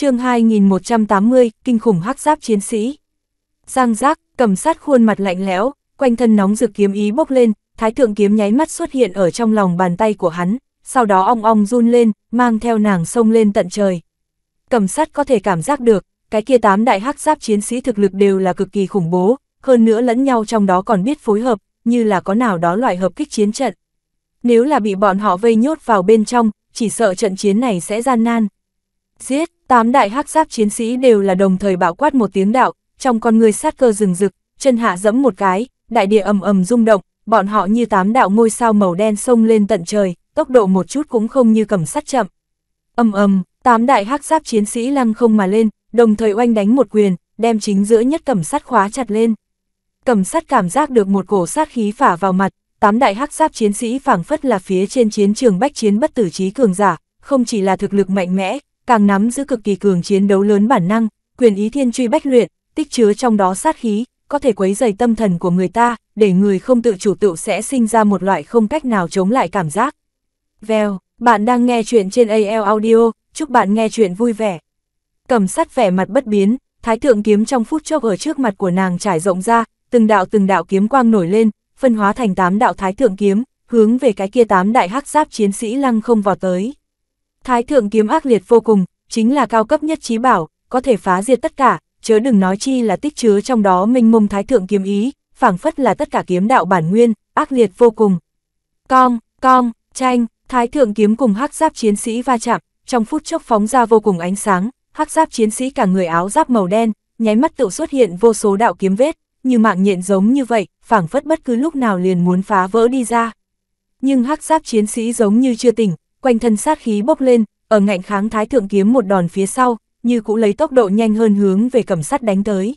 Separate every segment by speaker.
Speaker 1: chương 2180, kinh khủng hắc giáp chiến sĩ. Giang giác, cầm sát khuôn mặt lạnh lẽo, quanh thân nóng rực kiếm ý bốc lên, thái thượng kiếm nháy mắt xuất hiện ở trong lòng bàn tay của hắn, sau đó ong ong run lên, mang theo nàng sông lên tận trời. Cầm sát có thể cảm giác được, cái kia tám đại hắc giáp chiến sĩ thực lực đều là cực kỳ khủng bố, hơn nữa lẫn nhau trong đó còn biết phối hợp, như là có nào đó loại hợp kích chiến trận. Nếu là bị bọn họ vây nhốt vào bên trong, chỉ sợ trận chiến này sẽ gian nan. Giết, Tám đại hắc giáp chiến sĩ đều là đồng thời bạo quát một tiếng đạo, trong con người sát cơ rừng rực, chân hạ dẫm một cái, đại địa ầm ầm rung động, bọn họ như tám đạo ngôi sao màu đen sông lên tận trời, tốc độ một chút cũng không như cầm sắt chậm. Ầm ầm, tám đại hắc giáp chiến sĩ lăng không mà lên, đồng thời oanh đánh một quyền, đem chính giữa nhất cầm sắt khóa chặt lên. Cầm sắt cảm giác được một cổ sát khí phả vào mặt, tám đại hắc giáp chiến sĩ phảng phất là phía trên chiến trường bách chiến bất tử trí cường giả, không chỉ là thực lực mạnh mẽ, càng nắm giữ cực kỳ cường chiến đấu lớn bản năng, quyền ý thiên truy bách luyện, tích chứa trong đó sát khí, có thể quấy dày tâm thần của người ta, để người không tự chủ tự sẽ sinh ra một loại không cách nào chống lại cảm giác. Vèo, bạn đang nghe chuyện trên AL Audio, chúc bạn nghe chuyện vui vẻ. Cầm sắt vẻ mặt bất biến, thái thượng kiếm trong phút chốc ở trước mặt của nàng trải rộng ra, từng đạo từng đạo kiếm quang nổi lên, phân hóa thành tám đạo thái thượng kiếm, hướng về cái kia tám đại hắc giáp chiến sĩ lăng không vào tới. Thái thượng kiếm ác liệt vô cùng, chính là cao cấp nhất trí bảo, có thể phá diệt tất cả, chớ đừng nói chi là tích chứa trong đó minh mông thái thượng kiếm ý, phảng phất là tất cả kiếm đạo bản nguyên, ác liệt vô cùng. Cong, cong, tranh, thái thượng kiếm cùng hắc giáp chiến sĩ va chạm, trong phút chốc phóng ra vô cùng ánh sáng, hắc giáp chiến sĩ cả người áo giáp màu đen, nháy mắt tự xuất hiện vô số đạo kiếm vết, như mạng nhện giống như vậy, phảng phất bất cứ lúc nào liền muốn phá vỡ đi ra. Nhưng hắc giáp chiến sĩ giống như chưa tỉnh, quanh thân sát khí bốc lên, ở ngạnh kháng thái thượng kiếm một đòn phía sau, như cũ lấy tốc độ nhanh hơn hướng về cẩm sắt đánh tới.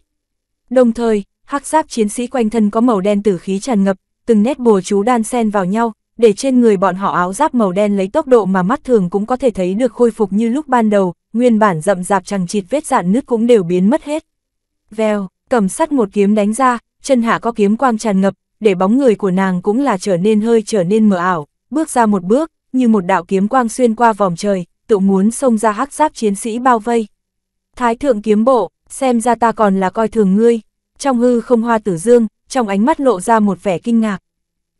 Speaker 1: Đồng thời, hắc giáp chiến sĩ quanh thân có màu đen tử khí tràn ngập, từng nét bùa chú đan xen vào nhau, để trên người bọn họ áo giáp màu đen lấy tốc độ mà mắt thường cũng có thể thấy được khôi phục như lúc ban đầu, nguyên bản rậm rạp chẳng chịt vết dạn nứt cũng đều biến mất hết. Vèo, cầm sắt một kiếm đánh ra, chân hạ có kiếm quang tràn ngập, để bóng người của nàng cũng là trở nên hơi trở nên mờ ảo, bước ra một bước, như một đạo kiếm quang xuyên qua vòng trời, tự muốn xông ra hắc giáp chiến sĩ bao vây. Thái thượng kiếm bộ, xem ra ta còn là coi thường ngươi. Trong hư không hoa tử dương, trong ánh mắt lộ ra một vẻ kinh ngạc.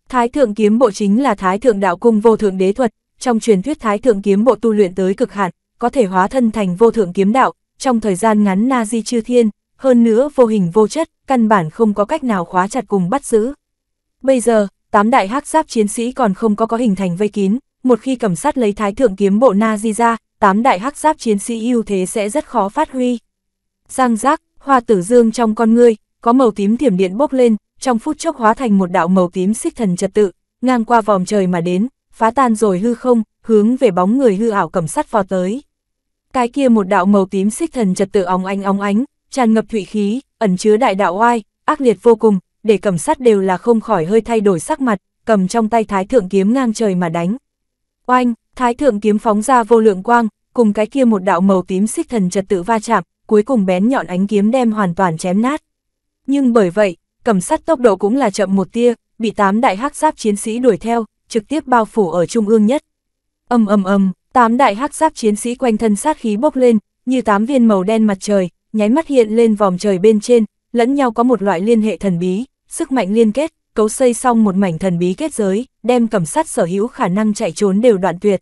Speaker 1: Thái thượng kiếm bộ chính là thái thượng đạo cung vô thượng đế thuật, trong truyền thuyết thái thượng kiếm bộ tu luyện tới cực hạn, có thể hóa thân thành vô thượng kiếm đạo, trong thời gian ngắn na di chư thiên, hơn nữa vô hình vô chất, căn bản không có cách nào khóa chặt cùng bắt giữ. Bây giờ, tám đại hắc giáp chiến sĩ còn không có có hình thành vây kín, một khi cầm sát lấy thái thượng kiếm bộ na di ra, tám đại hắc giáp chiến sĩ ưu thế sẽ rất khó phát huy. Giang giác, hoa tử dương trong con ngươi, có màu tím thiểm điện bốc lên, trong phút chốc hóa thành một đạo màu tím xích thần trật tự, ngang qua vòng trời mà đến, phá tan rồi hư không, hướng về bóng người hư ảo cầm sắt vào tới. Cái kia một đạo màu tím xích thần trật tự óng ánh óng ánh, tràn ngập thủy khí, ẩn chứa đại đạo oai, ác liệt vô cùng, để cầm sắt đều là không khỏi hơi thay đổi sắc mặt, cầm trong tay thái thượng kiếm ngang trời mà đánh, Oanh, thái thượng kiếm phóng ra vô lượng quang, cùng cái kia một đạo màu tím xích thần trật tự va chạm, cuối cùng bén nhọn ánh kiếm đem hoàn toàn chém nát. Nhưng bởi vậy, cầm sắt tốc độ cũng là chậm một tia, bị tám đại hắc giáp chiến sĩ đuổi theo, trực tiếp bao phủ ở trung ương nhất. Âm âm âm, tám đại hắc giáp chiến sĩ quanh thân sát khí bốc lên, như tám viên màu đen mặt trời, nháy mắt hiện lên vòng trời bên trên, lẫn nhau có một loại liên hệ thần bí, sức mạnh liên kết, cấu xây xong một mảnh thần bí kết giới, đem cẩm sắt sở hữu khả năng chạy trốn đều đoạn tuyệt.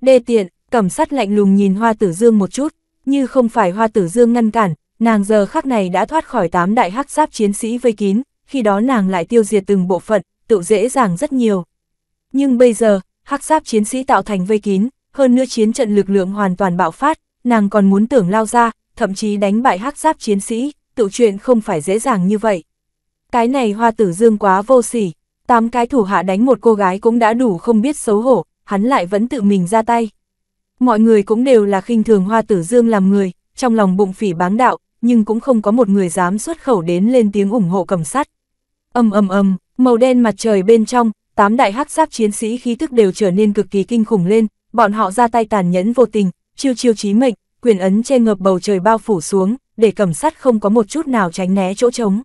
Speaker 1: Đê tiện, cẩm sắt lạnh lùng nhìn hoa tử dương một chút, như không phải hoa tử dương ngăn cản, nàng giờ khắc này đã thoát khỏi tám đại hắc giáp chiến sĩ vây kín, khi đó nàng lại tiêu diệt từng bộ phận, tự dễ dàng rất nhiều. Nhưng bây giờ, hắc giáp chiến sĩ tạo thành vây kín, hơn nữa chiến trận lực lượng hoàn toàn bạo phát, nàng còn muốn tưởng lao ra, thậm chí đánh bại hắc giáp chiến sĩ, tự chuyện không phải dễ dàng như vậy cái này hoa tử dương quá vô sỉ, tám cái thủ hạ đánh một cô gái cũng đã đủ không biết xấu hổ, hắn lại vẫn tự mình ra tay. Mọi người cũng đều là khinh thường hoa tử dương làm người, trong lòng bụng phỉ báng đạo, nhưng cũng không có một người dám xuất khẩu đến lên tiếng ủng hộ cầm sắt. Âm âm âm, màu đen mặt trời bên trong, tám đại hắc giáp chiến sĩ khí tức đều trở nên cực kỳ kinh khủng lên, bọn họ ra tay tàn nhẫn vô tình, chiêu chiêu chí mệnh, quyền ấn che ngập bầu trời bao phủ xuống, để cầm sắt không có một chút nào tránh né chỗ trống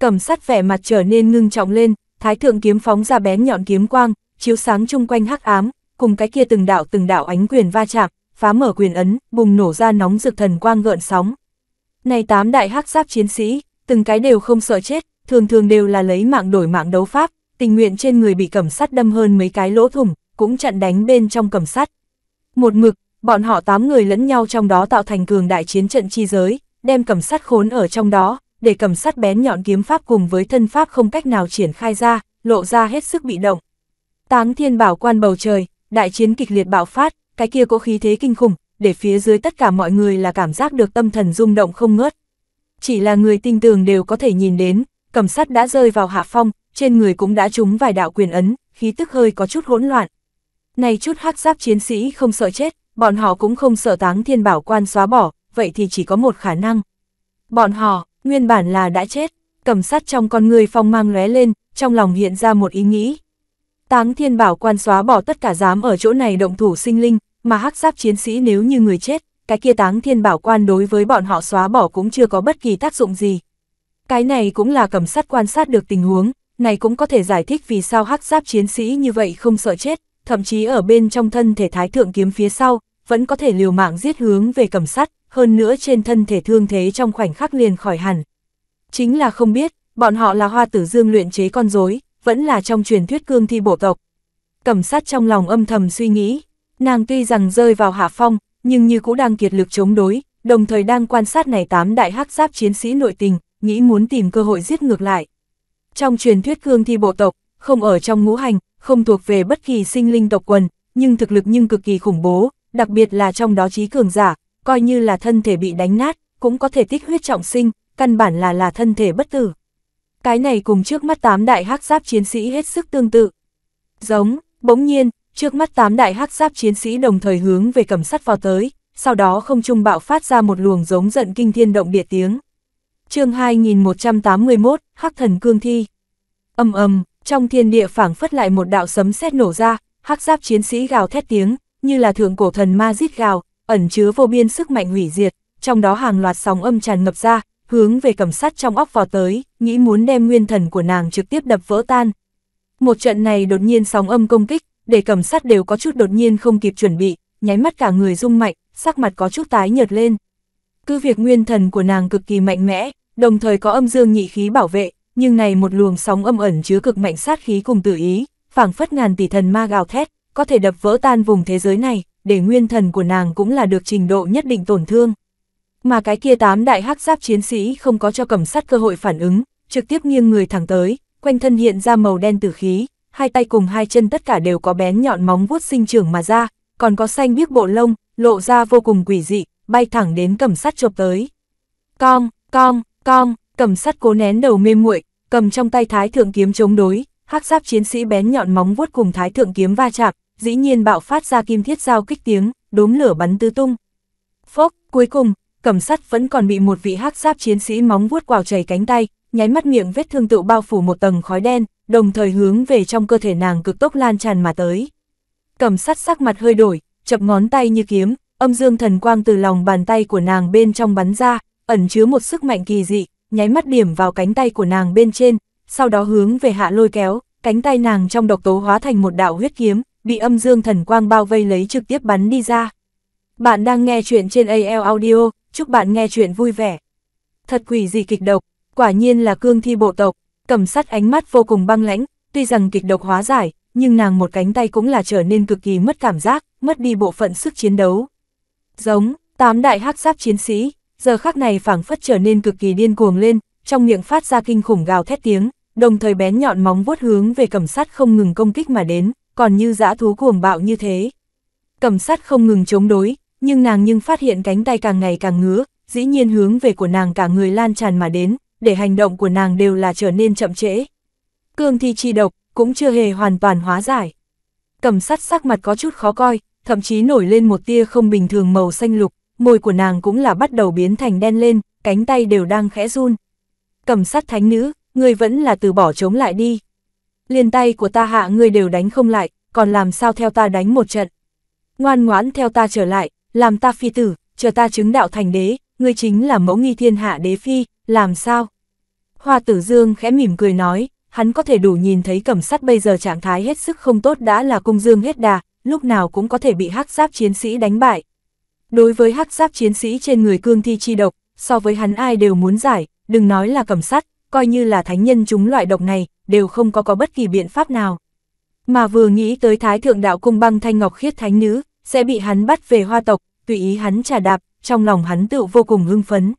Speaker 1: cẩm sắt vẻ mặt trở nên ngưng trọng lên, thái thượng kiếm phóng ra bén nhọn kiếm quang, chiếu sáng chung quanh hắc ám, cùng cái kia từng đạo từng đạo ánh quyền va chạm, phá mở quyền ấn, bùng nổ ra nóng rực thần quang gợn sóng. Này tám đại hắc giáp chiến sĩ, từng cái đều không sợ chết, thường thường đều là lấy mạng đổi mạng đấu pháp, tình nguyện trên người bị cẩm sắt đâm hơn mấy cái lỗ thủng, cũng chặn đánh bên trong cẩm sắt. Một mực, bọn họ tám người lẫn nhau trong đó tạo thành cường đại chiến trận chi giới, đem cẩm sắt khốn ở trong đó, để cầm sắt bén nhọn kiếm pháp cùng với thân pháp không cách nào triển khai ra, lộ ra hết sức bị động. Táng thiên bảo quan bầu trời, đại chiến kịch liệt bạo phát, cái kia cỗ khí thế kinh khủng, để phía dưới tất cả mọi người là cảm giác được tâm thần rung động không ngớt. Chỉ là người tinh tường đều có thể nhìn đến, cầm sắt đã rơi vào hạ phong, trên người cũng đã trúng vài đạo quyền ấn, khí tức hơi có chút hỗn loạn. Này chút hắc giáp chiến sĩ không sợ chết, bọn họ cũng không sợ táng thiên bảo quan xóa bỏ, vậy thì chỉ có một khả năng. Bọn họ, nguyên bản là đã chết, cầm sắt trong con người phong mang lóe lên, trong lòng hiện ra một ý nghĩ. Táng thiên bảo quan xóa bỏ tất cả dám ở chỗ này động thủ sinh linh, mà hắc giáp chiến sĩ nếu như người chết, cái kia táng thiên bảo quan đối với bọn họ xóa bỏ cũng chưa có bất kỳ tác dụng gì. Cái này cũng là cầm sắt quan sát được tình huống, này cũng có thể giải thích vì sao hắc giáp chiến sĩ như vậy không sợ chết, thậm chí ở bên trong thân thể thái thượng kiếm phía sau, vẫn có thể liều mạng giết hướng về cầm sắt, hơn nữa trên thân thể thương thế trong khoảnh khắc liền khỏi hẳn. Chính là không biết, bọn họ là hoa tử dương luyện chế con rối vẫn là trong truyền thuyết cương thi bộ tộc. Cẩm sát trong lòng âm thầm suy nghĩ, nàng tuy rằng rơi vào hạ phong, nhưng như cũng đang kiệt lực chống đối, đồng thời đang quan sát này tám đại hắc giáp chiến sĩ nội tình, nghĩ muốn tìm cơ hội giết ngược lại. Trong truyền thuyết cương thi bộ tộc, không ở trong ngũ hành, không thuộc về bất kỳ sinh linh tộc quần, nhưng thực lực nhưng cực kỳ khủng bố, đặc biệt là trong đó trí cường giả, coi như là thân thể bị đánh nát, cũng có thể tích huyết trọng sinh, căn bản là là thân thể bất tử. Cái này cùng trước mắt tám đại hắc giáp chiến sĩ hết sức tương tự. Giống, bỗng nhiên, trước mắt tám đại hắc giáp chiến sĩ đồng thời hướng về cầm sắt vào tới, sau đó không trung bạo phát ra một luồng giống giận kinh thiên động địa tiếng. chương 2181, Hắc thần cương thi. Âm âm, trong thiên địa phảng phất lại một đạo sấm sét nổ ra, hắc giáp chiến sĩ gào thét tiếng, như là thượng cổ thần ma giết gào, ẩn chứa vô biên sức mạnh hủy diệt, trong đó hàng loạt sóng âm tràn ngập ra, hướng về cẩm sắt trong óc vào tới, nghĩ muốn đem nguyên thần của nàng trực tiếp đập vỡ tan. Một trận này đột nhiên sóng âm công kích, để cẩm sắt đều có chút đột nhiên không kịp chuẩn bị, nháy mắt cả người rung mạnh, sắc mặt có chút tái nhợt lên. Cứ việc nguyên thần của nàng cực kỳ mạnh mẽ, đồng thời có âm dương nhị khí bảo vệ, nhưng này một luồng sóng âm ẩn chứa cực mạnh sát khí cùng tự ý, phảng phất ngàn tỷ thần ma gào thét, có thể đập vỡ tan vùng thế giới này để nguyên thần của nàng cũng là được trình độ nhất định tổn thương. Mà cái kia tám đại hắc giáp chiến sĩ không có cho cẩm sát cơ hội phản ứng, trực tiếp nghiêng người thẳng tới, quanh thân hiện ra màu đen tử khí, hai tay cùng hai chân tất cả đều có bén nhọn móng vuốt sinh trưởng mà ra, còn có xanh biếc bộ lông, lộ ra vô cùng quỷ dị, bay thẳng đến cẩm sát chộp tới. Cong, cong, cong, cẩm sát cố nén đầu mê muội, cầm trong tay thái thượng kiếm chống đối, hắc giáp chiến sĩ bén nhọn móng vuốt cùng thái thượng kiếm va chạm, dĩ nhiên bạo phát ra kim thiết giao kích tiếng, đốm lửa bắn tứ tung. Phốc, cuối cùng, cẩm sắt vẫn còn bị một vị hắc giáp chiến sĩ móng vuốt quào chảy cánh tay, nháy mắt miệng vết thương tự bao phủ một tầng khói đen, đồng thời hướng về trong cơ thể nàng cực tốc lan tràn mà tới. Cẩm sắt sắc mặt hơi đổi, chập ngón tay như kiếm, âm dương thần quang từ lòng bàn tay của nàng bên trong bắn ra, ẩn chứa một sức mạnh kỳ dị, nháy mắt điểm vào cánh tay của nàng bên trên, sau đó hướng về hạ lôi kéo, cánh tay nàng trong độc tố hóa thành một đạo huyết kiếm, bị âm dương thần quang bao vây lấy trực tiếp bắn đi ra. Bạn đang nghe chuyện trên AL Audio, chúc bạn nghe chuyện vui vẻ. Thật quỷ gì kịch độc, quả nhiên là cương thi bộ tộc, cầm sắt ánh mắt vô cùng băng lãnh, tuy rằng kịch độc hóa giải, nhưng nàng một cánh tay cũng là trở nên cực kỳ mất cảm giác, mất đi bộ phận sức chiến đấu. Giống, tám đại hắc giáp chiến sĩ, giờ khắc này phảng phất trở nên cực kỳ điên cuồng lên, trong miệng phát ra kinh khủng gào thét tiếng, đồng thời bén nhọn móng vuốt hướng về cầm sắt không ngừng công kích mà đến còn như dã thú cuồng bạo như thế. Cẩm sắt không ngừng chống đối, nhưng nàng nhưng phát hiện cánh tay càng ngày càng ngứa, dĩ nhiên hướng về của nàng cả người lan tràn mà đến, để hành động của nàng đều là trở nên chậm trễ. Cương thi chi độc, cũng chưa hề hoàn toàn hóa giải. Cẩm sắt sắc mặt có chút khó coi, thậm chí nổi lên một tia không bình thường màu xanh lục, môi của nàng cũng là bắt đầu biến thành đen lên, cánh tay đều đang khẽ run. Cẩm sắt thánh nữ, người vẫn là từ bỏ chống lại đi liền tay của ta hạ ngươi đều đánh không lại, còn làm sao theo ta đánh một trận. Ngoan ngoãn theo ta trở lại, làm ta phi tử, chờ ta chứng đạo thành đế, ngươi chính là mẫu nghi thiên hạ đế phi, làm sao? Hoa tử dương khẽ mỉm cười nói, hắn có thể đủ nhìn thấy cẩm sắt bây giờ trạng thái hết sức không tốt đã là cung dương hết đà, lúc nào cũng có thể bị hắc giáp chiến sĩ đánh bại. Đối với hắc giáp chiến sĩ trên người cương thi chi độc, so với hắn ai đều muốn giải, đừng nói là cẩm sắt, coi như là thánh nhân chúng loại độc này, đều không có có bất kỳ biện pháp nào. Mà vừa nghĩ tới Thái Thượng Đạo Cung băng Thanh Ngọc Khiết Thánh Nữ, sẽ bị hắn bắt về hoa tộc, tùy ý hắn trả đạp, trong lòng hắn tự vô cùng hưng phấn.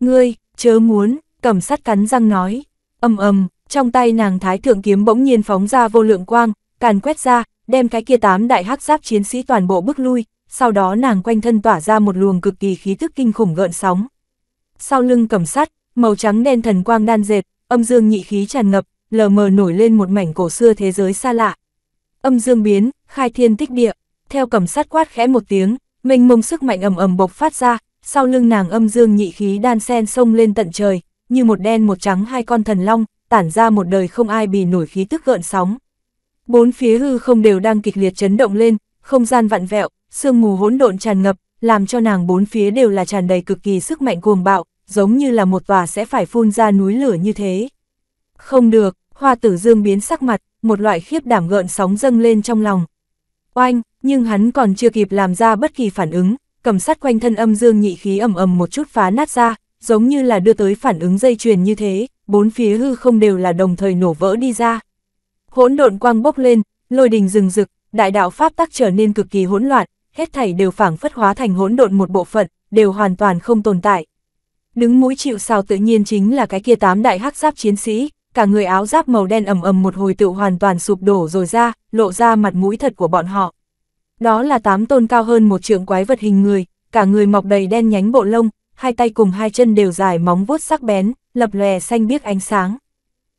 Speaker 1: Ngươi, chớ muốn, cầm sắt cắn răng nói, ầm ầm, trong tay nàng Thái Thượng Kiếm bỗng nhiên phóng ra vô lượng quang, càn quét ra, đem cái kia tám đại hắc giáp chiến sĩ toàn bộ bức lui, sau đó nàng quanh thân tỏa ra một luồng cực kỳ khí tức kinh khủng gợn sóng. Sau lưng cầm sắt, màu trắng đen thần quang đan dệt, âm dương nhị khí tràn ngập, lờ mờ nổi lên một mảnh cổ xưa thế giới xa lạ. Âm dương biến, khai thiên tích địa, theo cầm sát quát khẽ một tiếng, mênh mông sức mạnh ầm ầm bộc phát ra, sau lưng nàng âm dương nhị khí đan sen sông lên tận trời, như một đen một trắng hai con thần long, tản ra một đời không ai bì nổi khí tức gợn sóng. Bốn phía hư không đều đang kịch liệt chấn động lên, không gian vặn vẹo, sương mù hỗn độn tràn ngập, làm cho nàng bốn phía đều là tràn đầy cực kỳ sức mạnh cuồng bạo, giống như là một tòa sẽ phải phun ra núi lửa như thế. Không được, hoa tử dương biến sắc mặt, một loại khiếp đảm gợn sóng dâng lên trong lòng. Oanh, nhưng hắn còn chưa kịp làm ra bất kỳ phản ứng, cầm sắt quanh thân âm dương nhị khí ầm ầm một chút phá nát ra, giống như là đưa tới phản ứng dây chuyền như thế, bốn phía hư không đều là đồng thời nổ vỡ đi ra. Hỗn độn quang bốc lên, lôi đình rừng rực, đại đạo pháp tắc trở nên cực kỳ hỗn loạn, hết thảy đều phảng phất hóa thành hỗn độn một bộ phận, đều hoàn toàn không tồn tại. Đứng mũi chịu sào tự nhiên chính là cái kia tám đại hắc giáp chiến sĩ, cả người áo giáp màu đen ầm ầm một hồi tự hoàn toàn sụp đổ rồi ra, lộ ra mặt mũi thật của bọn họ. Đó là tám tôn cao hơn một trượng quái vật hình người, cả người mọc đầy đen nhánh bộ lông, hai tay cùng hai chân đều dài móng vuốt sắc bén, lập lòe xanh biếc ánh sáng.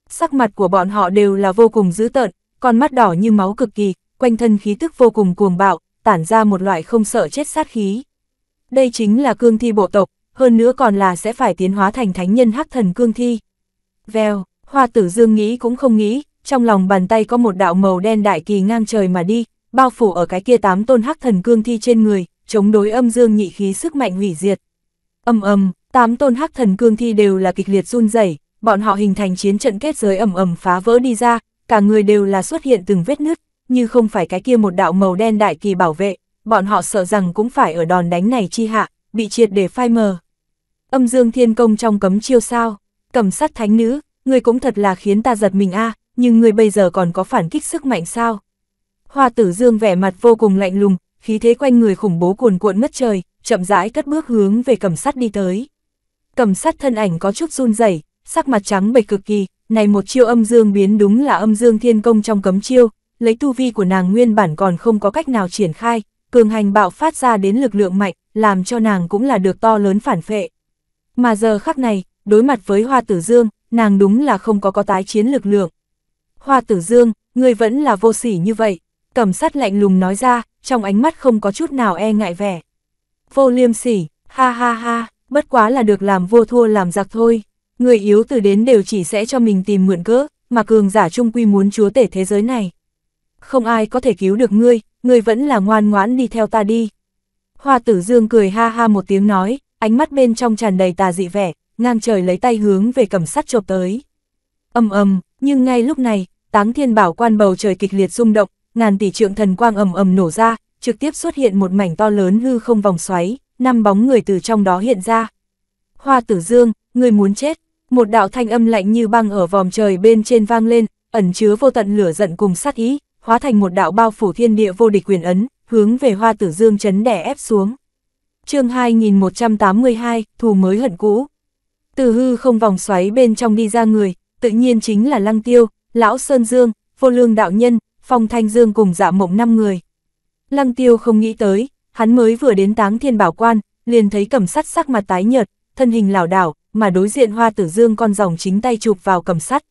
Speaker 1: Sắc mặt của bọn họ đều là vô cùng dữ tợn, con mắt đỏ như máu cực kỳ, quanh thân khí tức vô cùng cuồng bạo, tản ra một loại không sợ chết sát khí. Đây chính là cương thi bộ tộc, hơn nữa còn là sẽ phải tiến hóa thành thánh nhân hắc thần cương thi. Vèo, Hoa tử dương nghĩ cũng không nghĩ, trong lòng bàn tay có một đạo màu đen đại kỳ ngang trời mà đi, bao phủ ở cái kia tám tôn hắc thần cương thi trên người, chống đối âm dương nhị khí sức mạnh hủy diệt. Âm ầm, tám tôn hắc thần cương thi đều là kịch liệt run rẩy, bọn họ hình thành chiến trận kết giới ầm ầm phá vỡ đi ra, cả người đều là xuất hiện từng vết nứt, như không phải cái kia một đạo màu đen đại kỳ bảo vệ, bọn họ sợ rằng cũng phải ở đòn đánh này chi hạ, bị triệt để phai mờ. Âm Dương Thiên Công trong cấm chiêu sao? Cầm sát thánh nữ, người cũng thật là khiến ta giật mình a à, nhưng người bây giờ còn có phản kích sức mạnh sao? Hoa tử dương vẻ mặt vô cùng lạnh lùng, khí thế quanh người khủng bố cuồn cuộn ngất trời, chậm rãi cất bước hướng về cầm sắt đi tới. Cầm sắt thân ảnh có chút run rẩy, sắc mặt trắng bệch cực kỳ, này một chiêu âm dương biến đúng là âm dương thiên công trong cấm chiêu, lấy tu vi của nàng nguyên bản còn không có cách nào triển khai, cường hành bạo phát ra đến lực lượng mạnh, làm cho nàng cũng là được to lớn phản phệ. Mà giờ khắc này, đối mặt với hoa tử dương, nàng đúng là không có có tái chiến lực lượng. Hoa tử dương, người vẫn là vô sỉ như vậy, cẩm sát lạnh lùng nói ra, trong ánh mắt không có chút nào e ngại vẻ. Vô liêm sỉ, ha ha ha, bất quá là được làm vô thua làm giặc thôi, người yếu từ đến đều chỉ sẽ cho mình tìm mượn cỡ, mà cường giả trung quy muốn chúa tể thế giới này. Không ai có thể cứu được ngươi, ngươi vẫn là ngoan ngoãn đi theo ta đi. Hoa tử dương cười ha ha một tiếng nói, ánh mắt bên trong tràn đầy tà dị vẻ, ngang trời lấy tay hướng về cầm sắt chộp tới. Âm ầm, nhưng ngay lúc này, táng thiên bảo quan bầu trời kịch liệt rung động, ngàn tỷ trượng thần quang ầm ầm nổ ra, trực tiếp xuất hiện một mảnh to lớn hư không vòng xoáy, năm bóng người từ trong đó hiện ra. Hoa tử dương, ngươi muốn chết, một đạo thanh âm lạnh như băng ở vòm trời bên trên vang lên, ẩn chứa vô tận lửa giận cùng sát ý, hóa thành một đạo bao phủ thiên địa vô địch quyền ấn, hướng về hoa tử dương chấn đè ép xuống. chương 2182, thù mới hận cũ từ hư không vòng xoáy bên trong đi ra người, tự nhiên chính là Lăng Tiêu, Lão Sơn Dương, Vô Lương Đạo Nhân, Phong Thanh Dương cùng dạ mộng năm người. Lăng Tiêu không nghĩ tới, hắn mới vừa đến táng thiên bảo quan, liền thấy cầm sắt sắc mặt tái nhợt, thân hình lảo đảo, mà đối diện Hoa Tử Dương con dòng chính tay chụp vào cầm sắt.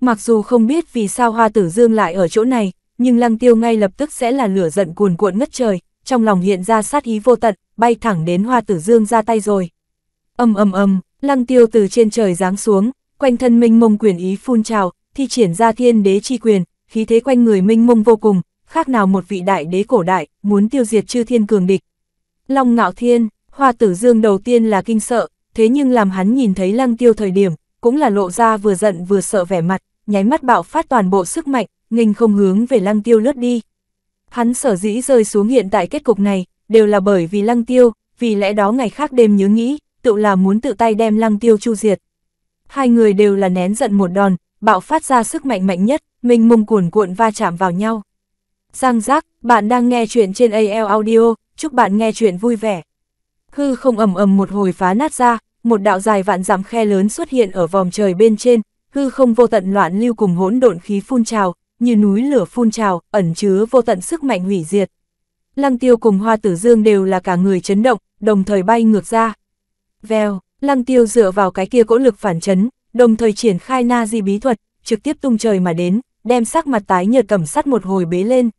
Speaker 1: Mặc dù không biết vì sao Hoa Tử Dương lại ở chỗ này, nhưng Lăng Tiêu ngay lập tức sẽ là lửa giận cuồn cuộn ngất trời, trong lòng hiện ra sát ý vô tận, bay thẳng đến Hoa Tử Dương ra tay rồi. Âm âm âm, Lăng tiêu từ trên trời giáng xuống, quanh thân minh mông quyền ý phun trào, thi triển ra thiên đế chi quyền, khí thế quanh người minh mông vô cùng, khác nào một vị đại đế cổ đại, muốn tiêu diệt chư thiên cường địch. Long ngạo thiên, hoa tử dương đầu tiên là kinh sợ, thế nhưng làm hắn nhìn thấy lăng tiêu thời điểm, cũng là lộ ra vừa giận vừa sợ vẻ mặt, nháy mắt bạo phát toàn bộ sức mạnh, nghênh không hướng về lăng tiêu lướt đi. Hắn sở dĩ rơi xuống hiện tại kết cục này, đều là bởi vì lăng tiêu, vì lẽ đó ngày khác đêm nhớ nghĩ, tự là muốn tự tay đem lăng tiêu chu diệt. Hai người đều là nén giận một đòn, bạo phát ra sức mạnh mạnh nhất, mình mông cuồn cuộn va chạm vào nhau. Giang giác, bạn đang nghe chuyện trên AL Audio, chúc bạn nghe chuyện vui vẻ. Hư không ầm ầm một hồi phá nát ra, một đạo dài vạn dặm khe lớn xuất hiện ở vòng trời bên trên, hư không vô tận loạn lưu cùng hỗn độn khí phun trào, như núi lửa phun trào, ẩn chứa vô tận sức mạnh hủy diệt. Lăng Tiêu cùng Hoa Tử Dương đều là cả người chấn động, đồng thời bay ngược ra, Vèo, lăng tiêu dựa vào cái kia cỗ lực phản chấn, đồng thời triển khai na di bí thuật, trực tiếp tung trời mà đến, đem sắc mặt tái nhợt cẩm sắt một hồi bế lên.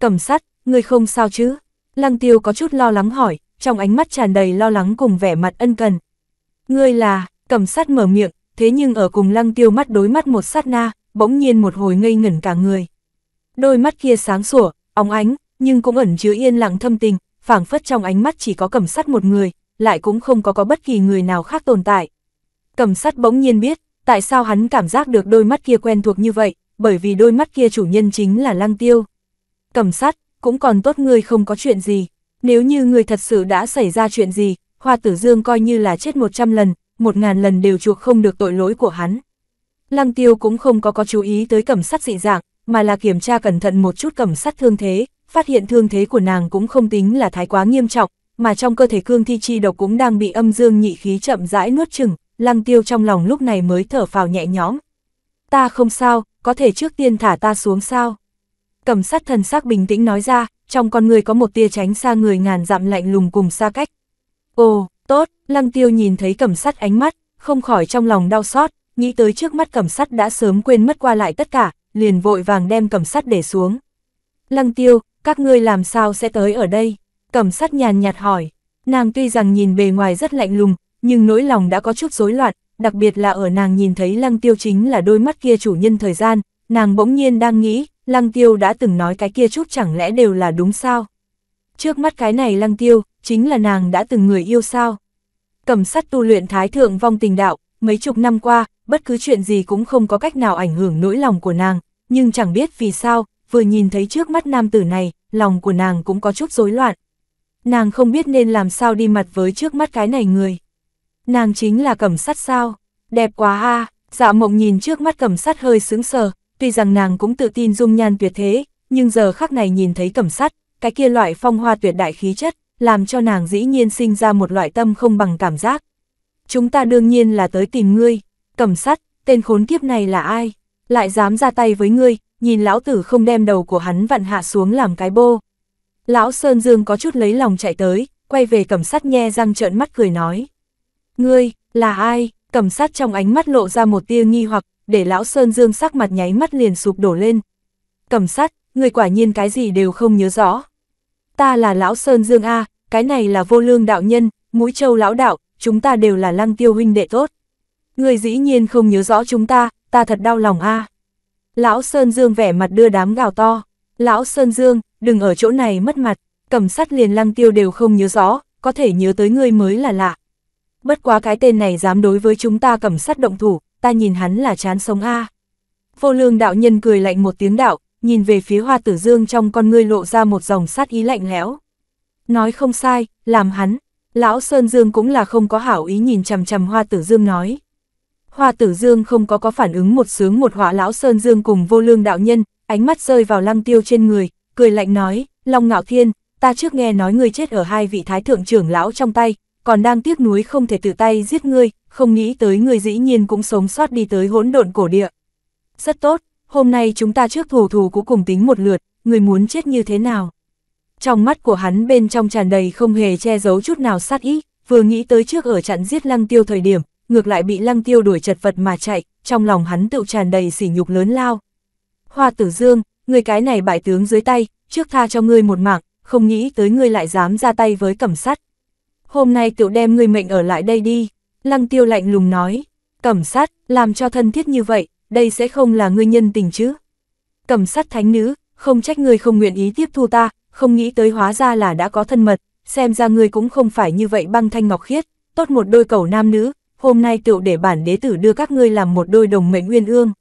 Speaker 1: Cẩm sắt, người không sao chứ? Lăng tiêu có chút lo lắng hỏi, trong ánh mắt tràn đầy lo lắng cùng vẻ mặt ân cần. Ngươi là, cẩm sắt mở miệng, thế nhưng ở cùng lăng tiêu mắt đối mắt một sát na, bỗng nhiên một hồi ngây ngẩn cả người. Đôi mắt kia sáng sủa, óng ánh, nhưng cũng ẩn chứa yên lặng thâm tình, phảng phất trong ánh mắt chỉ có cẩm sắt một người, lại cũng không có có bất kỳ người nào khác tồn tại. Cầm sắt bỗng nhiên biết, tại sao hắn cảm giác được đôi mắt kia quen thuộc như vậy, bởi vì đôi mắt kia chủ nhân chính là lăng tiêu. Cầm sắt, cũng còn tốt người không có chuyện gì, nếu như người thật sự đã xảy ra chuyện gì, Hoa Tử Dương coi như là chết 100 lần, 1000 lần đều chuộc không được tội lỗi của hắn. Lăng Tiêu cũng không có có chú ý tới cẩm sắt dị dạng, mà là kiểm tra cẩn thận một chút cẩm sắt thương thế, phát hiện thương thế của nàng cũng không tính là thái quá nghiêm trọng, mà trong cơ thể cương thi chi độc cũng đang bị âm dương nhị khí chậm rãi nuốt chừng, lăng tiêu trong lòng lúc này mới thở phào nhẹ nhõm. Ta không sao, có thể trước tiên thả ta xuống sao? Cầm sát thần sắc bình tĩnh nói ra, trong con người có một tia tránh xa người ngàn dặm lạnh lùng cùng xa cách. Ồ, tốt, lăng tiêu nhìn thấy cầm sắt ánh mắt, không khỏi trong lòng đau xót, nghĩ tới trước mắt cầm sắt đã sớm quên mất qua lại tất cả, liền vội vàng đem cầm sắt để xuống. Lăng tiêu, các ngươi làm sao sẽ tới ở đây? Cẩm sát nhàn nhạt hỏi, nàng tuy rằng nhìn bề ngoài rất lạnh lùng, nhưng nỗi lòng đã có chút rối loạn, đặc biệt là ở nàng nhìn thấy lăng tiêu chính là đôi mắt kia chủ nhân thời gian, nàng bỗng nhiên đang nghĩ, lăng tiêu đã từng nói cái kia chút chẳng lẽ đều là đúng sao? Trước mắt cái này lăng tiêu, chính là nàng đã từng người yêu sao? Cẩm sát tu luyện thái thượng vong tình đạo, mấy chục năm qua, bất cứ chuyện gì cũng không có cách nào ảnh hưởng nỗi lòng của nàng, nhưng chẳng biết vì sao, vừa nhìn thấy trước mắt nam tử này, lòng của nàng cũng có chút rối loạn. Nàng không biết nên làm sao đi mặt với trước mắt cái này người. Nàng chính là cẩm sắt sao, đẹp quá ha. dạ mộng nhìn trước mắt cẩm sắt hơi sướng sờ, tuy rằng nàng cũng tự tin dung nhan tuyệt thế, nhưng giờ khắc này nhìn thấy cẩm sắt, cái kia loại phong hoa tuyệt đại khí chất, làm cho nàng dĩ nhiên sinh ra một loại tâm không bằng cảm giác. Chúng ta đương nhiên là tới tìm ngươi, cẩm sắt, tên khốn kiếp này là ai, lại dám ra tay với ngươi, nhìn lão tử không đem đầu của hắn vặn hạ xuống làm cái bô. Lão Sơn Dương có chút lấy lòng chạy tới, quay về cẩm sát nhe răng trợn mắt cười nói. Ngươi, là ai? Cẩm sát trong ánh mắt lộ ra một tia nghi hoặc, để lão Sơn Dương sắc mặt nháy mắt liền sụp đổ lên. Cẩm sát, người quả nhiên cái gì đều không nhớ rõ. Ta là lão Sơn Dương A, cái này là vô lương đạo nhân, mũi châu lão đạo, chúng ta đều là lăng tiêu huynh đệ tốt. Người dĩ nhiên không nhớ rõ chúng ta, ta thật đau lòng A. Lão Sơn Dương vẻ mặt đưa đám gào to. Lão Sơn Dương, đừng ở chỗ này mất mặt, cẩm sắt liền lăng tiêu đều không nhớ rõ, có thể nhớ tới ngươi mới là lạ. Bất quá cái tên này dám đối với chúng ta cẩm sắt động thủ, ta nhìn hắn là chán sống a. Vô lương đạo nhân cười lạnh một tiếng đạo, nhìn về phía hoa tử dương trong con ngươi lộ ra một dòng sát ý lạnh lẽo. Nói không sai, làm hắn, lão Sơn Dương cũng là không có hảo ý nhìn chằm chằm hoa tử dương nói. Hoa tử dương không có có phản ứng một sướng một họa lão Sơn Dương cùng vô lương đạo nhân, ánh mắt rơi vào lăng tiêu trên người, cười lạnh nói, Long Ngạo Thiên, ta trước nghe nói ngươi chết ở hai vị thái thượng trưởng lão trong tay, còn đang tiếc nuối không thể tự tay giết ngươi, không nghĩ tới ngươi dĩ nhiên cũng sống sót đi tới hỗn độn cổ địa. Rất tốt, hôm nay chúng ta trước thủ thù cũng cùng tính một lượt, người muốn chết như thế nào? Trong mắt của hắn bên trong tràn đầy không hề che giấu chút nào sát ý, vừa nghĩ tới trước ở chặn giết lăng tiêu thời điểm, ngược lại bị lăng tiêu đuổi chật vật mà chạy, trong lòng hắn tự tràn đầy sỉ nhục lớn lao. Hoa tử dương, người cái này bại tướng dưới tay, trước tha cho ngươi một mạng, không nghĩ tới ngươi lại dám ra tay với cẩm sắt. Hôm nay tiểu đem ngươi mệnh ở lại đây đi, lăng tiêu lạnh lùng nói, cẩm sắt, làm cho thân thiết như vậy, đây sẽ không là ngươi nhân tình chứ. Cẩm sắt thánh nữ, không trách ngươi không nguyện ý tiếp thu ta, không nghĩ tới hóa ra là đã có thân mật, xem ra ngươi cũng không phải như vậy băng thanh ngọc khiết, tốt một đôi cầu nam nữ, hôm nay tiểu để bản đế tử đưa các ngươi làm một đôi đồng mệnh nguyên ương.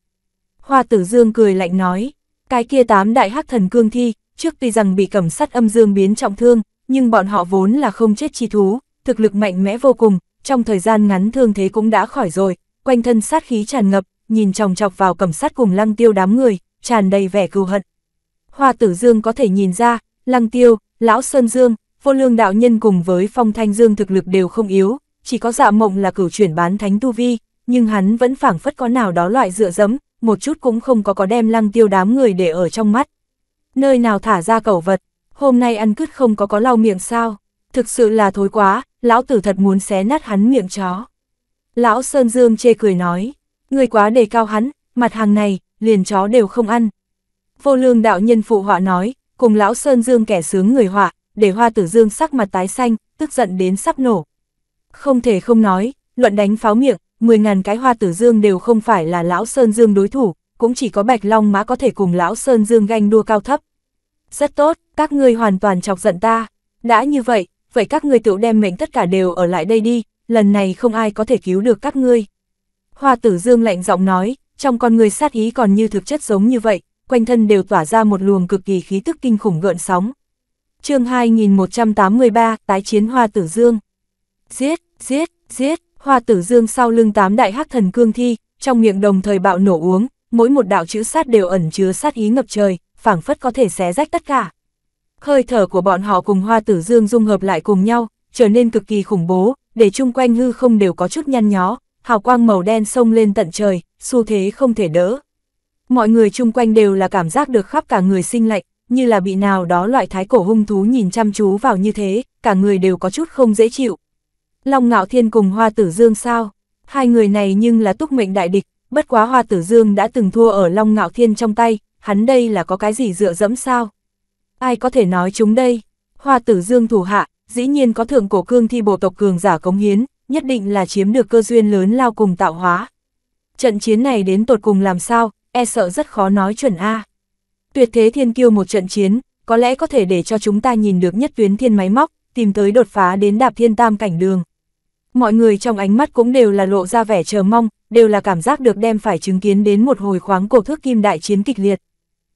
Speaker 1: Hoa tử dương cười lạnh nói, cái kia tám đại hắc thần cương thi, trước tuy rằng bị cẩm sắt âm dương biến trọng thương, nhưng bọn họ vốn là không chết chi thú, thực lực mạnh mẽ vô cùng, trong thời gian ngắn thương thế cũng đã khỏi rồi, quanh thân sát khí tràn ngập, nhìn chòng chọc vào cẩm sắt cùng lăng tiêu đám người, tràn đầy vẻ cừu hận. Hoa tử dương có thể nhìn ra, lăng tiêu, lão sơn dương, vô lương đạo nhân cùng với phong thanh dương thực lực đều không yếu, chỉ có dạ mộng là cửu chuyển bán thánh tu vi, nhưng hắn vẫn phảng phất có nào đó loại dựa dẫm, một chút cũng không có có đem lăng tiêu đám người để ở trong mắt. Nơi nào thả ra cẩu vật, hôm nay ăn cứt không có có lau miệng sao, thực sự là thối quá, lão tử thật muốn xé nát hắn miệng chó. Lão Sơn Dương chê cười nói, người quá đề cao hắn, mặt hàng này, liền chó đều không ăn. Vô lương đạo nhân phụ họa nói, cùng lão Sơn Dương kẻ sướng người họa, để hoa tử dương sắc mặt tái xanh, tức giận đến sắp nổ. Không thể không nói, luận đánh pháo miệng, 10.000 cái hoa tử dương đều không phải là lão Sơn Dương đối thủ, cũng chỉ có Bạch Long Mã có thể cùng lão Sơn Dương ganh đua cao thấp. Rất tốt, các ngươi hoàn toàn chọc giận ta. Đã như vậy, vậy các ngươi tự đem mệnh tất cả đều ở lại đây đi, lần này không ai có thể cứu được các ngươi. Hoa tử dương lạnh giọng nói, trong con người sát ý còn như thực chất giống như vậy, quanh thân đều tỏa ra một luồng cực kỳ khí tức kinh khủng gợn sóng. chương 2183, tái chiến hoa tử dương. Giết, giết, giết, hoa tử dương sau lưng tám đại hắc thần cương thi, trong miệng đồng thời bạo nổ uống, mỗi một đạo chữ sát đều ẩn chứa sát ý ngập trời, phảng phất có thể xé rách tất cả. Hơi thở của bọn họ cùng hoa tử dương dung hợp lại cùng nhau, trở nên cực kỳ khủng bố, để chung quanh hư không đều có chút nhăn nhó, hào quang màu đen sông lên tận trời, xu thế không thể đỡ. Mọi người chung quanh đều là cảm giác được khắp cả người sinh lạnh, như là bị nào đó loại thái cổ hung thú nhìn chăm chú vào như thế, cả người đều có chút không dễ chịu, Long Ngạo Thiên cùng Hoa Tử Dương sao? Hai người này nhưng là túc mệnh đại địch, bất quá Hoa Tử Dương đã từng thua ở Long Ngạo Thiên trong tay, hắn đây là có cái gì dựa dẫm sao? Ai có thể nói chúng đây? Hoa Tử Dương thủ hạ, dĩ nhiên có thượng cổ cương thi bộ tộc cường giả cống hiến, nhất định là chiếm được cơ duyên lớn lao cùng tạo hóa. Trận chiến này đến tột cùng làm sao, e sợ rất khó nói chuẩn A. Tuyệt thế thiên kiêu một trận chiến, có lẽ có thể để cho chúng ta nhìn được nhất tuyến thiên máy móc, tìm tới đột phá đến đạp thiên tam cảnh đường. Mọi người trong ánh mắt cũng đều là lộ ra vẻ chờ mong, đều là cảm giác được đem phải chứng kiến đến một hồi khoáng cổ thước kim đại chiến kịch liệt.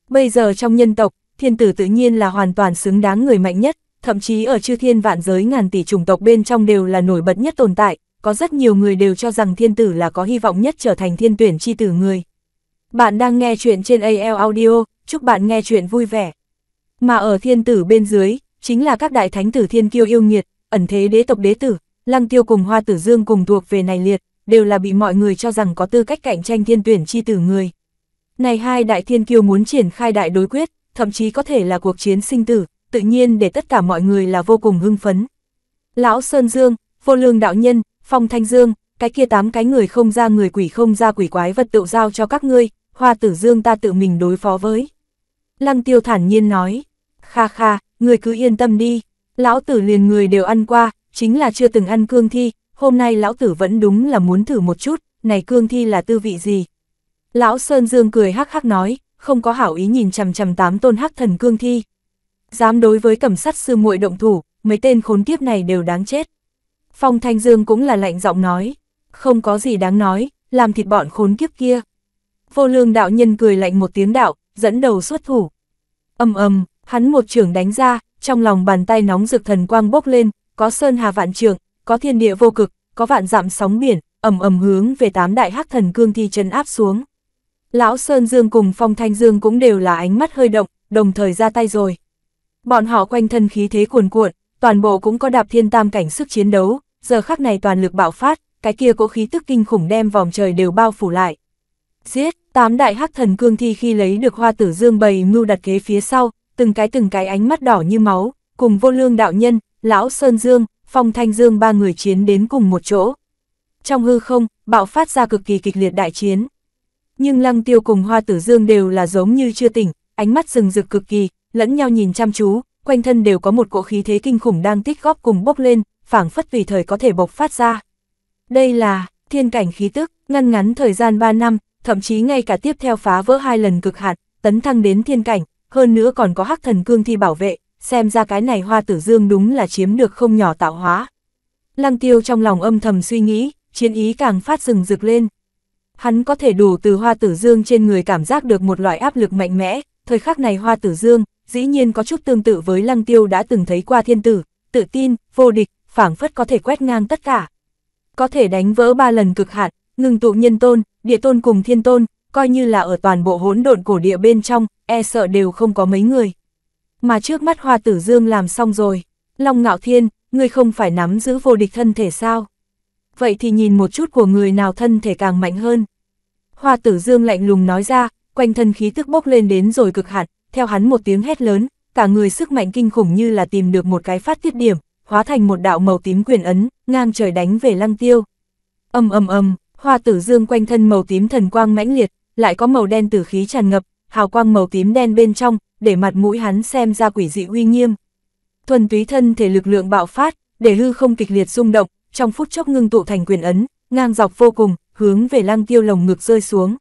Speaker 1: Bây giờ trong nhân tộc, thiên tử tự nhiên là hoàn toàn xứng đáng người mạnh nhất, thậm chí ở chư thiên vạn giới ngàn tỷ chủng tộc bên trong đều là nổi bật nhất tồn tại, có rất nhiều người đều cho rằng thiên tử là có hy vọng nhất trở thành thiên tuyển chi tử người. Bạn đang nghe chuyện trên AL Audio, chúc bạn nghe chuyện vui vẻ. Mà ở thiên tử bên dưới, chính là các đại thánh tử thiên kiêu yêu nghiệt, ẩn thế đế tộc đế tử, Lăng Tiêu cùng Hoa Tử Dương cùng thuộc về này liệt, đều là bị mọi người cho rằng có tư cách cạnh tranh thiên tuyển chi tử người. Này hai đại thiên kiêu muốn triển khai đại đối quyết, thậm chí có thể là cuộc chiến sinh tử, tự nhiên để tất cả mọi người là vô cùng hưng phấn. Lão Sơn Dương, Vô Lương Đạo Nhân, Phong Thanh Dương, cái kia tám cái người không ra người quỷ không ra quỷ quái vật tự giao cho các ngươi, Hoa Tử Dương ta tự mình đối phó với. Lăng Tiêu thản nhiên nói, kha kha, người cứ yên tâm đi, lão tử liền người đều ăn qua, chính là chưa từng ăn cương thi, hôm nay lão tử vẫn đúng là muốn thử một chút, này cương thi là tư vị gì. Lão Sơn Dương cười hắc hắc nói, không có hảo ý nhìn chằm chằm tám tôn hắc thần cương thi. Dám đối với cẩm sắt sư muội động thủ, mấy tên khốn kiếp này đều đáng chết. Phong Thanh Dương cũng là lạnh giọng nói, không có gì đáng nói, làm thịt bọn khốn kiếp kia. Vô lương đạo nhân cười lạnh một tiếng đạo, dẫn đầu xuất thủ. Âm âm, hắn một trường đánh ra, trong lòng bàn tay nóng rực thần quang bốc lên, có sơn hà vạn trường, có thiên địa vô cực, có vạn dặm sóng biển, ầm ầm hướng về tám đại hắc thần cương thi chấn áp xuống. Lão Sơn Dương cùng Phong Thanh Dương cũng đều là ánh mắt hơi động, đồng thời ra tay rồi. Bọn họ quanh thân khí thế cuồn cuộn, toàn bộ cũng có đạp thiên tam cảnh sức chiến đấu, giờ khắc này toàn lực bạo phát, cái kia cỗ khí tức kinh khủng đem vòng trời đều bao phủ lại. Giết, tám đại hắc thần cương thi khi lấy được hoa tử dương bầy mưu đặt kế phía sau, từng cái từng cái ánh mắt đỏ như máu, cùng vô lương đạo nhân, Lão Sơn Dương, Phong Thanh Dương ba người chiến đến cùng một chỗ. Trong hư không, bạo phát ra cực kỳ kịch liệt đại chiến. Nhưng Lăng Tiêu cùng Hoa Tử Dương đều là giống như chưa tỉnh, ánh mắt rừng rực cực kỳ, lẫn nhau nhìn chăm chú, quanh thân đều có một cỗ khí thế kinh khủng đang tích góp cùng bốc lên, phảng phất vì thời có thể bộc phát ra. Đây là thiên cảnh khí tức, ngăn ngắn thời gian 3 năm, thậm chí ngay cả tiếp theo phá vỡ hai lần cực hạn, tấn thăng đến thiên cảnh, hơn nữa còn có hắc thần cương thi bảo vệ, xem ra cái này hoa tử dương đúng là chiếm được không nhỏ tạo hóa. Lăng tiêu trong lòng âm thầm suy nghĩ, chiến ý càng phát rừng rực lên. Hắn có thể đủ từ hoa tử dương trên người cảm giác được một loại áp lực mạnh mẽ, thời khắc này hoa tử dương, dĩ nhiên có chút tương tự với lăng tiêu đã từng thấy qua thiên tử, tự tin, vô địch, phản phất có thể quét ngang tất cả. Có thể đánh vỡ ba lần cực hạn, ngừng tụ nhân tôn, địa tôn cùng thiên tôn, coi như là ở toàn bộ hỗn độn cổ địa bên trong, e sợ đều không có mấy người mà trước mắt Hoa Tử Dương làm xong rồi. Long Ngạo Thiên, ngươi không phải nắm giữ vô địch thân thể sao? Vậy thì nhìn một chút của người nào thân thể càng mạnh hơn. Hoa Tử Dương lạnh lùng nói ra, quanh thân khí tức bốc lên đến rồi cực hạn, theo hắn một tiếng hét lớn, cả người sức mạnh kinh khủng như là tìm được một cái phát tiết điểm, hóa thành một đạo màu tím quyền ấn, ngang trời đánh về Lăng Tiêu. ầm ầm ầm, Hoa Tử Dương quanh thân màu tím thần quang mãnh liệt, lại có màu đen tử khí tràn ngập, hào quang màu tím đen bên trong, để mặt mũi hắn xem ra quỷ dị uy nghiêm. Thuần túy thân thể lực lượng bạo phát, để hư không kịch liệt rung động, trong phút chốc ngưng tụ thành quyền ấn, ngang dọc vô cùng, hướng về lăng tiêu lồng ngực rơi xuống.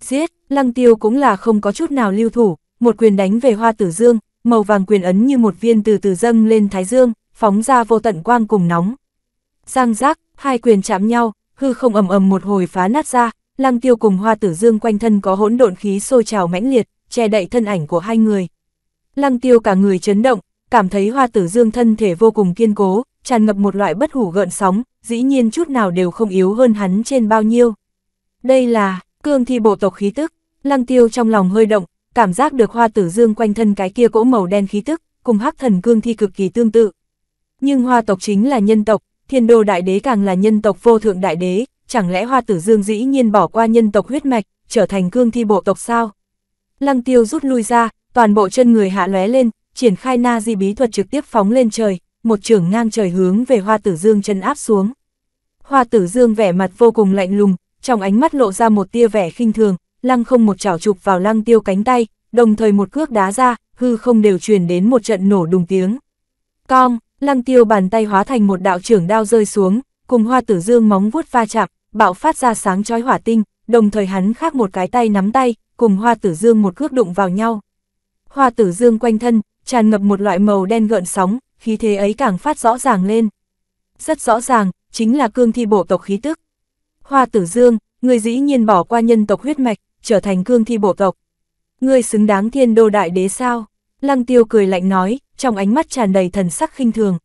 Speaker 1: Giết, lăng tiêu cũng là không có chút nào lưu thủ, một quyền đánh về hoa tử dương, màu vàng quyền ấn như một viên từ từ dâng lên thái dương, phóng ra vô tận quang cùng nóng. Giang giác, hai quyền chạm nhau, hư không ầm ầm một hồi phá nát ra, lăng tiêu cùng hoa tử dương quanh thân có hỗn độn khí sôi trào mãnh liệt, che đậy thân ảnh của hai người. Lăng tiêu cả người chấn động, cảm thấy hoa tử dương thân thể vô cùng kiên cố, tràn ngập một loại bất hủ gợn sóng, dĩ nhiên chút nào đều không yếu hơn hắn trên bao nhiêu. Đây là, cương thi bộ tộc khí tức, lăng tiêu trong lòng hơi động, cảm giác được hoa tử dương quanh thân cái kia cỗ màu đen khí tức, cùng hắc thần cương thi cực kỳ tương tự. Nhưng hoa tộc chính là nhân tộc, thiên đô đại đế càng là nhân tộc vô thượng đại đế, chẳng lẽ hoa tử dương dĩ nhiên bỏ qua nhân tộc huyết mạch, trở thành cương thi bộ tộc sao? Lăng tiêu rút lui ra, toàn bộ chân người hạ lóe lên, triển khai na di bí thuật trực tiếp phóng lên trời, một trưởng ngang trời hướng về hoa tử dương chân áp xuống. Hoa tử dương vẻ mặt vô cùng lạnh lùng, trong ánh mắt lộ ra một tia vẻ khinh thường, lăng không một chảo chụp vào lăng tiêu cánh tay, đồng thời một cước đá ra, hư không đều truyền đến một trận nổ đùng tiếng. Cong, lăng tiêu bàn tay hóa thành một đạo trưởng đao rơi xuống, cùng hoa tử dương móng vuốt va chạm, bạo phát ra sáng chói hỏa tinh, đồng thời hắn khác một cái tay nắm tay, cùng hoa tử dương một cước đụng vào nhau. Hoa tử dương quanh thân, tràn ngập một loại màu đen gợn sóng, khí thế ấy càng phát rõ ràng lên. Rất rõ ràng, chính là cương thi bộ tộc khí tức. Hoa tử dương, người dĩ nhiên bỏ qua nhân tộc huyết mạch, trở thành cương thi bộ tộc. Người xứng đáng thiên đô đại đế sao? Lăng tiêu cười lạnh nói, trong ánh mắt tràn đầy thần sắc khinh thường.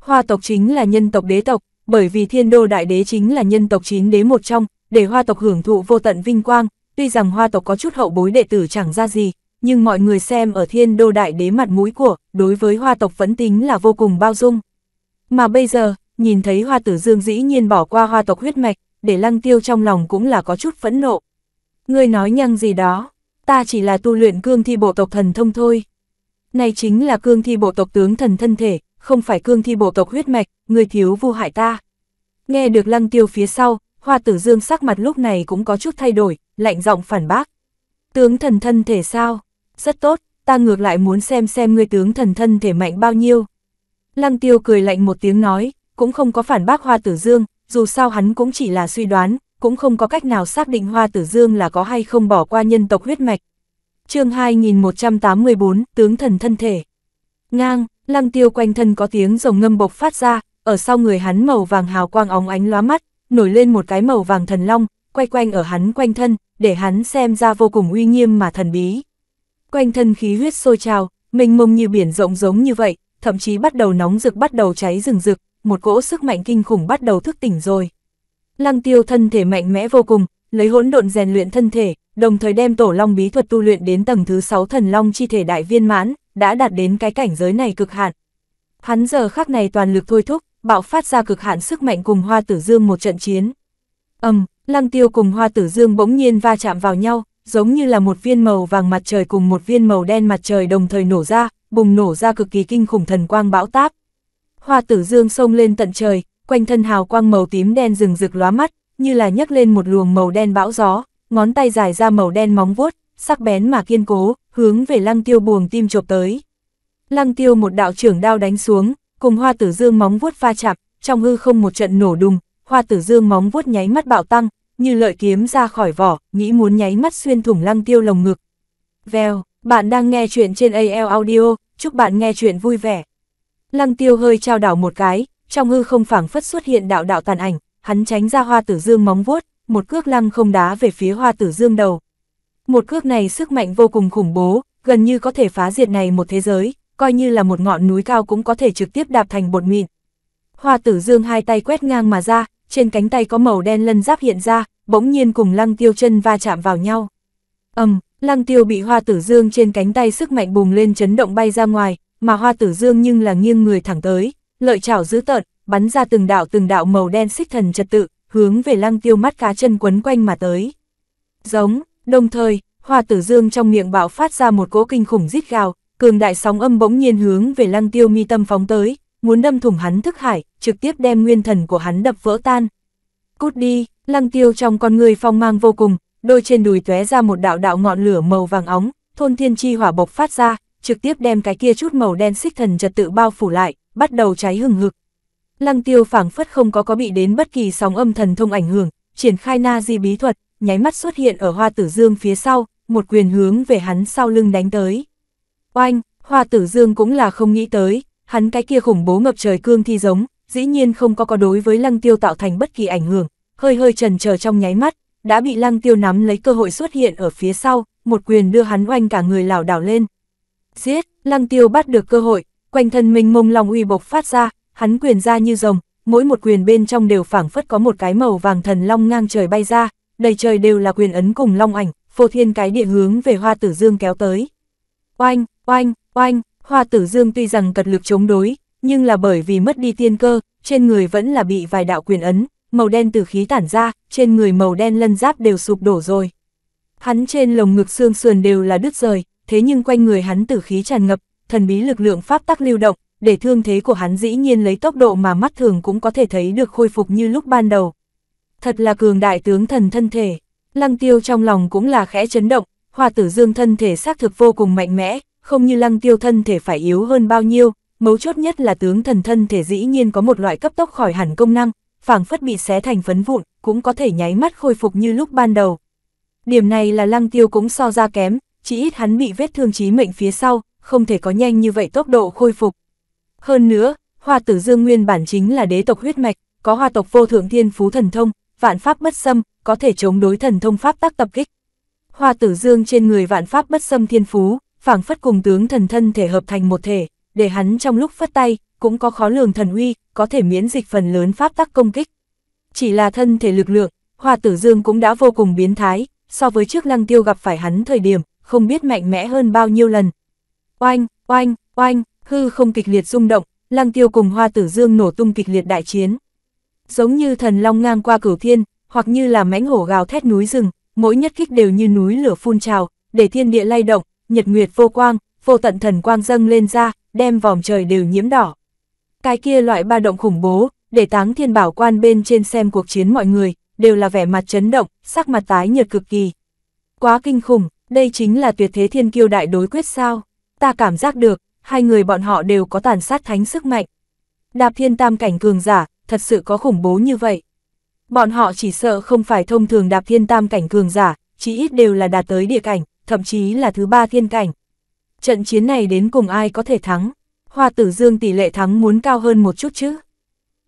Speaker 1: Hoa tộc chính là nhân tộc đế tộc, bởi vì thiên đô đại đế chính là nhân tộc chín đế một trong, để hoa tộc hưởng thụ vô tận vinh quang, tuy rằng hoa tộc có chút hậu bối đệ tử chẳng ra gì, nhưng mọi người xem ở thiên đô đại đế mặt mũi của, đối với hoa tộc vẫn tính là vô cùng bao dung. Mà bây giờ, nhìn thấy hoa tử dương dĩ nhiên bỏ qua hoa tộc huyết mạch, để lăng tiêu trong lòng cũng là có chút phẫn nộ. Ngươi nói nhăng gì đó, ta chỉ là tu luyện cương thi bộ tộc thần thông thôi. Này chính là cương thi bộ tộc tướng thần thân thể, không phải cương thi bộ tộc huyết mạch, người thiếu vu hại ta. Nghe được lăng tiêu phía sau, Hoa tử dương sắc mặt lúc này cũng có chút thay đổi, lạnh giọng phản bác. Tướng thần thân thể sao? Rất tốt, ta ngược lại muốn xem xem ngươi tướng thần thân thể mạnh bao nhiêu. Lăng tiêu cười lạnh một tiếng nói, cũng không có phản bác hoa tử dương, dù sao hắn cũng chỉ là suy đoán, cũng không có cách nào xác định hoa tử dương là có hay không bỏ qua nhân tộc huyết mạch. chương 2184, tướng thần thân thể. Ngang, lăng tiêu quanh thân có tiếng rồng ngâm bộc phát ra, ở sau người hắn màu vàng hào quang óng ánh lóa mắt, nổi lên một cái màu vàng thần long, quay quanh ở hắn quanh thân, để hắn xem ra vô cùng uy nghiêm mà thần bí. Quanh thân khí huyết sôi trào, mênh mông như biển rộng giống như vậy, thậm chí bắt đầu nóng rực bắt đầu cháy rừng rực, một cỗ sức mạnh kinh khủng bắt đầu thức tỉnh rồi. Lăng tiêu thân thể mạnh mẽ vô cùng, lấy hỗn độn rèn luyện thân thể, đồng thời đem tổ long bí thuật tu luyện đến tầng thứ 6 thần long chi thể đại viên mãn, đã đạt đến cái cảnh giới này cực hạn. Hắn giờ khắc này toàn lực thôi thúc, bạo phát ra cực hạn sức mạnh cùng Hoa Tử Dương một trận chiến. Ầm, um, Lăng Tiêu cùng Hoa Tử Dương bỗng nhiên va chạm vào nhau, giống như là một viên màu vàng mặt trời cùng một viên màu đen mặt trời đồng thời nổ ra, bùng nổ ra cực kỳ kinh khủng thần quang bão táp. Hoa Tử Dương sông lên tận trời, quanh thân hào quang màu tím đen rừng rực lóa mắt, như là nhấc lên một luồng màu đen bão gió, ngón tay dài ra màu đen móng vuốt, sắc bén mà kiên cố, hướng về Lăng Tiêu buồng tim chộp tới. Lăng Tiêu một đạo trưởng đao đánh xuống, cùng hoa tử dương móng vuốt va chạm, trong hư không một trận nổ đùng, hoa tử dương móng vuốt nháy mắt bạo tăng, như lợi kiếm ra khỏi vỏ, nghĩ muốn nháy mắt xuyên thủng lăng tiêu lồng ngực. Vèo, bạn đang nghe chuyện trên AL Audio, chúc bạn nghe chuyện vui vẻ. Lăng tiêu hơi trao đảo một cái, trong hư không phảng phất xuất hiện đạo đạo tàn ảnh, hắn tránh ra hoa tử dương móng vuốt, một cước lăng không đá về phía hoa tử dương đầu. Một cước này sức mạnh vô cùng khủng bố, gần như có thể phá diệt này một thế giới, coi như là một ngọn núi cao cũng có thể trực tiếp đạp thành bột mịn. Hoa tử dương hai tay quét ngang mà ra, trên cánh tay có màu đen lân giáp hiện ra, bỗng nhiên cùng lăng tiêu chân va chạm vào nhau. ầm, lăng tiêu bị hoa tử dương trên cánh tay sức mạnh bùng lên chấn động bay ra ngoài, mà hoa tử dương nhưng là nghiêng người thẳng tới, lợi chảo dữ tợn, bắn ra từng đạo từng đạo màu đen xích thần trật tự, hướng về lăng tiêu mắt cá chân quấn quanh mà tới. Giống, đồng thời, hoa tử dương trong miệng bạo phát ra một cỗ kinh khủng rít gào, cường đại sóng âm bỗng nhiên hướng về lăng tiêu mi tâm phóng tới, muốn đâm thủng hắn thức hải, trực tiếp đem nguyên thần của hắn đập vỡ tan. Cút đi, lăng tiêu trong con người phong mang vô cùng, đôi trên đùi tóe ra một đạo đạo ngọn lửa màu vàng óng, thôn thiên chi hỏa bộc phát ra, trực tiếp đem cái kia chút màu đen xích thần trật tự bao phủ lại, bắt đầu cháy hừng hực. Lăng tiêu phảng phất không có có bị đến bất kỳ sóng âm thần thông ảnh hưởng, triển khai na di bí thuật, nháy mắt xuất hiện ở hoa tử dương phía sau, một quyền hướng về hắn sau lưng đánh tới. Oanh, Hoa Tử Dương cũng là không nghĩ tới, hắn cái kia khủng bố ngập trời cương thi giống, dĩ nhiên không có có đối với Lăng Tiêu tạo thành bất kỳ ảnh hưởng, hơi hơi trần chờ trong nháy mắt, đã bị Lăng Tiêu nắm lấy cơ hội xuất hiện ở phía sau, một quyền đưa hắn oanh cả người lảo đảo lên. Giết, Lăng Tiêu bắt được cơ hội, quanh thân mình mông lòng uy bộc phát ra, hắn quyền ra như rồng, mỗi một quyền bên trong đều phảng phất có một cái màu vàng thần long ngang trời bay ra, đầy trời đều là quyền ấn cùng long ảnh, phô thiên cái địa hướng về Hoa Tử Dương kéo tới. Oanh, Oanh, oanh, Hoa Tử Dương tuy rằng cật lực chống đối, nhưng là bởi vì mất đi tiên cơ, trên người vẫn là bị vài đạo quyền ấn, màu đen từ khí tản ra, trên người màu đen lân giáp đều sụp đổ rồi. Hắn trên lồng ngực xương sườn đều là đứt rời, thế nhưng quanh người hắn tử khí tràn ngập, thần bí lực lượng pháp tắc lưu động, để thương thế của hắn dĩ nhiên lấy tốc độ mà mắt thường cũng có thể thấy được khôi phục như lúc ban đầu. Thật là cường đại tướng thần thân thể, lăng tiêu trong lòng cũng là khẽ chấn động, hòa tử dương thân thể xác thực vô cùng mạnh mẽ, không như lăng tiêu thân thể phải yếu hơn bao nhiêu, mấu chốt nhất là tướng thần thân thể dĩ nhiên có một loại cấp tốc khỏi hẳn công năng, phảng phất bị xé thành phấn vụn, cũng có thể nháy mắt khôi phục như lúc ban đầu. Điểm này là lăng tiêu cũng so ra kém, chỉ ít hắn bị vết thương chí mệnh phía sau, không thể có nhanh như vậy tốc độ khôi phục. Hơn nữa, hoa tử dương nguyên bản chính là đế tộc huyết mạch, có hoa tộc vô thượng thiên phú thần thông, vạn pháp bất xâm, có thể chống đối thần thông pháp tác tập kích. Hoa tử dương trên người vạn pháp bất xâm thiên phú, phảng phất cùng tướng thần thân thể hợp thành một thể, để hắn trong lúc phất tay, cũng có khó lường thần uy, có thể miễn dịch phần lớn pháp tắc công kích. Chỉ là thân thể lực lượng, Hoa Tử Dương cũng đã vô cùng biến thái, so với trước Lăng Tiêu gặp phải hắn thời điểm, không biết mạnh mẽ hơn bao nhiêu lần. Oanh, oanh, oanh, hư không kịch liệt rung động, Lăng Tiêu cùng Hoa Tử Dương nổ tung kịch liệt đại chiến. Giống như thần long ngang qua cửu thiên, hoặc như là mãnh hổ gào thét núi rừng, mỗi nhất kích đều như núi lửa phun trào, để thiên địa lay động, nhật nguyệt vô quang, vô tận thần quang dâng lên ra, đem vòng trời đều nhiễm đỏ. Cái kia loại ba động khủng bố, để táng thiên bảo quan bên trên xem cuộc chiến mọi người, đều là vẻ mặt chấn động, sắc mặt tái nhợt cực kỳ. Quá kinh khủng, đây chính là tuyệt thế thiên kiêu đại đối quyết sao. Ta cảm giác được, hai người bọn họ đều có tàn sát thánh sức mạnh. Đạp thiên tam cảnh cường giả, thật sự có khủng bố như vậy. Bọn họ chỉ sợ không phải thông thường đạp thiên tam cảnh cường giả, chỉ ít đều là đạt tới địa cảnh, thậm chí là thứ ba thiên cảnh. Trận chiến này đến cùng ai có thể thắng? Hoa Tử Dương tỷ lệ thắng muốn cao hơn một chút chứ?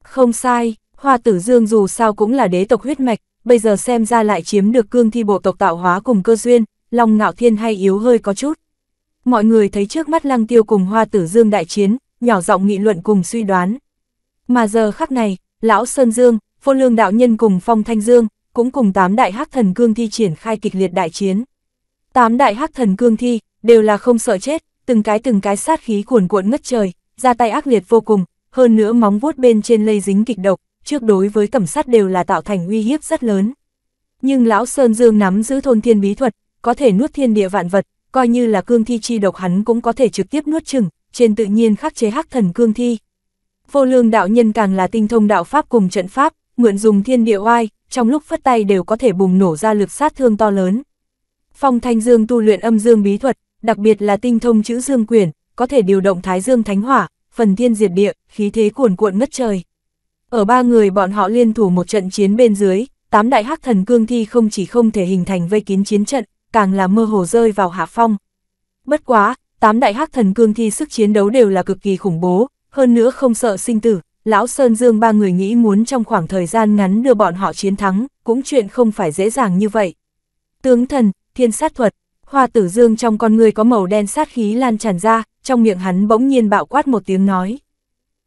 Speaker 1: Không sai, Hoa Tử Dương dù sao cũng là đế tộc huyết mạch, bây giờ xem ra lại chiếm được cương thi bộ tộc tạo hóa cùng cơ duyên, lòng ngạo thiên hay yếu hơi có chút. Mọi người thấy trước mắt Lăng Tiêu cùng Hoa Tử Dương đại chiến, nhỏ giọng nghị luận cùng suy đoán. Mà giờ khắc này, Lão Sơn Dương, Phô Lương Đạo Nhân cùng Phong Thanh Dương, cũng cùng tám đại hắc thần cương thi triển khai kịch liệt đại chiến. Tám đại hắc thần cương thi, đều là không sợ chết, từng cái từng cái sát khí cuồn cuộn ngất trời, ra tay ác liệt vô cùng, hơn nữa móng vuốt bên trên lây dính kịch độc, trước đối với cẩm sát đều là tạo thành uy hiếp rất lớn. Nhưng lão Sơn Dương nắm giữ thôn thiên bí thuật, có thể nuốt thiên địa vạn vật, coi như là cương thi chi độc hắn cũng có thể trực tiếp nuốt chừng, trên tự nhiên khắc chế hắc thần cương thi. Vô lương đạo nhân càng là tinh thông đạo pháp cùng trận pháp, mượn dùng thiên địa oai, trong lúc phất tay đều có thể bùng nổ ra lực sát thương to lớn. Phong Thanh Dương tu luyện âm dương bí thuật, đặc biệt là tinh thông chữ dương quyển, có thể điều động thái dương thánh hỏa, phần thiên diệt địa, khí thế cuồn cuộn ngất trời. Ở ba người bọn họ liên thủ một trận chiến bên dưới, tám đại hắc thần cương thi không chỉ không thể hình thành vây kín chiến trận, càng là mơ hồ rơi vào hạ phong. Bất quá, tám đại hắc thần cương thi sức chiến đấu đều là cực kỳ khủng bố, hơn nữa không sợ sinh tử, lão Sơn Dương ba người nghĩ muốn trong khoảng thời gian ngắn đưa bọn họ chiến thắng, cũng chuyện không phải dễ dàng như vậy. Tướng thần, thiên sát thuật. Hoa tử dương trong con người có màu đen sát khí lan tràn ra, trong miệng hắn bỗng nhiên bạo quát một tiếng nói.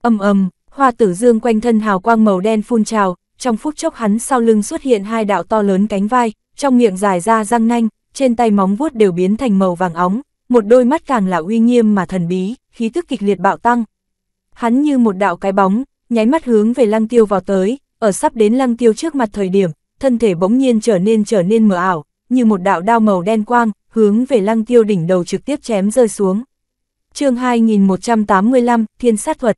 Speaker 1: Âm ầm, hoa tử dương quanh thân hào quang màu đen phun trào, trong phút chốc hắn sau lưng xuất hiện hai đạo to lớn cánh vai, trong miệng dài ra răng nanh, trên tay móng vuốt đều biến thành màu vàng óng, một đôi mắt càng là uy nghiêm mà thần bí, khí tức kịch liệt bạo tăng. Hắn như một đạo cái bóng, nháy mắt hướng về lăng tiêu vào tới, ở sắp đến lăng tiêu trước mặt thời điểm, thân thể bỗng nhiên trở nên trở nên mờ ảo, như một đạo đao màu đen quang, hướng về lăng tiêu đỉnh đầu trực tiếp chém rơi xuống. chương 2185, Thiên Sát Thuật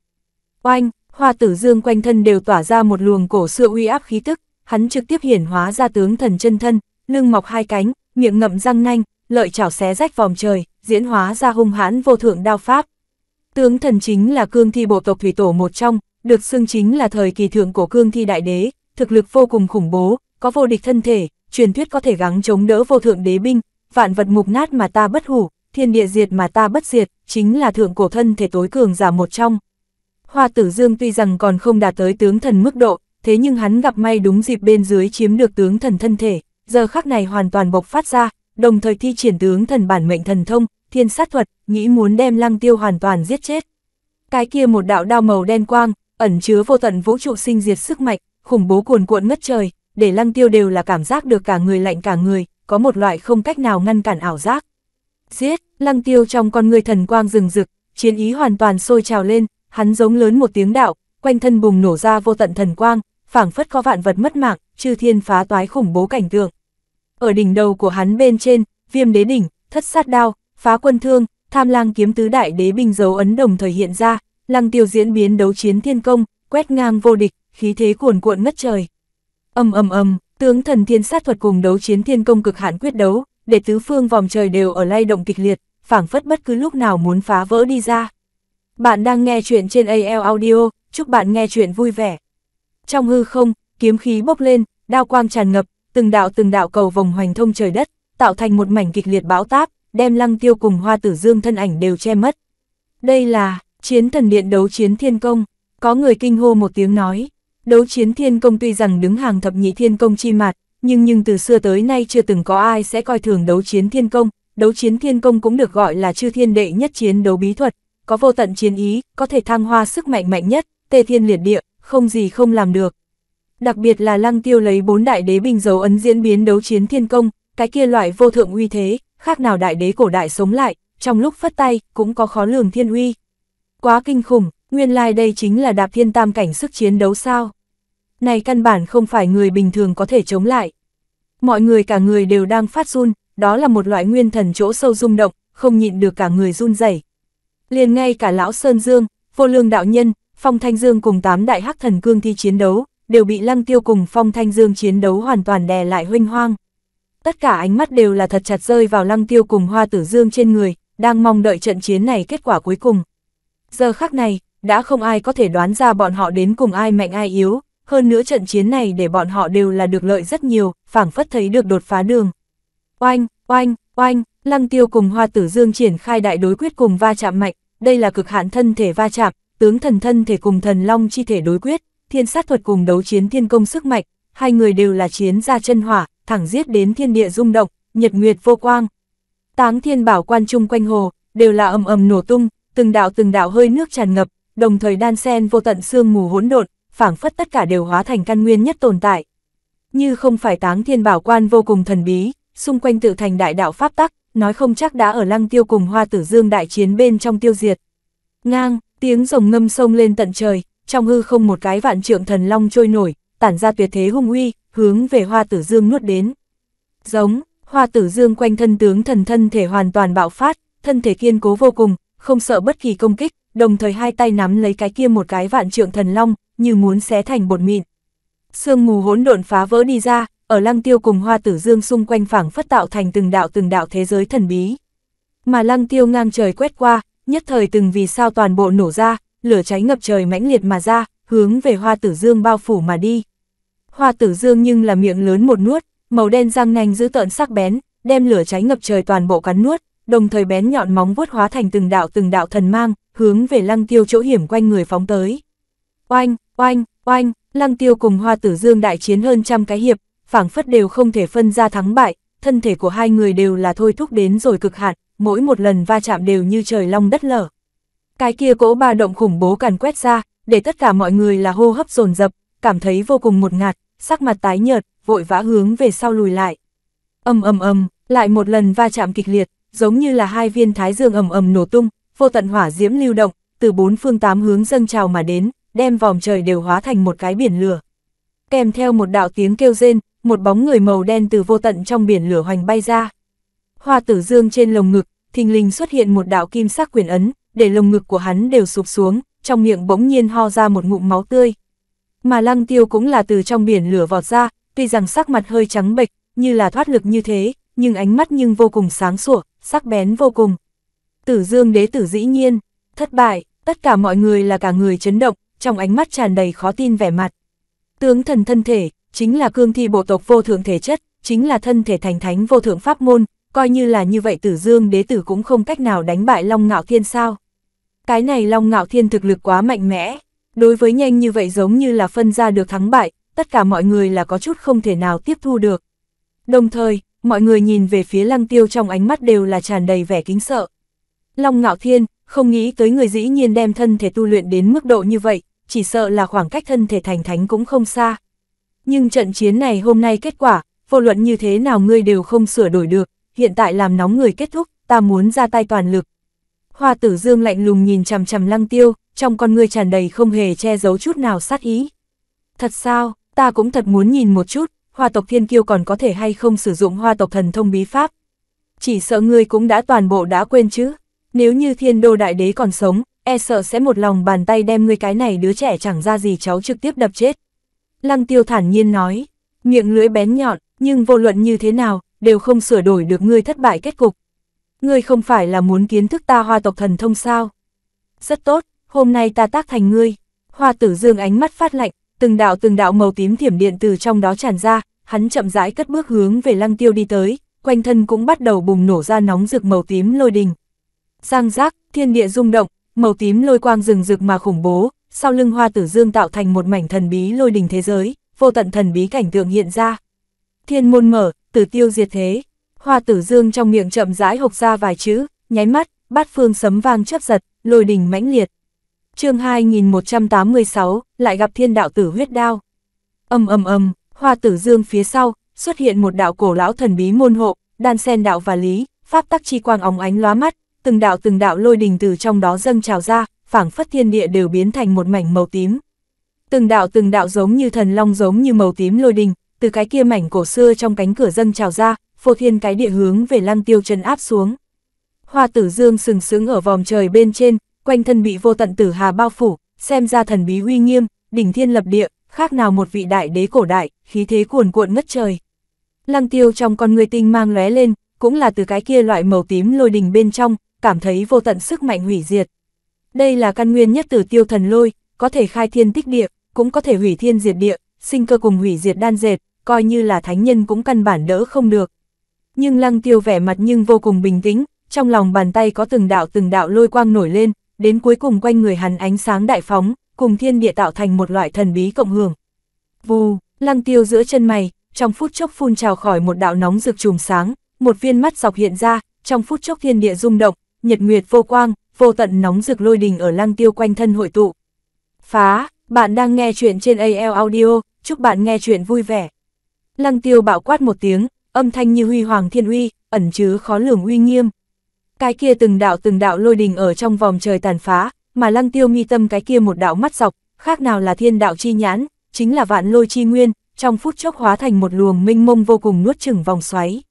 Speaker 1: Oanh, hoa tử dương quanh thân đều tỏa ra một luồng cổ xưa uy áp khí tức, hắn trực tiếp hiển hóa ra tướng thần chân thân, lưng mọc hai cánh, miệng ngậm răng nanh, lợi chảo xé rách vòng trời, diễn hóa ra hung hãn vô thượng đao pháp. Tướng thần chính là cương thi bộ tộc thủy tổ một trong, được xưng chính là thời kỳ thượng cổ cương thi đại đế, thực lực vô cùng khủng bố, có vô địch thân thể, truyền thuyết có thể gắng chống đỡ vô thượng đế binh, vạn vật mục nát mà ta bất hủ, thiên địa diệt mà ta bất diệt, chính là thượng cổ thân thể tối cường giả một trong. Hoa tử dương tuy rằng còn không đạt tới tướng thần mức độ, thế nhưng hắn gặp may đúng dịp bên dưới chiếm được tướng thần thân thể, giờ khắc này hoàn toàn bộc phát ra, đồng thời thi triển tướng thần bản mệnh thần thông, thiên sát thuật, nghĩ muốn đem lăng tiêu hoàn toàn giết chết. Cái kia một đạo đao màu đen quang, ẩn chứa vô tận vũ trụ sinh diệt sức mạnh, khủng bố cuồn cuộn ngất trời, để lăng tiêu đều là cảm giác được cả người lạnh cả người, có một loại không cách nào ngăn cản ảo giác. Giết, lăng tiêu trong con người thần quang rừng rực, chiến ý hoàn toàn sôi trào lên, hắn giống lớn một tiếng đạo, quanh thân bùng nổ ra vô tận thần quang, phảng phất có vạn vật mất mạng, chư thiên phá toái khủng bố cảnh tượng. Ở đỉnh đầu của hắn bên trên, viêm đế đỉnh, thất sát đao, phá quân thương, tham lang kiếm tứ đại đế binh dấu ấn đồng thời hiện ra, lăng tiêu diễn biến đấu chiến thiên công, quét ngang vô địch, khí thế cuồn cuộn ngất trời ầm ầm ầm tướng thần thiên sát thuật cùng đấu chiến thiên công cực hạn quyết đấu, để tứ phương vòng trời đều ở lay động kịch liệt, phảng phất bất cứ lúc nào muốn phá vỡ đi ra. Bạn đang nghe chuyện trên AL Audio, chúc bạn nghe chuyện vui vẻ. Trong hư không, kiếm khí bốc lên, đao quang tràn ngập, từng đạo từng đạo cầu vòng hoành thông trời đất, tạo thành một mảnh kịch liệt bão táp, đem Lăng Tiêu cùng Hoa Tử Dương thân ảnh đều che mất. Đây là chiến thần điện đấu chiến thiên công, có người kinh hô một tiếng nói. Đấu chiến thiên công tuy rằng đứng hàng thập nhị thiên công chi mạt, nhưng nhưng từ xưa tới nay chưa từng có ai sẽ coi thường đấu chiến thiên công, đấu chiến thiên công cũng được gọi là chư thiên đệ nhất chiến đấu bí thuật, có vô tận chiến ý, có thể thăng hoa sức mạnh mạnh nhất, tê thiên liệt địa, không gì không làm được. Đặc biệt là lăng tiêu lấy bốn đại đế binh dấu ấn diễn biến đấu chiến thiên công, cái kia loại vô thượng uy thế, khác nào đại đế cổ đại sống lại, trong lúc phất tay, cũng có khó lường thiên uy. Quá kinh khủng, nguyên lai like đây chính là đạp thiên tam cảnh sức chiến đấu sao này căn bản không phải người bình thường có thể chống lại. Mọi người cả người đều đang phát run, đó là một loại nguyên thần chỗ sâu rung động, không nhịn được cả người run rẩy. Liền ngay cả lão Sơn Dương, vô lương đạo nhân, Phong Thanh Dương cùng tám đại hắc thần cương thi chiến đấu, đều bị Lăng Tiêu cùng Phong Thanh Dương chiến đấu hoàn toàn đè lại huynh hoang. Tất cả ánh mắt đều là thật chặt rơi vào Lăng Tiêu cùng Hoa Tử Dương trên người, đang mong đợi trận chiến này kết quả cuối cùng. Giờ khắc này, đã không ai có thể đoán ra bọn họ đến cùng ai mạnh ai yếu, hơn nữa trận chiến này để bọn họ đều là được lợi rất nhiều, phảng phất thấy được đột phá đường. Oanh, oanh, oanh, Lăng Tiêu cùng Hoa Tử Dương triển khai đại đối quyết cùng va chạm mạnh, đây là cực hạn thân thể va chạm, tướng thần thân thể cùng thần long chi thể đối quyết, thiên sát thuật cùng đấu chiến thiên công sức mạnh, hai người đều là chiến ra chân hỏa, thẳng giết đến thiên địa rung động, nhật nguyệt vô quang. Táng thiên bảo quan chung quanh hồ, đều là ầm ầm nổ tung, từng đạo từng đạo hơi nước tràn ngập, đồng thời đan sen vô tận sương mù hỗn độn, phảng phất tất cả đều hóa thành căn nguyên nhất tồn tại. Như không phải táng thiên bảo quan vô cùng thần bí, xung quanh tự thành đại đạo pháp tắc, nói không chắc đã ở lăng tiêu cùng hoa tử dương đại chiến bên trong tiêu diệt. Ngang, tiếng rồng ngâm sông lên tận trời, trong hư không một cái vạn trượng thần long trôi nổi, tản ra tuyệt thế hung uy, hướng về hoa tử dương nuốt đến. Giống, hoa tử dương quanh thân tướng thần thân thể hoàn toàn bạo phát, thân thể kiên cố vô cùng, không sợ bất kỳ công kích, đồng thời hai tay nắm lấy cái kia một cái vạn trượng thần long, như muốn xé thành bột mịn. Sương mù hỗn độn phá vỡ đi ra, ở lăng tiêu cùng hoa tử dương xung quanh phảng phất tạo thành từng đạo từng đạo thế giới thần bí. Mà lăng tiêu ngang trời quét qua, nhất thời từng vì sao toàn bộ nổ ra, lửa cháy ngập trời mãnh liệt mà ra, hướng về hoa tử dương bao phủ mà đi. Hoa tử dương nhưng là miệng lớn một nuốt, màu đen răng nanh giữ tợn sắc bén, đem lửa cháy ngập trời toàn bộ cắn nuốt, đồng thời bén nhọn móng vuốt hóa thành từng đạo từng đạo thần mang, hướng về lăng tiêu chỗ hiểm quanh người phóng tới. Oanh, oanh, oanh, lăng tiêu cùng hoa tử dương đại chiến hơn trăm cái hiệp, phảng phất đều không thể phân ra thắng bại, thân thể của hai người đều là thôi thúc đến rồi cực hạn, mỗi một lần va chạm đều như trời long đất lở. Cái kia cỗ ba động khủng bố càn quét ra, để tất cả mọi người là hô hấp dồn dập, cảm thấy vô cùng một ngạt, sắc mặt tái nhợt, vội vã hướng về sau lùi lại. Âm ầm ầm, lại một lần va chạm kịch liệt, giống như là hai viên thái dương ầm ầm nổ tung, vô tận hỏa diễm lưu động, từ bốn phương tám hướng dâng trào mà đến, đem vòng trời đều hóa thành một cái biển lửa. Kèm theo một đạo tiếng kêu rên, một bóng người màu đen từ vô tận trong biển lửa hoành bay ra. Hoa tử dương trên lồng ngực, thình lình xuất hiện một đạo kim sắc quyền ấn, để lồng ngực của hắn đều sụp xuống, trong miệng bỗng nhiên ho ra một ngụm máu tươi. Mà lăng tiêu cũng là từ trong biển lửa vọt ra, tuy rằng sắc mặt hơi trắng bệch, như là thoát lực như thế, nhưng ánh mắt nhưng vô cùng sáng sủa, sắc bén vô cùng. Tử Dương đế tử dĩ nhiên, thất bại, tất cả mọi người là cả người chấn động, trong ánh mắt tràn đầy khó tin vẻ mặt. Tướng thần thân thể, chính là cương thi bộ tộc vô thượng thể chất, chính là thân thể thành thánh vô thượng pháp môn, coi như là như vậy Tử Dương đế tử cũng không cách nào đánh bại Long Ngạo Thiên sao. Cái này Long Ngạo Thiên thực lực quá mạnh mẽ, đối với nhanh như vậy giống như là phân ra được thắng bại, tất cả mọi người là có chút không thể nào tiếp thu được. Đồng thời, mọi người nhìn về phía lăng tiêu trong ánh mắt đều là tràn đầy vẻ kính sợ. Long Ngạo Thiên, không nghĩ tới người dĩ nhiên đem thân thể tu luyện đến mức độ như vậy, chỉ sợ là khoảng cách thân thể thành thánh cũng không xa. Nhưng trận chiến này hôm nay kết quả, vô luận như thế nào ngươi đều không sửa đổi được, hiện tại làm nóng người kết thúc, ta muốn ra tay toàn lực. Hoa tử dương lạnh lùng nhìn chằm chằm lăng tiêu, trong con ngươi tràn đầy không hề che giấu chút nào sát ý. Thật sao, ta cũng thật muốn nhìn một chút, hoa tộc thiên kiêu còn có thể hay không sử dụng hoa tộc thần thông bí pháp. Chỉ sợ ngươi cũng đã toàn bộ đã quên chứ nếu như thiên đô đại đế còn sống, e sợ sẽ một lòng bàn tay đem ngươi cái này đứa trẻ chẳng ra gì cháu trực tiếp đập chết. Lăng tiêu thản nhiên nói, miệng lưỡi bén nhọn, nhưng vô luận như thế nào, đều không sửa đổi được ngươi thất bại kết cục. Ngươi không phải là muốn kiến thức ta hoa tộc thần thông sao? Rất tốt, hôm nay ta tác thành ngươi. Hoa tử dương ánh mắt phát lạnh, từng đạo từng đạo màu tím thiểm điện từ trong đó tràn ra, hắn chậm rãi cất bước hướng về lăng tiêu đi tới, quanh thân cũng bắt đầu bùng nổ ra nóng rực màu tím lôi đình, sang giác, thiên địa rung động, màu tím lôi quang rừng rực mà khủng bố, sau lưng hoa tử dương tạo thành một mảnh thần bí lôi đình thế giới, vô tận thần bí cảnh tượng hiện ra. Thiên môn mở, tử tiêu diệt thế. Hoa tử dương trong miệng chậm rãi hộc ra vài chữ, nháy mắt, bát phương sấm vang chấp giật, lôi đình mãnh liệt. chương 2186, lại gặp thiên đạo tử huyết đao. Âm âm âm, hoa tử dương phía sau, xuất hiện một đạo cổ lão thần bí môn hộ, đan sen đạo và lý, pháp tắc chi quang óng ánh lóa mắt, từng đạo từng đạo lôi đình từ trong đó dâng trào ra, phảng phất thiên địa đều biến thành một mảnh màu tím. Từng đạo từng đạo giống như thần long giống như màu tím lôi đình, từ cái kia mảnh cổ xưa trong cánh cửa dâng trào ra, phô thiên cái địa hướng về lăng tiêu chân áp xuống. Hoa tử dương sừng sững ở vòng trời bên trên, quanh thân bị vô tận tử hà bao phủ, xem ra thần bí uy nghiêm, đỉnh thiên lập địa, khác nào một vị đại đế cổ đại, khí thế cuồn cuộn ngất trời. Lăng tiêu trong con người tinh mang lóe lên, cũng là từ cái kia loại màu tím lôi đình bên trong, cảm thấy vô tận sức mạnh hủy diệt. Đây là căn nguyên nhất từ tiêu thần lôi, có thể khai thiên tích địa, cũng có thể hủy thiên diệt địa, sinh cơ cùng hủy diệt đan dệt, coi như là thánh nhân cũng căn bản đỡ không được. Nhưng lăng tiêu vẻ mặt nhưng vô cùng bình tĩnh, trong lòng bàn tay có từng đạo từng đạo lôi quang nổi lên, đến cuối cùng quanh người hắn ánh sáng đại phóng, cùng thiên địa tạo thành một loại thần bí cộng hưởng. Vù, lăng tiêu giữa chân mày, trong phút chốc phun trào khỏi một đạo nóng rực trùm sáng, một viên mắt dọc hiện ra, trong phút chốc thiên địa rung động, nhật nguyệt vô quang, vô tận nóng rực lôi đình ở lăng tiêu quanh thân hội tụ. Phá, bạn đang nghe chuyện trên AL Audio, chúc bạn nghe chuyện vui vẻ. Lăng tiêu bạo quát một tiếng, âm thanh như huy hoàng thiên uy, ẩn chứa khó lường uy nghiêm. Cái kia từng đạo từng đạo lôi đình ở trong vòng trời tàn phá, mà lăng tiêu mi tâm cái kia một đạo mắt dọc, khác nào là thiên đạo chi nhãn, chính là vạn lôi chi nguyên, trong phút chốc hóa thành một luồng minh mông vô cùng nuốt chửng vòng xoáy.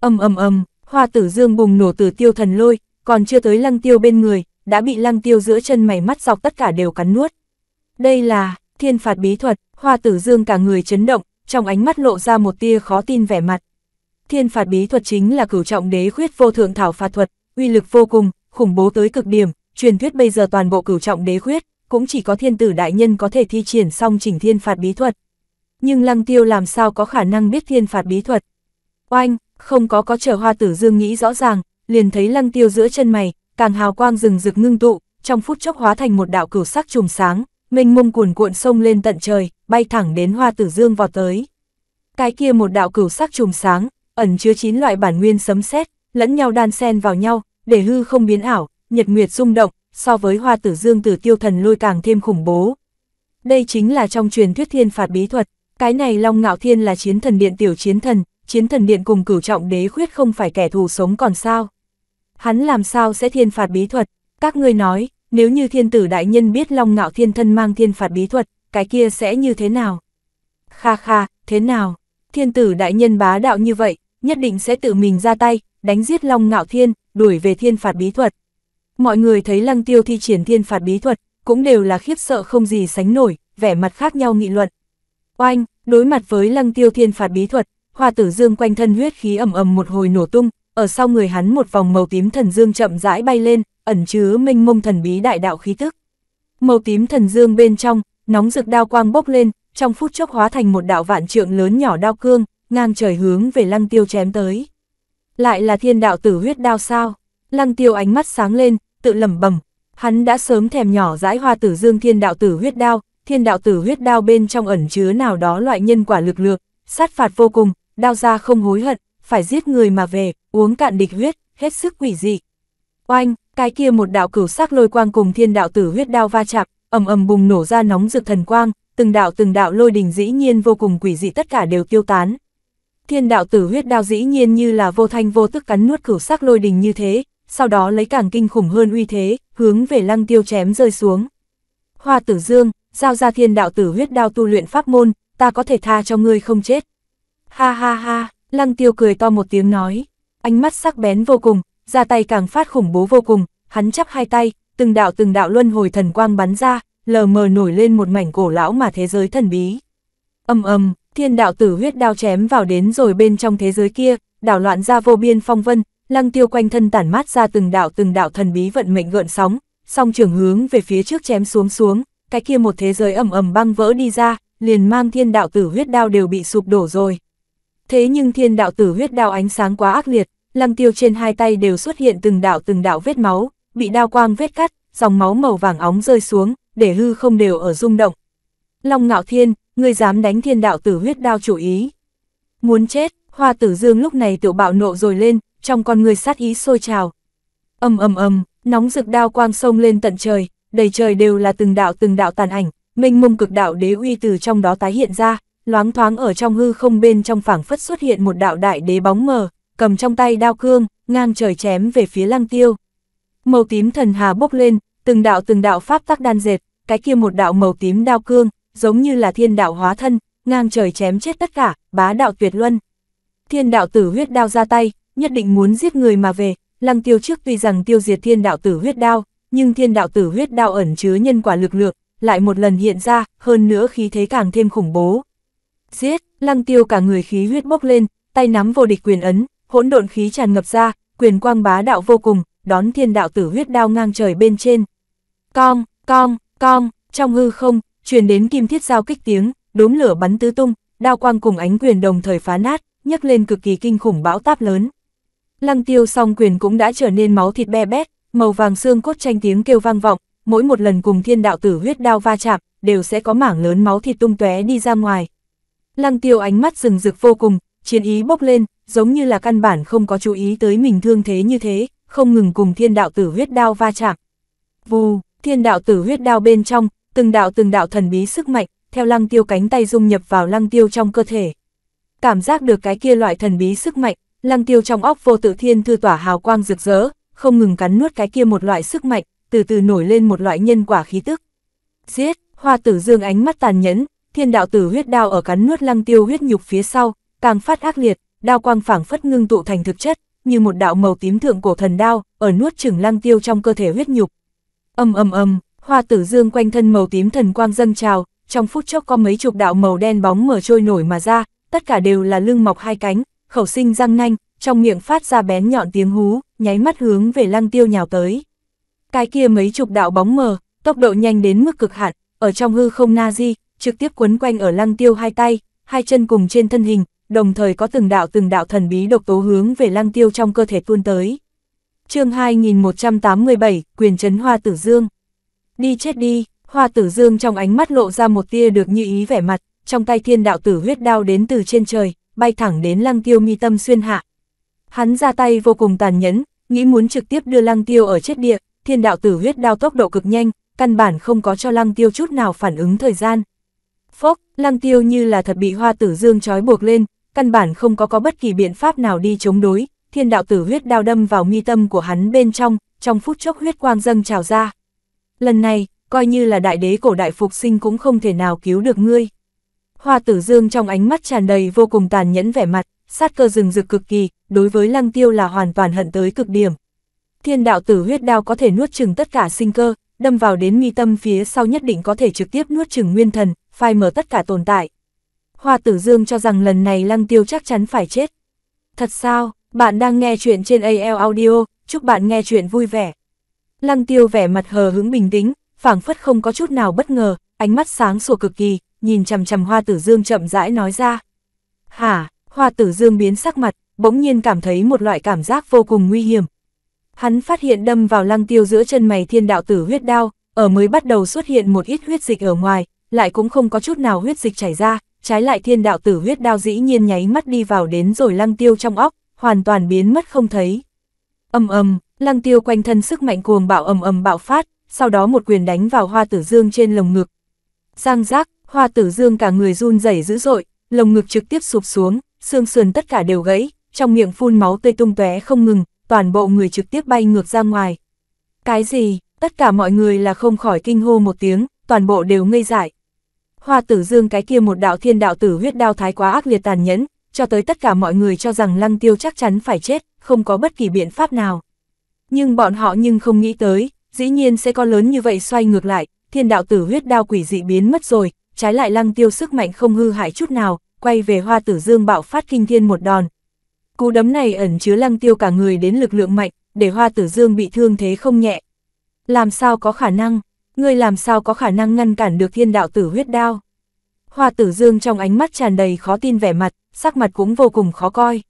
Speaker 1: Âm âm âm, hoa tử dương bùng nổ từ tiêu thần lôi, còn chưa tới lăng tiêu bên người, đã bị lăng tiêu giữa chân mày mắt dọc tất cả đều cắn nuốt. Đây là, thiên phạt bí thuật, hoa tử dương cả người chấn động, trong ánh mắt lộ ra một tia khó tin vẻ mặt. Thiên phạt bí thuật chính là cửu trọng đế khuyết vô thượng thảo phạt thuật, uy lực vô cùng, khủng bố tới cực điểm, truyền thuyết bây giờ toàn bộ cửu trọng đế khuyết, cũng chỉ có thiên tử đại nhân có thể thi triển xong chỉnh thiên phạt bí thuật. Nhưng lăng tiêu làm sao có khả năng biết thiên phạt bí thuật. Oanh, không có có chờ hoa tử dương nghĩ rõ ràng, liền thấy lăng tiêu giữa chân mày, càng hào quang rừng rực ngưng tụ, trong phút chốc hóa thành một đạo cửu sắc trùm sáng, mênh mông cuồn cuộn sông lên tận trời, bay thẳng đến hoa tử dương vào tới. Cái kia một đạo cửu sắc trùm sáng, ẩn chứa chín loại bản nguyên sấm sét, lẫn nhau đan xen vào nhau, để hư không biến ảo, nhật nguyệt rung động, so với hoa tử dương tử tiêu thần lôi càng thêm khủng bố. Đây chính là trong truyền thuyết thiên phạt bí thuật, cái này Long Ngạo Thiên là chiến thần điện tiểu chiến thần, chiến thần điện cùng cửu trọng đế khuyết không phải kẻ thù sống còn sao hắn làm sao sẽ thiên phạt bí thuật, các ngươi nói, nếu như thiên tử đại nhân biết long ngạo thiên thân mang thiên phạt bí thuật, cái kia sẽ như thế nào? Kha kha, thế nào? Thiên tử đại nhân bá đạo như vậy, nhất định sẽ tự mình ra tay, đánh giết long ngạo thiên, đuổi về thiên phạt bí thuật. Mọi người thấy lăng tiêu thi triển thiên phạt bí thuật, cũng đều là khiếp sợ không gì sánh nổi, vẻ mặt khác nhau nghị luận. Oanh, đối mặt với lăng tiêu thiên phạt bí thuật, hoa tử dương quanh thân huyết khí ẩm ẩm một hồi nổ tung, ở sau người hắn một vòng màu tím thần dương chậm rãi bay lên, ẩn chứa minh mông thần bí đại đạo khí tức. Màu tím thần dương bên trong, nóng rực đao quang bốc lên, trong phút chốc hóa thành một đạo vạn trượng lớn nhỏ đao cương, ngang trời hướng về lăng tiêu chém tới. Lại là thiên đạo tử huyết đao sao? Lăng tiêu ánh mắt sáng lên, tự lẩm bẩm hắn đã sớm thèm nhỏ rãi hoa tử dương thiên đạo tử huyết đao, thiên đạo tử huyết đao bên trong ẩn chứa nào đó loại nhân quả lực lượng, sát phạt vô cùng, đao ra không hối hận, phải giết người mà về, uống cạn địch huyết, hết sức quỷ dị. Oanh, cái kia một đạo cửu sắc lôi quang cùng thiên đạo tử huyết đao va chạm, ầm ầm bùng nổ ra nóng rực thần quang, từng đạo từng đạo lôi đình dĩ nhiên vô cùng quỷ dị tất cả đều tiêu tán. Thiên đạo tử huyết đao dĩ nhiên như là vô thanh vô tức cắn nuốt cửu sắc lôi đình như thế, sau đó lấy càng kinh khủng hơn uy thế, hướng về lăng tiêu chém rơi xuống. Hoa tử dương, giao ra thiên đạo tử huyết đao tu luyện pháp môn, ta có thể tha cho ngươi không chết. Ha ha ha. Lăng tiêu cười to một tiếng nói, ánh mắt sắc bén vô cùng, ra tay càng phát khủng bố vô cùng, hắn chắp hai tay, từng đạo từng đạo luân hồi thần quang bắn ra, lờ mờ nổi lên một mảnh cổ lão mà thế giới thần bí. Âm âm, thiên đạo tử huyết đao chém vào đến rồi bên trong thế giới kia, đảo loạn ra vô biên phong vân, lăng tiêu quanh thân tản mát ra từng đạo từng đạo thần bí vận mệnh gợn sóng, song trường hướng về phía trước chém xuống xuống, cái kia một thế giới ầm ầm băng vỡ đi ra, liền mang thiên đạo tử huyết đao đều bị sụp đổ rồi. Thế nhưng thiên đạo tử huyết đao ánh sáng quá ác liệt, lăng tiêu trên hai tay đều xuất hiện từng đạo từng đạo vết máu, bị đao quang vết cắt, dòng máu màu vàng óng rơi xuống, để hư không đều ở rung động. Long ngạo thiên, ngươi dám đánh thiên đạo tử huyết đao chủ ý. Muốn chết, hoa tử dương lúc này tự bạo nộ rồi lên, trong con người sát ý sôi trào. ầm ầm ầm nóng rực đao quang sông lên tận trời, đầy trời đều là từng đạo từng đạo tàn ảnh, minh mông cực đạo đế uy từ trong đó tái hiện ra loáng thoáng ở trong hư không bên trong phảng phất xuất hiện một đạo đại đế bóng mờ, cầm trong tay đao cương, ngang trời chém về phía lăng tiêu. Màu tím thần hà bốc lên, từng đạo từng đạo pháp tắc đan dệt, cái kia một đạo màu tím đao cương, giống như là thiên đạo hóa thân, ngang trời chém chết tất cả, bá đạo tuyệt luân. Thiên đạo tử huyết đao ra tay, nhất định muốn giết người mà về, lăng tiêu trước tuy rằng tiêu diệt thiên đạo tử huyết đao, nhưng thiên đạo tử huyết đao ẩn chứa nhân quả lực lượng, lại một lần hiện ra, hơn nữa khí thế càng thêm khủng bố, Giết, lăng tiêu cả người khí huyết bốc lên, tay nắm vô địch quyền ấn, hỗn độn khí tràn ngập ra, quyền quang bá đạo vô cùng, đón thiên đạo tử huyết đao ngang trời bên trên. Cong, cong, cong, trong hư không, truyền đến kim thiết giao kích tiếng, đốm lửa bắn tứ tung, đao quang cùng ánh quyền đồng thời phá nát, nhấc lên cực kỳ kinh khủng bão táp lớn. Lăng tiêu song quyền cũng đã trở nên máu thịt be bét, màu vàng xương cốt tranh tiếng kêu vang vọng, mỗi một lần cùng thiên đạo tử huyết đao va chạm, đều sẽ có mảng lớn máu thịt tung tóe đi ra ngoài. Lăng tiêu ánh mắt rừng rực vô cùng, chiến ý bốc lên, giống như là căn bản không có chú ý tới mình thương thế như thế, không ngừng cùng thiên đạo tử huyết đao va chạm. Vù, thiên đạo tử huyết đao bên trong, từng đạo từng đạo thần bí sức mạnh, theo lăng tiêu cánh tay dung nhập vào lăng tiêu trong cơ thể. Cảm giác được cái kia loại thần bí sức mạnh, lăng tiêu trong óc vô tự thiên thư tỏa hào quang rực rỡ, không ngừng cắn nuốt cái kia một loại sức mạnh, từ từ nổi lên một loại nhân quả khí tức. Giết, hoa tử dương ánh mắt tàn nhẫn, thiên đạo tử huyết đao ở cắn nuốt lăng tiêu huyết nhục phía sau, càng phát ác liệt, đao quang phảng phất ngưng tụ thành thực chất, như một đạo màu tím thượng cổ thần đao, ở nuốt chửng lăng tiêu trong cơ thể huyết nhục. Âm âm âm, hoa tử dương quanh thân màu tím thần quang dâng trào, trong phút chốc có mấy chục đạo màu đen bóng mở trôi nổi mà ra, tất cả đều là lưng mọc hai cánh, khẩu sinh răng nanh, trong miệng phát ra bén nhọn tiếng hú, nháy mắt hướng về lăng tiêu nhào tới. Cái kia mấy chục đạo bóng mờ, tốc độ nhanh đến mức cực hạn, ở trong hư không na di, trực tiếp quấn quanh ở lăng tiêu hai tay, hai chân cùng trên thân hình, đồng thời có từng đạo từng đạo thần bí độc tố hướng về lăng tiêu trong cơ thể tuôn tới. chương 2187, quyền trấn hoa tử dương. Đi chết đi, hoa tử dương trong ánh mắt lộ ra một tia được như ý vẻ mặt, trong tay thiên đạo tử huyết đao đến từ trên trời, bay thẳng đến lăng tiêu mi tâm xuyên hạ. Hắn ra tay vô cùng tàn nhẫn, nghĩ muốn trực tiếp đưa lăng tiêu ở chết địa, thiên đạo tử huyết đao tốc độ cực nhanh, căn bản không có cho lăng tiêu chút nào phản ứng thời gian, lăng tiêu như là thật bị hoa tử dương trói buộc lên, căn bản không có có bất kỳ biện pháp nào đi chống đối, thiên đạo tử huyết đao đâm vào mi tâm của hắn bên trong, trong phút chốc huyết quang dâng trào ra. Lần này, coi như là đại đế cổ đại phục sinh cũng không thể nào cứu được ngươi. Hoa tử dương trong ánh mắt tràn đầy vô cùng tàn nhẫn vẻ mặt, sát cơ rừng rực cực kỳ, đối với lăng tiêu là hoàn toàn hận tới cực điểm. Thiên đạo tử huyết đao có thể nuốt chừng tất cả sinh cơ, đâm vào đến mi tâm phía sau nhất định có thể trực tiếp nuốt chừng nguyên thần, phai mở tất cả tồn tại. Hoa tử dương cho rằng lần này lăng tiêu chắc chắn phải chết. Thật sao, bạn đang nghe chuyện trên AL Audio, chúc bạn nghe chuyện vui vẻ. Lăng tiêu vẻ mặt hờ hứng bình tĩnh, phảng phất không có chút nào bất ngờ, ánh mắt sáng sủa cực kỳ, nhìn chằm chằm hoa tử dương chậm rãi nói ra. Hả, hoa tử dương biến sắc mặt, bỗng nhiên cảm thấy một loại cảm giác vô cùng nguy hiểm. Hắn phát hiện đâm vào lăng tiêu giữa chân mày thiên đạo tử huyết đao, ở mới bắt đầu xuất hiện một ít huyết dịch ở ngoài, lại cũng không có chút nào huyết dịch chảy ra, trái lại thiên đạo tử huyết đao dĩ nhiên nháy mắt đi vào đến rồi lăng tiêu trong óc, hoàn toàn biến mất không thấy. Âm ầm, lăng tiêu quanh thân sức mạnh cuồng bạo ầm ầm bạo phát, sau đó một quyền đánh vào hoa tử dương trên lồng ngực. Giang giác, hoa tử dương cả người run rẩy dữ dội, lồng ngực trực tiếp sụp xuống, xương sườn tất cả đều gãy, trong miệng phun máu tươi tung tóe không ngừng, toàn bộ người trực tiếp bay ngược ra ngoài. Cái gì, tất cả mọi người là không khỏi kinh hô một tiếng, toàn bộ đều ngây dại. Hoa tử dương cái kia một đạo thiên đạo tử huyết đao thái quá ác liệt tàn nhẫn, cho tới tất cả mọi người cho rằng lăng tiêu chắc chắn phải chết, không có bất kỳ biện pháp nào. Nhưng bọn họ nhưng không nghĩ tới, dĩ nhiên sẽ có lớn như vậy xoay ngược lại, thiên đạo tử huyết đao quỷ dị biến mất rồi, trái lại lăng tiêu sức mạnh không hư hại chút nào, quay về hoa tử dương bạo phát kinh thiên một đòn. Cú đấm này ẩn chứa lăng tiêu cả người đến lực lượng mạnh, để hoa tử dương bị thương thế không nhẹ. Làm sao có khả năng, ngươi làm sao có khả năng ngăn cản được thiên đạo tử huyết đao. Hoa tử dương trong ánh mắt tràn đầy khó tin vẻ mặt, sắc mặt cũng vô cùng khó coi.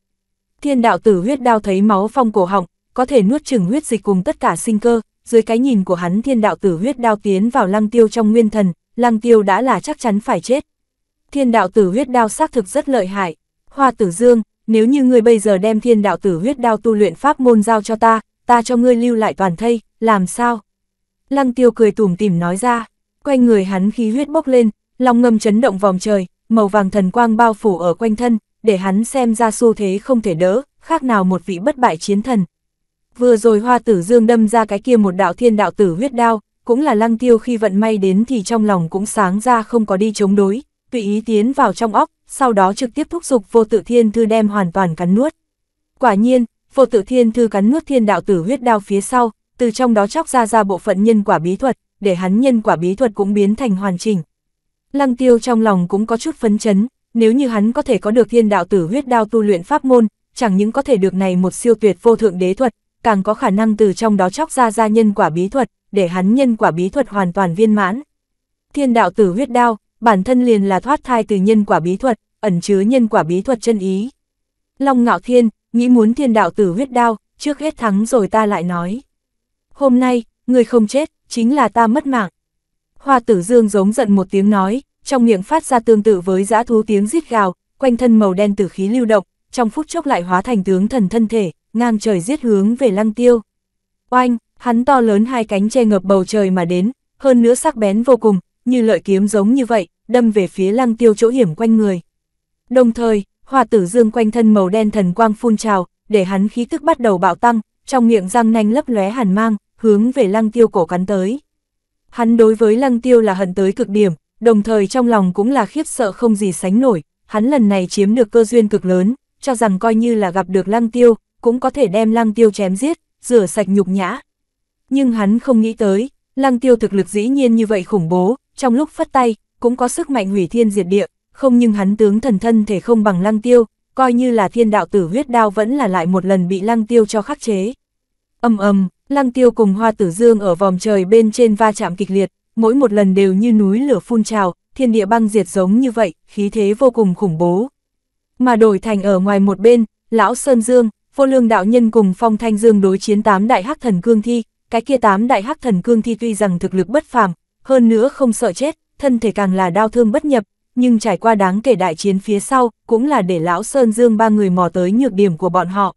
Speaker 1: Thiên đạo tử huyết đao thấy máu phong cổ họng, có thể nuốt chừng huyết dịch cùng tất cả sinh cơ, dưới cái nhìn của hắn thiên đạo tử huyết đao tiến vào lăng tiêu trong nguyên thần, lăng tiêu đã là chắc chắn phải chết. Thiên đạo tử huyết đao xác thực rất lợi hại. Hoa tử dương, nếu như ngươi bây giờ đem thiên đạo tử huyết đao tu luyện pháp môn giao cho ta, ta cho ngươi lưu lại toàn thây, làm sao? Lăng tiêu cười tủm tỉm nói ra, quanh người hắn khí huyết bốc lên, lòng ngâm chấn động vòng trời, màu vàng thần quang bao phủ ở quanh thân, để hắn xem ra xu thế không thể đỡ, khác nào một vị bất bại chiến thần. Vừa rồi hoa tử dương đâm ra cái kia một đạo thiên đạo tử huyết đao, cũng là lăng tiêu khi vận may đến thì trong lòng cũng sáng ra không có đi chống đối, tùy ý tiến vào trong óc, sau đó trực tiếp thúc dục vô tự thiên thư đem hoàn toàn cắn nuốt. Quả nhiên, vô tự thiên thư cắn nuốt thiên đạo tử huyết đao phía sau, từ trong đó chóc ra ra bộ phận nhân quả bí thuật, để hắn nhân quả bí thuật cũng biến thành hoàn chỉnh. Lăng tiêu trong lòng cũng có chút phấn chấn, nếu như hắn có thể có được thiên đạo tử huyết đao tu luyện pháp môn, chẳng những có thể được này một siêu tuyệt vô thượng đế thuật, càng có khả năng từ trong đó chóc ra ra nhân quả bí thuật, để hắn nhân quả bí thuật hoàn toàn viên mãn. Thiên đạo tử huyết đao, bản thân liền là thoát thai từ nhân quả bí thuật, ẩn chứa nhân quả bí thuật chân ý. Long ngạo thiên, nghĩ muốn thiên đạo tử huyết đao, trước hết thắng rồi ta lại nói hôm nay, người không chết, chính là ta mất mạng. Hoa tử dương giống giận một tiếng nói, trong miệng phát ra tương tự với dã thú tiếng rít gào, quanh thân màu đen tử khí lưu động, trong phút chốc lại hóa thành tướng thần thân thể, ngang trời giết hướng về lăng tiêu. Oanh, hắn to lớn hai cánh che ngập bầu trời mà đến, hơn nữa sắc bén vô cùng, như lợi kiếm giống như vậy, đâm về phía lăng tiêu chỗ hiểm quanh người. Đồng thời, Hoa tử dương quanh thân màu đen thần quang phun trào, để hắn khí tức bắt đầu bạo tăng, trong miệng răng nanh lấp lóe hàn mang, hướng về lăng tiêu cổ cắn tới. Hắn đối với lăng tiêu là hận tới cực điểm, đồng thời trong lòng cũng là khiếp sợ không gì sánh nổi, hắn lần này chiếm được cơ duyên cực lớn, cho rằng coi như là gặp được lăng tiêu, cũng có thể đem lăng tiêu chém giết, rửa sạch nhục nhã. Nhưng hắn không nghĩ tới, lăng tiêu thực lực dĩ nhiên như vậy khủng bố, trong lúc phất tay, cũng có sức mạnh hủy thiên diệt địa, không nhưng hắn tướng thần thân thể không bằng lăng tiêu, coi như là thiên đạo tử huyết đao vẫn là lại một lần bị lăng tiêu cho khắc chế. Âm âm, Lăng tiêu cùng hoa tử dương ở vòng trời bên trên va chạm kịch liệt, mỗi một lần đều như núi lửa phun trào, thiên địa băng diệt giống như vậy, khí thế vô cùng khủng bố. Mà đổi thành ở ngoài một bên, lão Sơn Dương, vô lương đạo nhân cùng phong thanh dương đối chiến tám đại hắc thần cương thi, cái kia tám đại hắc thần cương thi tuy rằng thực lực bất phàm, hơn nữa không sợ chết, thân thể càng là đau thương bất nhập, nhưng trải qua đáng kể đại chiến phía sau, cũng là để lão Sơn Dương ba người mò tới nhược điểm của bọn họ.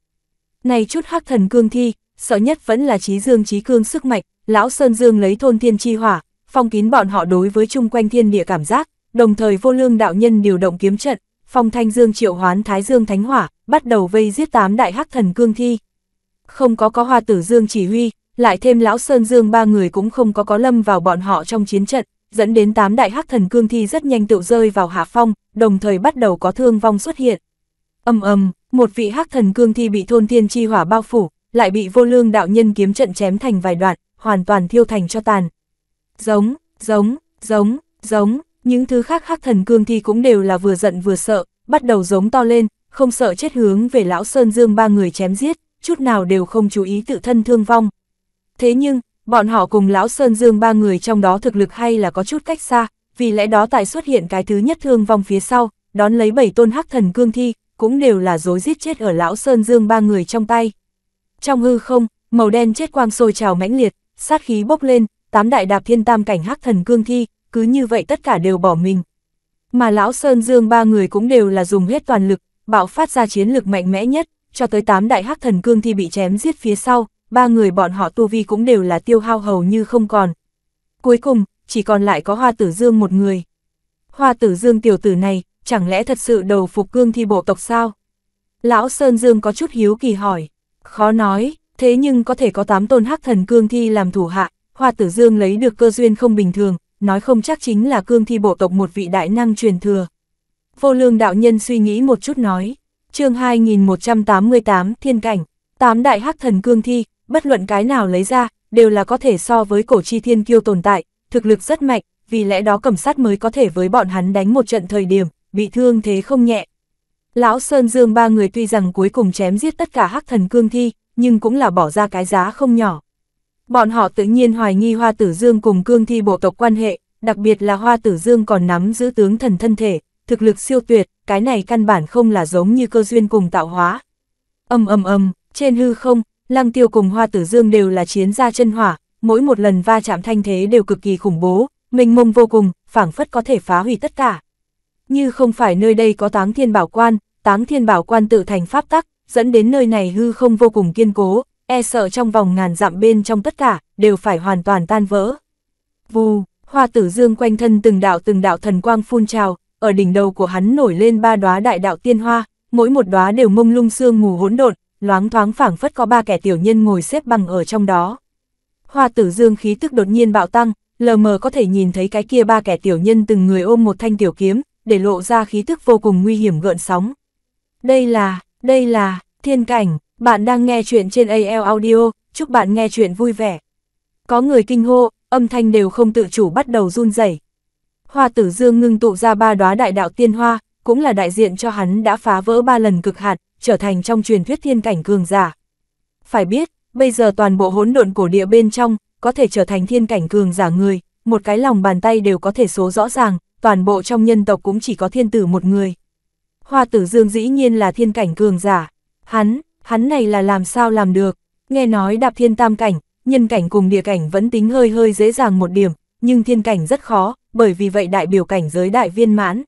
Speaker 1: Này chút hắc thần cương thi, sợ nhất vẫn là trí dương trí cương sức mạnh, lão Sơn Dương lấy thôn thiên chi hỏa, phong kín bọn họ đối với chung quanh thiên địa cảm giác, đồng thời vô lương đạo nhân điều động kiếm trận, phong thanh dương triệu hoán thái dương thánh hỏa, bắt đầu vây giết tám đại hắc thần cương thi. Không có có hoa tử dương chỉ huy, lại thêm lão Sơn Dương ba người cũng không có có lâm vào bọn họ trong chiến trận, dẫn đến tám đại hắc thần cương thi rất nhanh tự rơi vào hạ phong, đồng thời bắt đầu có thương vong xuất hiện. Âm âm một vị hắc thần cương thi bị thôn thiên chi hỏa bao phủ, lại bị vô lương đạo nhân kiếm trận chém thành vài đoạn, hoàn toàn thiêu thành cho tàn. Giống, giống, giống, giống, những thứ khác khác thần cương thi cũng đều là vừa giận vừa sợ, bắt đầu giống to lên, không sợ chết hướng về lão Sơn Dương ba người chém giết, chút nào đều không chú ý tự thân thương vong. Thế nhưng, bọn họ cùng lão Sơn Dương ba người trong đó thực lực hay là có chút cách xa, vì lẽ đó tại xuất hiện cái thứ nhất thương vong phía sau, đón lấy bảy tôn hắc thần cương thi, cũng đều là dối giết chết ở lão Sơn Dương ba người trong tay. Trong hư không, màu đen chết quang sôi trào mãnh liệt, sát khí bốc lên, tám đại đạp thiên tam cảnh hắc thần cương thi, cứ như vậy tất cả đều bỏ mình. Mà lão Sơn Dương ba người cũng đều là dùng hết toàn lực, bạo phát ra chiến lực mạnh mẽ nhất, cho tới tám đại hắc thần cương thi bị chém giết phía sau, ba người bọn họ tu vi cũng đều là tiêu hao hầu như không còn. Cuối cùng, chỉ còn lại có Hoa Tử Dương một người. Hoa Tử Dương tiểu tử này, chẳng lẽ thật sự đầu phục cương thi bộ tộc sao? Lão Sơn Dương có chút hiếu kỳ hỏi. Khó nói, thế nhưng có thể có tám tôn hắc thần cương thi làm thủ hạ, Hoa Tử Dương lấy được cơ duyên không bình thường, nói không chắc chính là cương thi bộ tộc một vị đại năng truyền thừa. Vô lương đạo nhân suy nghĩ một chút nói, chương 2188 thiên cảnh, tám đại hắc thần cương thi, bất luận cái nào lấy ra, đều là có thể so với cổ chi thiên kiêu tồn tại, thực lực rất mạnh, vì lẽ đó cẩm sát mới có thể với bọn hắn đánh một trận thời điểm, bị thương thế không nhẹ, Lão Sơn Dương ba người tuy rằng cuối cùng chém giết tất cả hắc thần cương thi, nhưng cũng là bỏ ra cái giá không nhỏ. Bọn họ tự nhiên hoài nghi Hoa Tử Dương cùng cương thi bộ tộc quan hệ, đặc biệt là Hoa Tử Dương còn nắm giữ tướng thần thân thể, thực lực siêu tuyệt, cái này căn bản không là giống như cơ duyên cùng tạo hóa. Âm âm âm, trên hư không, Lăng Tiêu cùng Hoa Tử Dương đều là chiến gia chân hỏa, mỗi một lần va chạm thanh thế đều cực kỳ khủng bố, mênh mông vô cùng, phảng phất có thể phá hủy tất cả như không phải nơi đây có táng thiên bảo quan, táng thiên bảo quan tự thành pháp tắc, dẫn đến nơi này hư không vô cùng kiên cố, e sợ trong vòng ngàn dặm bên trong tất cả, đều phải hoàn toàn tan vỡ. Vù, hoa tử dương quanh thân từng đạo từng đạo thần quang phun trào, ở đỉnh đầu của hắn nổi lên ba đóa đại đạo tiên hoa, mỗi một đóa đều mông lung sương mù hỗn độn, loáng thoáng phảng phất có ba kẻ tiểu nhân ngồi xếp bằng ở trong đó. Hoa tử dương khí tức đột nhiên bạo tăng, lờ mờ có thể nhìn thấy cái kia ba kẻ tiểu nhân từng người ôm một thanh tiểu kiếm, để lộ ra khí tức vô cùng nguy hiểm gợn sóng. Đây là, đây là, thiên cảnh, bạn đang nghe chuyện trên AL Audio, chúc bạn nghe chuyện vui vẻ. Có người kinh hô, âm thanh đều không tự chủ bắt đầu run rẩy. Hoa tử dương ngưng tụ ra ba đóa đại đạo tiên hoa, cũng là đại diện cho hắn đã phá vỡ ba lần cực hạt, trở thành trong truyền thuyết thiên cảnh cường giả. Phải biết, bây giờ toàn bộ hỗn độn cổ địa bên trong, có thể trở thành thiên cảnh cường giả người, một cái lòng bàn tay đều có thể số rõ ràng, toàn bộ trong nhân tộc cũng chỉ có thiên tử một người. Hoa tử dương dĩ nhiên là thiên cảnh cường giả, hắn, hắn này là làm sao làm được, nghe nói đạp thiên tam cảnh, nhân cảnh cùng địa cảnh vẫn tính hơi hơi dễ dàng một điểm, nhưng thiên cảnh rất khó, bởi vì vậy đại biểu cảnh giới đại viên mãn.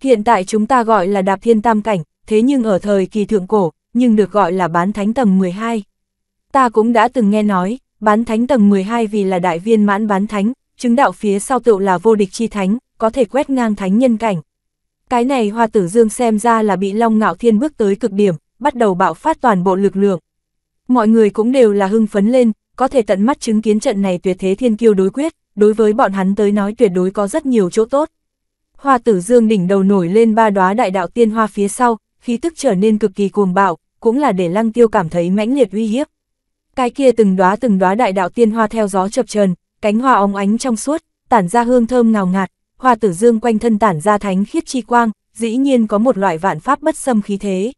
Speaker 1: Hiện tại chúng ta gọi là đạp thiên tam cảnh, thế nhưng ở thời kỳ thượng cổ, nhưng được gọi là bán thánh tầng 12. Ta cũng đã từng nghe nói, bán thánh tầng 12 vì là đại viên mãn bán thánh, chứng đạo phía sau tựu là vô địch chi thánh, có thể quét ngang thánh nhân cảnh. Cái này hoa tử dương xem ra là bị Long Ngạo Thiên bước tới cực điểm, bắt đầu bạo phát toàn bộ lực lượng. Mọi người cũng đều là hưng phấn lên, có thể tận mắt chứng kiến trận này tuyệt thế thiên kiêu đối quyết, đối với bọn hắn tới nói tuyệt đối có rất nhiều chỗ tốt. Hoa tử dương đỉnh đầu nổi lên ba đóa đại đạo tiên hoa phía sau, khí tức trở nên cực kỳ cuồng bạo, cũng là để lăng tiêu cảm thấy mãnh liệt uy hiếp. Cái kia từng đóa từng đóa đại đạo tiên hoa theo gió chập trần, cánh hoa óng ánh trong suốt, tản ra hương thơm ngào ngạt, hoa tử dương quanh thân tản ra thánh khiết chi quang, dĩ nhiên có một loại vạn pháp bất xâm khí thế.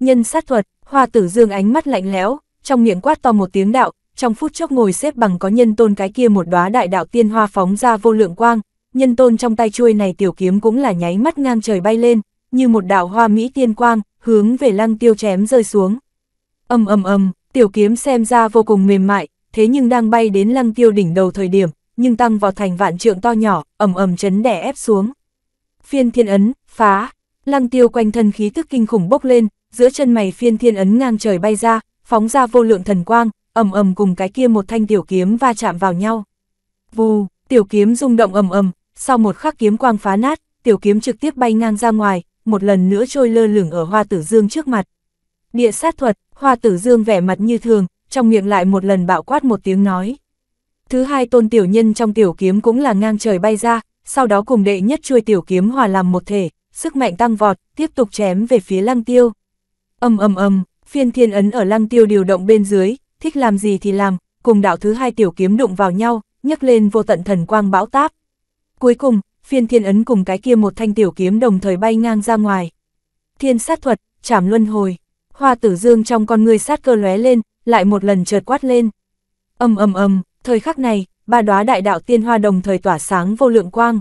Speaker 1: Nhân sát thuật, hoa tử dương ánh mắt lạnh lẽo, trong miệng quát to một tiếng đạo, trong phút chốc ngồi xếp bằng có nhân tôn cái kia một đóa đại đạo tiên hoa phóng ra vô lượng quang, nhân tôn trong tay chuôi này tiểu kiếm cũng là nháy mắt ngang trời bay lên, như một đạo hoa mỹ tiên quang, hướng về lăng tiêu chém rơi xuống. Âm âm âm, tiểu kiếm xem ra vô cùng mềm mại, thế nhưng đang bay đến lăng tiêu đỉnh đầu thời điểm, nhưng tăng vào thành vạn trượng to nhỏ, ầm ầm chấn đẻ ép xuống. Phiên thiên ấn, phá, lăng tiêu quanh thân khí tức kinh khủng bốc lên, giữa chân mày phiên thiên ấn ngang trời bay ra, phóng ra vô lượng thần quang, ầm ầm cùng cái kia một thanh tiểu kiếm va chạm vào nhau. Vù, tiểu kiếm rung động ầm ầm, sau một khắc kiếm quang phá nát, tiểu kiếm trực tiếp bay ngang ra ngoài, một lần nữa trôi lơ lửng ở Hoa Tử Dương trước mặt. Địa sát thuật, Hoa Tử Dương vẻ mặt như thường, trong miệng lại một lần bạo quát một tiếng nói. Thứ hai tôn tiểu nhân trong tiểu kiếm cũng là ngang trời bay ra, sau đó cùng đệ nhất chuôi tiểu kiếm hòa làm một thể, sức mạnh tăng vọt, tiếp tục chém về phía lăng tiêu. Âm âm âm, phiên thiên ấn ở lăng tiêu điều động bên dưới, thích làm gì thì làm, cùng đạo thứ hai tiểu kiếm đụng vào nhau, nhấc lên vô tận thần quang bão táp. Cuối cùng, phiên thiên ấn cùng cái kia một thanh tiểu kiếm đồng thời bay ngang ra ngoài. Thiên sát thuật, chảm luân hồi, hoa tử dương trong con người sát cơ lóe lên, lại một lần chợt quát lên. Âm âm âm, Thời khắc này, ba đóa đại đạo tiên hoa đồng thời tỏa sáng vô lượng quang.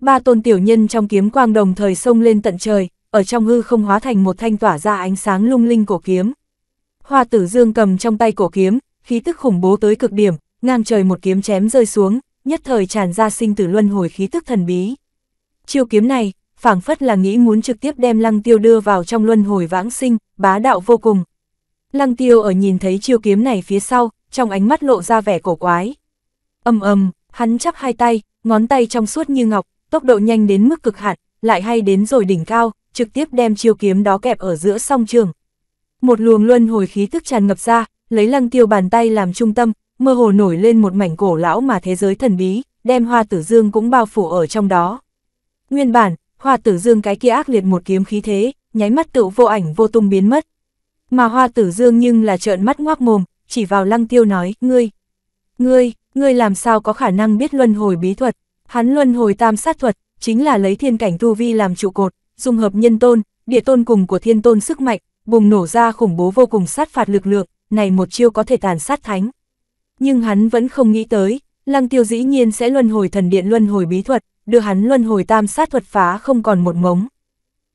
Speaker 1: Ba tôn tiểu nhân trong kiếm quang đồng thời sông lên tận trời, ở trong hư không hóa thành một thanh tỏa ra ánh sáng lung linh cổ kiếm. Hoa tử dương cầm trong tay cổ kiếm, khí tức khủng bố tới cực điểm, ngang trời một kiếm chém rơi xuống, nhất thời tràn ra sinh tử luân hồi khí tức thần bí. Chiêu kiếm này, phảng phất là nghĩ muốn trực tiếp đem lăng tiêu đưa vào trong luân hồi vãng sinh, bá đạo vô cùng. Lăng tiêu ở nhìn thấy chiêu kiếm này phía sau, trong ánh mắt lộ ra vẻ cổ quái. Âm ầm hắn chắp hai tay, ngón tay trong suốt như ngọc, tốc độ nhanh đến mức cực hạn, lại hay đến rồi đỉnh cao, trực tiếp đem chiêu kiếm đó kẹp ở giữa song trường. Một luồng luân hồi khí tức tràn ngập ra, lấy lăng tiêu bàn tay làm trung tâm, mơ hồ nổi lên một mảnh cổ lão mà thế giới thần bí, đem hoa tử dương cũng bao phủ ở trong đó. Nguyên bản, hoa tử dương cái kia ác liệt một kiếm khí thế, nháy mắt tự vô ảnh vô tung biến mất. Mà hoa tử dương nhưng là trợn mắt ngoác mồm, chỉ vào lăng tiêu nói, ngươi, ngươi, ngươi làm sao có khả năng biết luân hồi bí thuật, hắn luân hồi tam sát thuật, chính là lấy thiên cảnh tu vi làm trụ cột, dung hợp nhân tôn, địa tôn cùng của thiên tôn sức mạnh, bùng nổ ra khủng bố vô cùng sát phạt lực lượng, này một chiêu có thể tàn sát thánh. Nhưng hắn vẫn không nghĩ tới, lăng tiêu dĩ nhiên sẽ luân hồi thần điện luân hồi bí thuật, đưa hắn luân hồi tam sát thuật phá không còn một mống.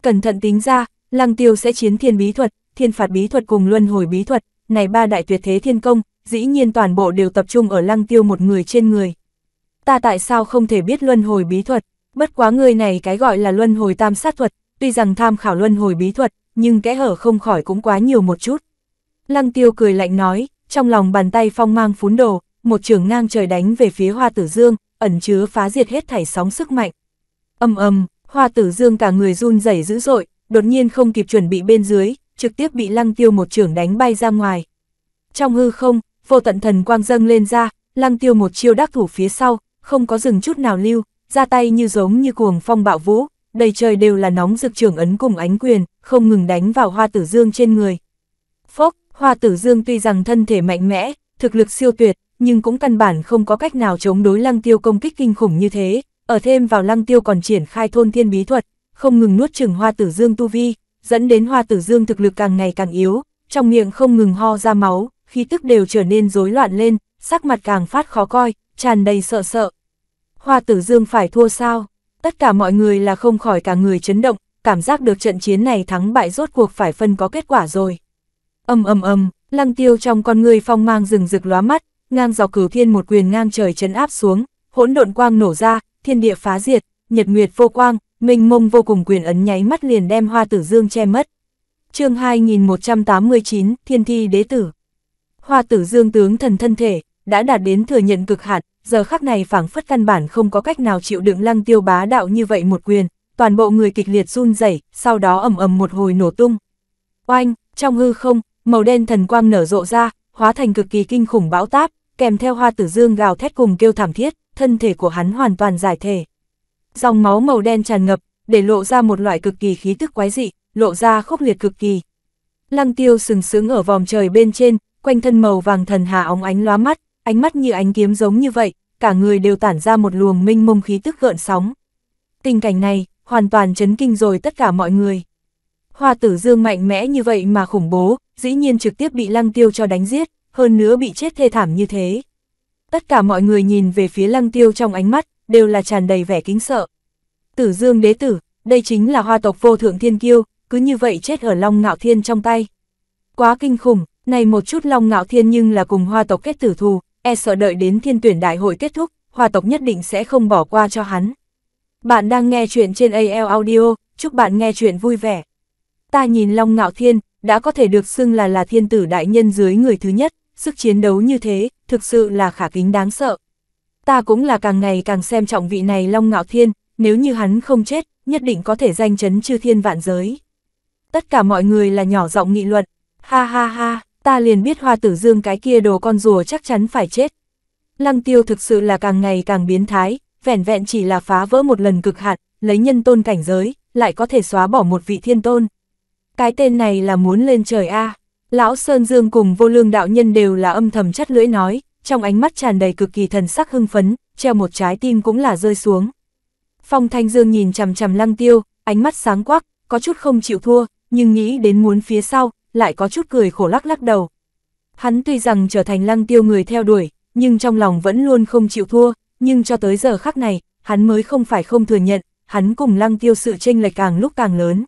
Speaker 1: Cẩn thận tính ra, lăng tiêu sẽ chiến thiên bí thuật, thiên phạt bí thuật cùng luân hồi bí thuật, này ba đại tuyệt thế thiên công, dĩ nhiên toàn bộ đều tập trung ở lăng tiêu một người trên người. Ta tại sao không thể biết luân hồi bí thuật, bất quá người này cái gọi là luân hồi tam sát thuật, tuy rằng tham khảo luân hồi bí thuật, nhưng kẽ hở không khỏi cũng quá nhiều một chút. Lăng tiêu cười lạnh nói, trong lòng bàn tay phong mang phún đồ, một trường ngang trời đánh về phía hoa tử dương, ẩn chứa phá diệt hết thảy sóng sức mạnh. Âm âm, hoa tử dương cả người run rẩy dữ dội, đột nhiên không kịp chuẩn bị bên dưới, trực tiếp bị lăng tiêu một trưởng đánh bay ra ngoài. Trong hư không, vô tận thần quang dâng lên ra, lăng tiêu một chiêu đắc thủ phía sau, không có dừng chút nào lưu, ra tay như giống như cuồng phong bạo vũ, đầy trời đều là nóng rực trưởng ấn cùng ánh quyền, không ngừng đánh vào hoa tử dương trên người. Phốc, hoa tử dương tuy rằng thân thể mạnh mẽ, thực lực siêu tuyệt, nhưng cũng căn bản không có cách nào chống đối lăng tiêu công kích kinh khủng như thế, ở thêm vào lăng tiêu còn triển khai thôn thiên bí thuật, không ngừng nuốt chừng hoa tử dương tu vi, dẫn đến hoa tử dương thực lực càng ngày càng yếu, trong miệng không ngừng ho ra máu, khí tức đều trở nên rối loạn lên, sắc mặt càng phát khó coi, tràn đầy sợ sợ. Hoa tử dương phải thua sao? Tất cả mọi người là không khỏi cả người chấn động, cảm giác được trận chiến này thắng bại rốt cuộc phải phân có kết quả rồi. Âm âm âm, lăng tiêu trong con người phong mang rừng rực lóa mắt, ngang dọc cửu thiên một quyền ngang trời chấn áp xuống, hỗn độn quang nổ ra, thiên địa phá diệt, nhật nguyệt vô quang, Minh mông vô cùng quyền ấn nháy mắt liền đem hoa tử dương che mất. chương 2189, thiên thi đế tử. Hoa tử dương tướng thần thân thể, đã đạt đến thừa nhận cực hạn, giờ khắc này phảng phất căn bản không có cách nào chịu đựng lăng tiêu bá đạo như vậy một quyền, toàn bộ người kịch liệt run rẩy, sau đó ầm ầm một hồi nổ tung. Oanh, trong hư không, màu đen thần quang nở rộ ra, hóa thành cực kỳ kinh khủng bão táp, kèm theo hoa tử dương gào thét cùng kêu thảm thiết, thân thể của hắn hoàn toàn giải thể dòng máu màu đen tràn ngập, để lộ ra một loại cực kỳ khí tức quái dị, lộ ra khốc liệt cực kỳ. Lăng tiêu sừng sững ở vòng trời bên trên, quanh thân màu vàng thần hà óng ánh lóa mắt, ánh mắt như ánh kiếm giống như vậy, cả người đều tản ra một luồng minh mông khí tức gợn sóng. Tình cảnh này, hoàn toàn chấn kinh rồi tất cả mọi người. Hoa tử dương mạnh mẽ như vậy mà khủng bố, dĩ nhiên trực tiếp bị lăng tiêu cho đánh giết, hơn nữa bị chết thê thảm như thế. Tất cả mọi người nhìn về phía lăng tiêu trong ánh mắt, đều là tràn đầy vẻ kính sợ. Tử Dương đế tử, đây chính là hoa tộc vô thượng thiên kiêu, cứ như vậy chết ở Long Ngạo Thiên trong tay. Quá kinh khủng, này một chút Long Ngạo Thiên nhưng là cùng hoa tộc kết tử thù, e sợ đợi đến thiên tuyển đại hội kết thúc, hoa tộc nhất định sẽ không bỏ qua cho hắn. Bạn đang nghe chuyện trên AL Audio, chúc bạn nghe chuyện vui vẻ. Ta nhìn Long Ngạo Thiên, đã có thể được xưng là là thiên tử đại nhân dưới người thứ nhất, sức chiến đấu như thế, thực sự là khả kính đáng sợ ta cũng là càng ngày càng xem trọng vị này Long Ngạo Thiên, nếu như hắn không chết, nhất định có thể danh chấn chư thiên vạn giới. Tất cả mọi người là nhỏ giọng nghị luận, ha ha ha, ta liền biết hoa tử dương cái kia đồ con rùa chắc chắn phải chết. Lăng tiêu thực sự là càng ngày càng biến thái, vẻn vẹn chỉ là phá vỡ một lần cực hạn, lấy nhân tôn cảnh giới, lại có thể xóa bỏ một vị thiên tôn. Cái tên này là muốn lên trời A. Lão Sơn Dương cùng vô lương đạo nhân đều là âm thầm chất lưỡi nói, trong ánh mắt tràn đầy cực kỳ thần sắc hưng phấn, treo một trái tim cũng là rơi xuống. Phong Thanh Dương nhìn chằm chằm Lăng Tiêu, ánh mắt sáng quắc, có chút không chịu thua, nhưng nghĩ đến muốn phía sau, lại có chút cười khổ lắc lắc đầu. Hắn tuy rằng trở thành Lăng Tiêu người theo đuổi, nhưng trong lòng vẫn luôn không chịu thua, nhưng cho tới giờ khắc này, hắn mới không phải không thừa nhận, hắn cùng Lăng Tiêu sự chênh lệch càng lúc càng lớn.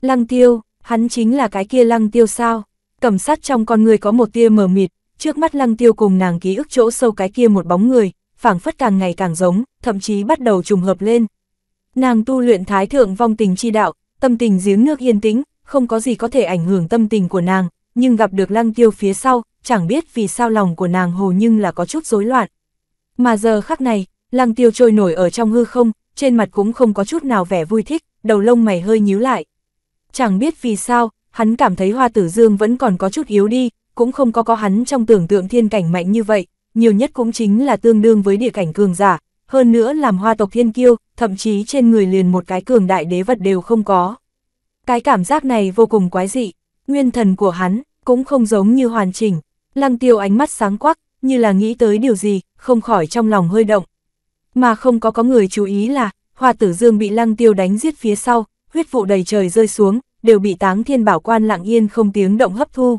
Speaker 1: Lăng Tiêu, hắn chính là cái kia Lăng Tiêu sao? Cầm sát trong con người có một tia mờ mịt, trước mắt lăng tiêu cùng nàng ký ức chỗ sâu cái kia một bóng người, phảng phất càng ngày càng giống, thậm chí bắt đầu trùng hợp lên. Nàng tu luyện thái thượng vong tình chi đạo, tâm tình giếng nước yên tĩnh, không có gì có thể ảnh hưởng tâm tình của nàng, nhưng gặp được lăng tiêu phía sau, chẳng biết vì sao lòng của nàng hồ nhưng là có chút rối loạn. Mà giờ khắc này, lăng tiêu trôi nổi ở trong hư không, trên mặt cũng không có chút nào vẻ vui thích, đầu lông mày hơi nhíu lại. Chẳng biết vì sao, hắn cảm thấy hoa tử dương vẫn còn có chút yếu đi, cũng không có có hắn trong tưởng tượng thiên cảnh mạnh như vậy, nhiều nhất cũng chính là tương đương với địa cảnh cường giả, hơn nữa làm hoa tộc thiên kiêu, thậm chí trên người liền một cái cường đại đế vật đều không có. Cái cảm giác này vô cùng quái dị, nguyên thần của hắn cũng không giống như hoàn chỉnh, lăng tiêu ánh mắt sáng quắc, như là nghĩ tới điều gì, không khỏi trong lòng hơi động. Mà không có có người chú ý là, hoa tử dương bị lăng tiêu đánh giết phía sau, huyết vụ đầy trời rơi xuống, đều bị táng thiên bảo quan lặng yên không tiếng động hấp thu.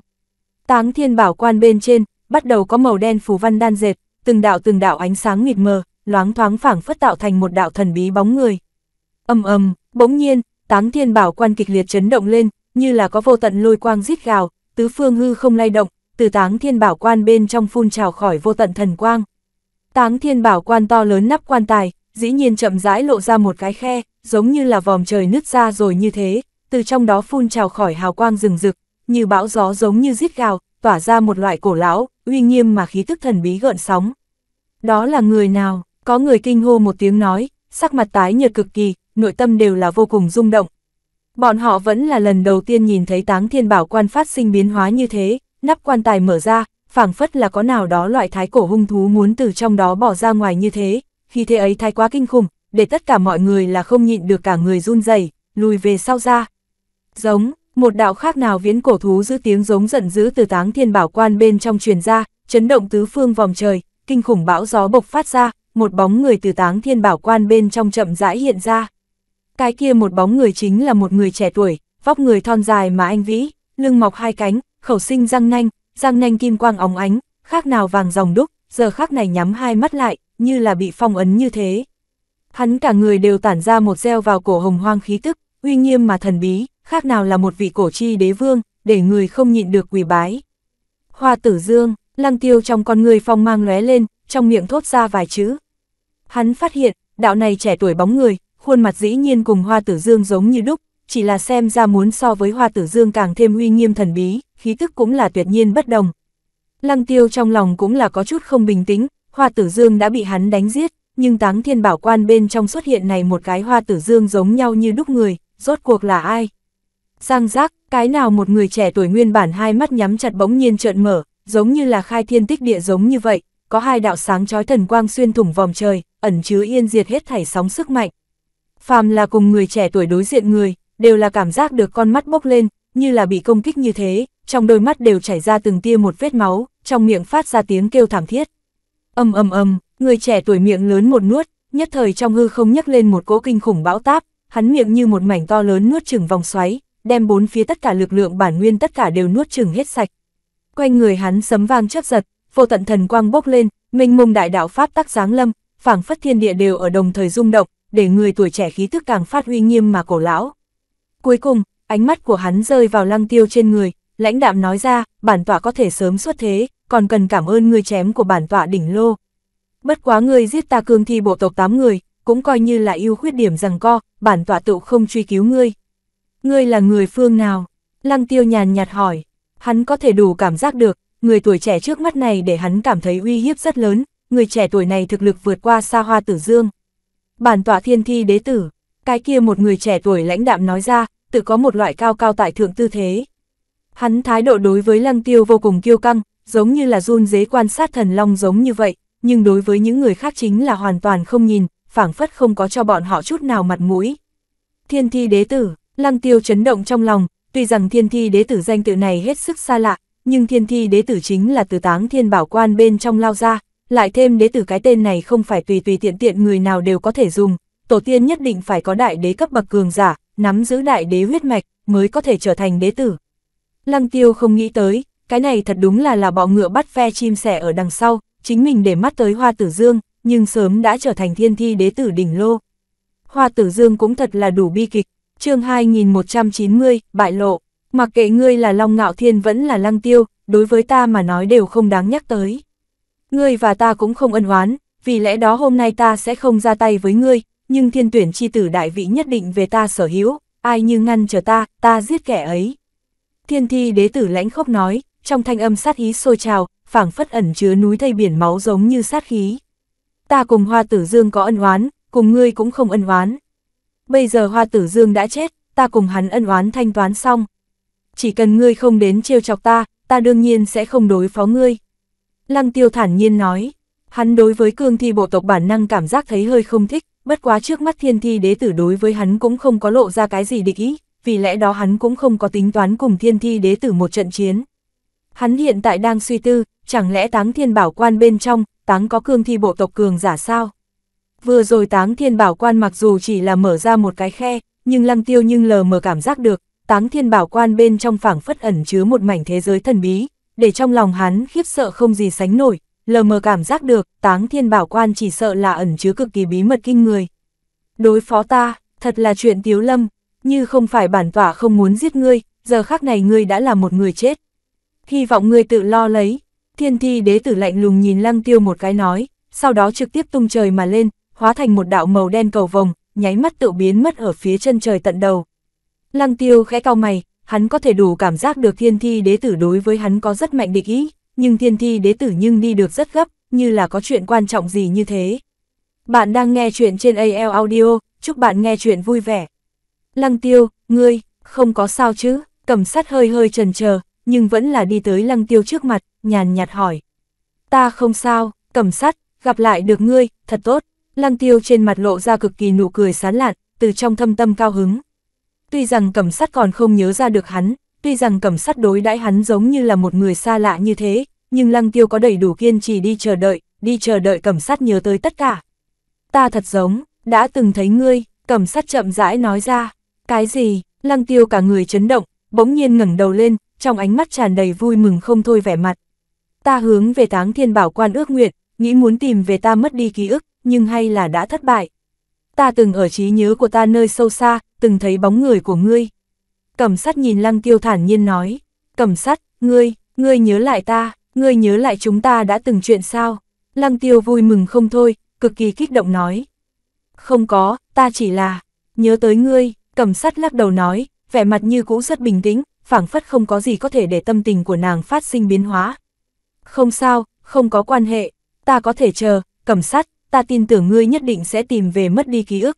Speaker 1: Táng thiên bảo quan bên trên, bắt đầu có màu đen phù văn đan dệt, từng đạo từng đạo ánh sáng mịt mờ, loáng thoáng phảng phất tạo thành một đạo thần bí bóng người. Âm ầm, bỗng nhiên, táng thiên bảo quan kịch liệt chấn động lên, như là có vô tận lôi quang rít gào, tứ phương hư không lay động, từ táng thiên bảo quan bên trong phun trào khỏi vô tận thần quang. Táng thiên bảo quan to lớn nắp quan tài, dĩ nhiên chậm rãi lộ ra một cái khe, giống như là vòm trời nứt ra rồi như thế, từ trong đó phun trào khỏi hào quang rừng rực, như bão gió giống như giết gào, tỏa ra một loại cổ lão, uy nghiêm mà khí tức thần bí gợn sóng. Đó là người nào, có người kinh hô một tiếng nói, sắc mặt tái nhợt cực kỳ, nội tâm đều là vô cùng rung động. Bọn họ vẫn là lần đầu tiên nhìn thấy táng thiên bảo quan phát sinh biến hóa như thế, nắp quan tài mở ra, phảng phất là có nào đó loại thái cổ hung thú muốn từ trong đó bỏ ra ngoài như thế, khi thế ấy thái quá kinh khủng, để tất cả mọi người là không nhịn được cả người run rẩy lùi về sau ra. Giống, một đạo khác nào viễn cổ thú giữ tiếng giống giận dữ từ táng thiên bảo quan bên trong truyền ra, chấn động tứ phương vòng trời, kinh khủng bão gió bộc phát ra, một bóng người từ táng thiên bảo quan bên trong chậm rãi hiện ra. Cái kia một bóng người chính là một người trẻ tuổi, vóc người thon dài mà anh vĩ, lưng mọc hai cánh, khẩu sinh răng nanh, răng nanh kim quang óng ánh, khác nào vàng dòng đúc, giờ khác này nhắm hai mắt lại, như là bị phong ấn như thế. Hắn cả người đều tản ra một gieo vào cổ hồng hoang khí tức, uy nghiêm mà thần bí, khác nào là một vị cổ chi đế vương, để người không nhịn được quỳ bái. Hoa tử dương, lăng tiêu trong con người phong mang lóe lên, trong miệng thốt ra vài chữ. Hắn phát hiện, đạo này trẻ tuổi bóng người, khuôn mặt dĩ nhiên cùng hoa tử dương giống như đúc, chỉ là xem ra muốn so với hoa tử dương càng thêm uy nghiêm thần bí, khí tức cũng là tuyệt nhiên bất đồng. Lăng tiêu trong lòng cũng là có chút không bình tĩnh, hoa tử dương đã bị hắn đánh giết, nhưng táng thiên bảo quan bên trong xuất hiện này một cái hoa tử dương giống nhau như đúc người, rốt cuộc là ai? Giang giác, cái nào một người trẻ tuổi nguyên bản hai mắt nhắm chặt bỗng nhiên trợn mở, giống như là khai thiên tích địa giống như vậy, có hai đạo sáng chói thần quang xuyên thủng vòng trời, ẩn chứa yên diệt hết thảy sóng sức mạnh. Phàm là cùng người trẻ tuổi đối diện người, đều là cảm giác được con mắt bốc lên, như là bị công kích như thế, trong đôi mắt đều chảy ra từng tia một vết máu, trong miệng phát ra tiếng kêu thảm thiết. Âm âm âm, người trẻ tuổi miệng lớn một nuốt, nhất thời trong hư không nhấc lên một cỗ kinh khủng bão táp, hắn miệng như một mảnh to lớn nuốt chừng vòng xoáy, đem bốn phía tất cả lực lượng bản nguyên tất cả đều nuốt chừng hết sạch. Quanh người hắn sấm vang chớp giật, vô tận thần quang bốc lên, minh mông đại đạo pháp tắc giáng lâm, phảng phất thiên địa đều ở đồng thời rung động, để người tuổi trẻ khí tức càng phát huy nghiêm mà cổ lão. Cuối cùng, ánh mắt của hắn rơi vào lăng tiêu trên người, lãnh đạm nói ra, bản tọa có thể sớm xuất thế, còn cần cảm ơn người chém của bản tọa đỉnh lô. Bất quá người giết ta cương thi bộ tộc 8 người, cũng coi như là ưu khuyết điểm rằng co, bản tọa tự không truy cứu ngươi. Ngươi là người phương nào? Lăng tiêu nhàn nhạt hỏi. Hắn có thể đủ cảm giác được, người tuổi trẻ trước mắt này để hắn cảm thấy uy hiếp rất lớn, người trẻ tuổi này thực lực vượt qua xa hoa tử dương. Bản tọa thiên thi đế tử, cái kia một người trẻ tuổi lãnh đạm nói ra, tự có một loại cao cao tại thượng tư thế. Hắn thái độ đối với lăng tiêu vô cùng kiêu căng, giống như là run dế quan sát thần long giống như vậy, nhưng đối với những người khác chính là hoàn toàn không nhìn, phảng phất không có cho bọn họ chút nào mặt mũi. Thiên thi đế tử, Lăng tiêu chấn động trong lòng, tuy rằng thiên thi đế tử danh tự này hết sức xa lạ, nhưng thiên thi đế tử chính là từ táng thiên bảo quan bên trong lao ra, lại thêm đế tử cái tên này không phải tùy tùy tiện tiện người nào đều có thể dùng, tổ tiên nhất định phải có đại đế cấp bậc cường giả, nắm giữ đại đế huyết mạch mới có thể trở thành đế tử. Lăng tiêu không nghĩ tới, cái này thật đúng là là bọ ngựa bắt phe chim sẻ ở đằng sau, chính mình để mắt tới hoa tử dương, nhưng sớm đã trở thành thiên thi đế tử đỉnh lô. Hoa tử dương cũng thật là đủ bi kịch, chương 2190, bại lộ, mặc kệ ngươi là Long Ngạo Thiên vẫn là Lăng Tiêu, đối với ta mà nói đều không đáng nhắc tới. Ngươi và ta cũng không ân oán, vì lẽ đó hôm nay ta sẽ không ra tay với ngươi, nhưng thiên tuyển chi tử đại vị nhất định về ta sở hữu, ai như ngăn chờ ta, ta giết kẻ ấy. Thiên thi đế tử lãnh khốc nói, trong thanh âm sát hí sôi trào, phảng phất ẩn chứa núi thây biển máu giống như sát khí. Ta cùng hoa tử dương có ân oán, cùng ngươi cũng không ân oán bây giờ hoa tử dương đã chết, ta cùng hắn ân oán thanh toán xong. Chỉ cần ngươi không đến trêu chọc ta, ta đương nhiên sẽ không đối phó ngươi. Lăng tiêu thản nhiên nói, hắn đối với cương thi bộ tộc bản năng cảm giác thấy hơi không thích, bất quá trước mắt thiên thi đế tử đối với hắn cũng không có lộ ra cái gì địch ý, vì lẽ đó hắn cũng không có tính toán cùng thiên thi đế tử một trận chiến. Hắn hiện tại đang suy tư, chẳng lẽ táng thiên bảo quan bên trong, táng có cương thi bộ tộc cường giả sao? Vừa rồi táng thiên bảo quan mặc dù chỉ là mở ra một cái khe, nhưng lăng tiêu nhưng lờ mờ cảm giác được, táng thiên bảo quan bên trong phảng phất ẩn chứa một mảnh thế giới thần bí, để trong lòng hắn khiếp sợ không gì sánh nổi, lờ mờ cảm giác được, táng thiên bảo quan chỉ sợ là ẩn chứa cực kỳ bí mật kinh người. Đối phó ta, thật là chuyện tiếu lâm, như không phải bản tỏa không muốn giết ngươi, giờ khác này ngươi đã là một người chết. Hy vọng ngươi tự lo lấy, thiên thi đế tử lạnh lùng nhìn lăng tiêu một cái nói, sau đó trực tiếp tung trời mà lên, hóa thành một đạo màu đen cầu vồng, nháy mắt tự biến mất ở phía chân trời tận đầu. Lăng tiêu khẽ cao mày, hắn có thể đủ cảm giác được thiên thi đế tử đối với hắn có rất mạnh địch ý, nhưng thiên thi đế tử nhưng đi được rất gấp, như là có chuyện quan trọng gì như thế. Bạn đang nghe chuyện trên AL Audio, chúc bạn nghe chuyện vui vẻ. Lăng tiêu, ngươi, không có sao chứ, cầm sắt hơi hơi trần chờ nhưng vẫn là đi tới lăng tiêu trước mặt, nhàn nhạt hỏi. Ta không sao, cầm sắt, gặp lại được ngươi, thật tốt. Lăng tiêu trên mặt lộ ra cực kỳ nụ cười sán lạn, từ trong thâm tâm cao hứng. Tuy rằng cẩm sát còn không nhớ ra được hắn, tuy rằng cẩm sát đối đãi hắn giống như là một người xa lạ như thế, nhưng lăng tiêu có đầy đủ kiên trì đi chờ đợi, đi chờ đợi cẩm sát nhớ tới tất cả. Ta thật giống, đã từng thấy ngươi, cẩm sát chậm rãi nói ra, cái gì, lăng tiêu cả người chấn động, bỗng nhiên ngẩng đầu lên, trong ánh mắt tràn đầy vui mừng không thôi vẻ mặt. Ta hướng về táng thiên bảo quan ước nguyện, nghĩ muốn tìm về ta mất đi ký ức, nhưng hay là đã thất bại. Ta từng ở trí nhớ của ta nơi sâu xa, từng thấy bóng người của ngươi. Cẩm sắt nhìn lăng tiêu thản nhiên nói, cẩm sắt, ngươi, ngươi nhớ lại ta, ngươi nhớ lại chúng ta đã từng chuyện sao. Lăng tiêu vui mừng không thôi, cực kỳ kích động nói. Không có, ta chỉ là, nhớ tới ngươi, cẩm sắt lắc đầu nói, vẻ mặt như cũ rất bình tĩnh, phảng phất không có gì có thể để tâm tình của nàng phát sinh biến hóa. Không sao, không có quan hệ, ta có thể chờ, cầm sắt, ta tin tưởng ngươi nhất định sẽ tìm về mất đi ký ức.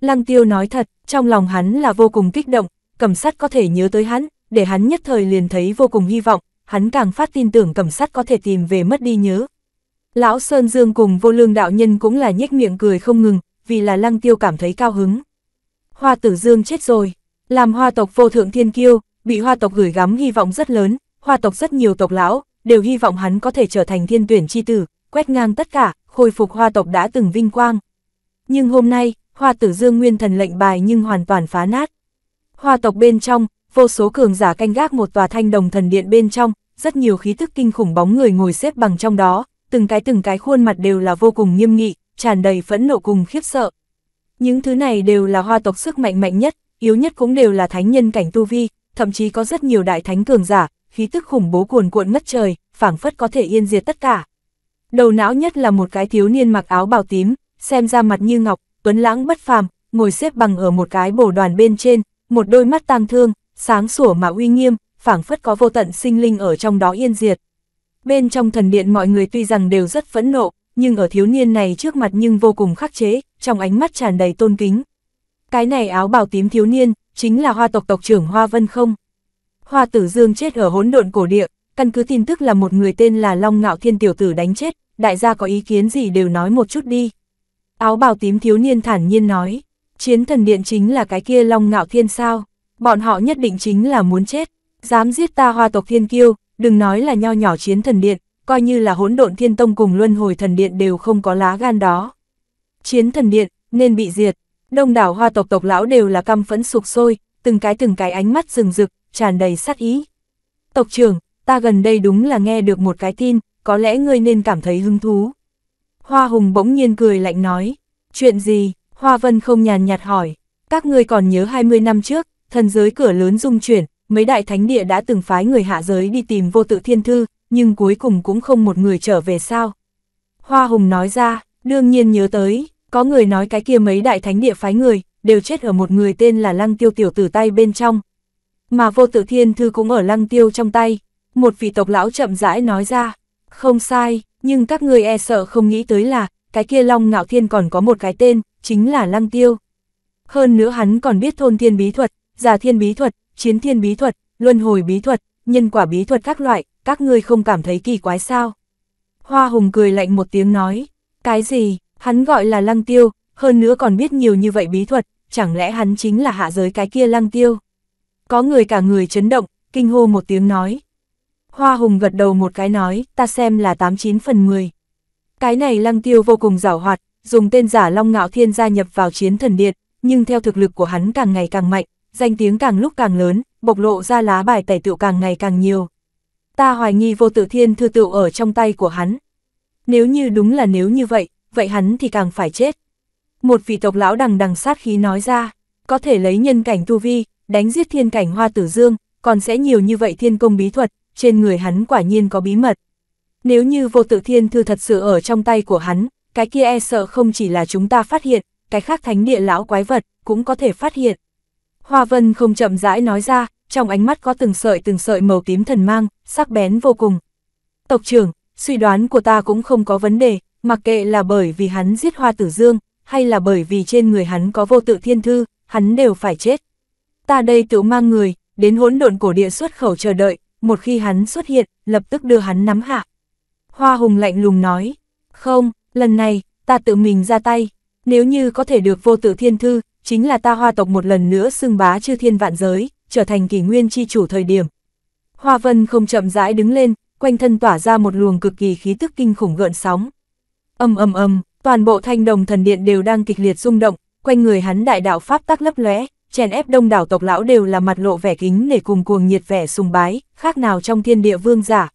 Speaker 1: Lăng tiêu nói thật, trong lòng hắn là vô cùng kích động, cầm sắt có thể nhớ tới hắn, để hắn nhất thời liền thấy vô cùng hy vọng, hắn càng phát tin tưởng cầm sắt có thể tìm về mất đi nhớ. Lão Sơn Dương cùng vô lương đạo nhân cũng là nhếch miệng cười không ngừng, vì là lăng tiêu cảm thấy cao hứng. Hoa tử Dương chết rồi, làm hoa tộc vô thượng thiên kiêu, bị hoa tộc gửi gắm hy vọng rất lớn, hoa tộc rất nhiều tộc lão, đều hy vọng hắn có thể trở thành thiên tuyển chi tử, quét ngang tất cả, khôi phục hoa tộc đã từng vinh quang. Nhưng hôm nay, hoa tử dương nguyên thần lệnh bài nhưng hoàn toàn phá nát. Hoa tộc bên trong, vô số cường giả canh gác một tòa thanh đồng thần điện bên trong, rất nhiều khí tức kinh khủng bóng người ngồi xếp bằng trong đó, từng cái từng cái khuôn mặt đều là vô cùng nghiêm nghị, tràn đầy phẫn nộ cùng khiếp sợ. Những thứ này đều là hoa tộc sức mạnh mạnh nhất, yếu nhất cũng đều là thánh nhân cảnh tu vi, thậm chí có rất nhiều đại thánh cường giả, khí tức khủng bố cuồn cuộn ngất trời, phảng phất có thể yên diệt tất cả. Đầu não nhất là một cái thiếu niên mặc áo bào tím, xem ra mặt như ngọc, tuấn lãng bất phàm, ngồi xếp bằng ở một cái bổ đoàn bên trên, một đôi mắt tang thương, sáng sủa mà uy nghiêm, phảng phất có vô tận sinh linh ở trong đó yên diệt. Bên trong thần điện mọi người tuy rằng đều rất phẫn nộ, nhưng ở thiếu niên này trước mặt nhưng vô cùng khắc chế, trong ánh mắt tràn đầy tôn kính. Cái này áo bào tím thiếu niên, chính là hoa tộc tộc trưởng Hoa Vân không? Hoa tử dương chết ở hỗn độn cổ địa, căn cứ tin tức là một người tên là Long Ngạo Thiên Tiểu Tử đánh chết, đại gia có ý kiến gì đều nói một chút đi. Áo bào tím thiếu niên thản nhiên nói, chiến thần điện chính là cái kia long ngạo thiên sao, bọn họ nhất định chính là muốn chết, dám giết ta hoa tộc thiên kiêu, đừng nói là nho nhỏ chiến thần điện, coi như là hỗn độn thiên tông cùng luân hồi thần điện đều không có lá gan đó. Chiến thần điện, nên bị diệt, đông đảo hoa tộc tộc lão đều là căm phẫn sụp sôi, từng cái từng cái ánh mắt rừng rực, tràn đầy sát ý. Tộc trưởng, ta gần đây đúng là nghe được một cái tin, có lẽ ngươi nên cảm thấy hứng thú. Hoa Hùng bỗng nhiên cười lạnh nói, chuyện gì, Hoa Vân không nhàn nhạt hỏi, các ngươi còn nhớ 20 năm trước, thần giới cửa lớn rung chuyển, mấy đại thánh địa đã từng phái người hạ giới đi tìm vô tự thiên thư, nhưng cuối cùng cũng không một người trở về sao. Hoa Hùng nói ra, đương nhiên nhớ tới, có người nói cái kia mấy đại thánh địa phái người, đều chết ở một người tên là Lăng Tiêu tiểu tử tay bên trong. Mà vô tự thiên thư cũng ở Lăng Tiêu trong tay, một vị tộc lão chậm rãi nói ra, không sai, nhưng các người e sợ không nghĩ tới là, cái kia Long Ngạo Thiên còn có một cái tên, chính là Lăng Tiêu. Hơn nữa hắn còn biết thôn thiên bí thuật, giả thiên bí thuật, chiến thiên bí thuật, luân hồi bí thuật, nhân quả bí thuật các loại, các người không cảm thấy kỳ quái sao. Hoa Hùng cười lạnh một tiếng nói, cái gì, hắn gọi là Lăng Tiêu, hơn nữa còn biết nhiều như vậy bí thuật, chẳng lẽ hắn chính là hạ giới cái kia Lăng Tiêu. Có người cả người chấn động, kinh hô một tiếng nói, Hoa Hùng gật đầu một cái nói, ta xem là 89 phần 10. Cái này lăng tiêu vô cùng giảo hoạt, dùng tên giả Long Ngạo Thiên gia nhập vào chiến thần điện, nhưng theo thực lực của hắn càng ngày càng mạnh, danh tiếng càng lúc càng lớn, bộc lộ ra lá bài tẩy tựu càng ngày càng nhiều. Ta hoài nghi vô tự thiên thư tựu ở trong tay của hắn. Nếu như đúng là nếu như vậy, vậy hắn thì càng phải chết. Một vị tộc lão đằng đằng sát khí nói ra, có thể lấy nhân cảnh tu vi, đánh giết thiên cảnh hoa tử dương, còn sẽ nhiều như vậy thiên công bí thuật, trên người hắn quả nhiên có bí mật. Nếu như vô tự thiên thư thật sự ở trong tay của hắn, cái kia e sợ không chỉ là chúng ta phát hiện, cái khác thánh địa lão quái vật cũng có thể phát hiện. Hoa Vân không chậm rãi nói ra, trong ánh mắt có từng sợi từng sợi màu tím thần mang, sắc bén vô cùng. Tộc trưởng, suy đoán của ta cũng không có vấn đề, mặc kệ là bởi vì hắn giết hoa tử dương, hay là bởi vì trên người hắn có vô tự thiên thư, hắn đều phải chết. Ta đây tự mang người, đến hỗn độn cổ địa xuất khẩu chờ đợi, một khi hắn xuất hiện, lập tức đưa hắn nắm hạ. Hoa Hùng lạnh lùng nói, không, lần này, ta tự mình ra tay, nếu như có thể được vô tự thiên thư, chính là ta hoa tộc một lần nữa xưng bá chư thiên vạn giới, trở thành kỷ nguyên chi chủ thời điểm. Hoa Vân không chậm rãi đứng lên, quanh thân tỏa ra một luồng cực kỳ khí tức kinh khủng gợn sóng. Âm âm âm, toàn bộ thanh đồng thần điện đều đang kịch liệt rung động, quanh người hắn đại đạo pháp tắc lấp lóe, chèn ép đông đảo tộc lão đều là mặt lộ vẻ kính để cùng cuồng nhiệt vẻ sùng bái, khác nào trong thiên địa vương giả.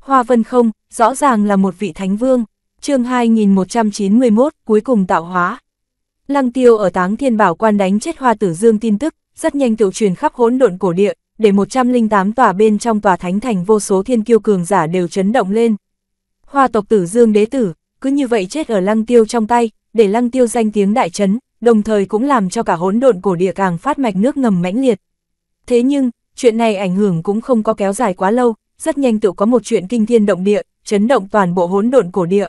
Speaker 1: Hoa Vân không, rõ ràng là một vị thánh vương, chương 2191, cuối cùng tạo hóa. Lăng tiêu ở táng thiên bảo quan đánh chết hoa tử dương tin tức, rất nhanh tiểu truyền khắp hỗn độn cổ địa, để 108 tòa bên trong tòa thánh thành vô số thiên kiêu cường giả đều chấn động lên. Hoa tộc tử dương đế tử, cứ như vậy chết ở lăng tiêu trong tay, để lăng tiêu danh tiếng đại chấn, đồng thời cũng làm cho cả hỗn độn cổ địa càng phát mạch nước ngầm mãnh liệt. Thế nhưng, chuyện này ảnh hưởng cũng không có kéo dài quá lâu, rất nhanh tự có một chuyện kinh thiên động địa, chấn động toàn bộ hỗn độn cổ địa.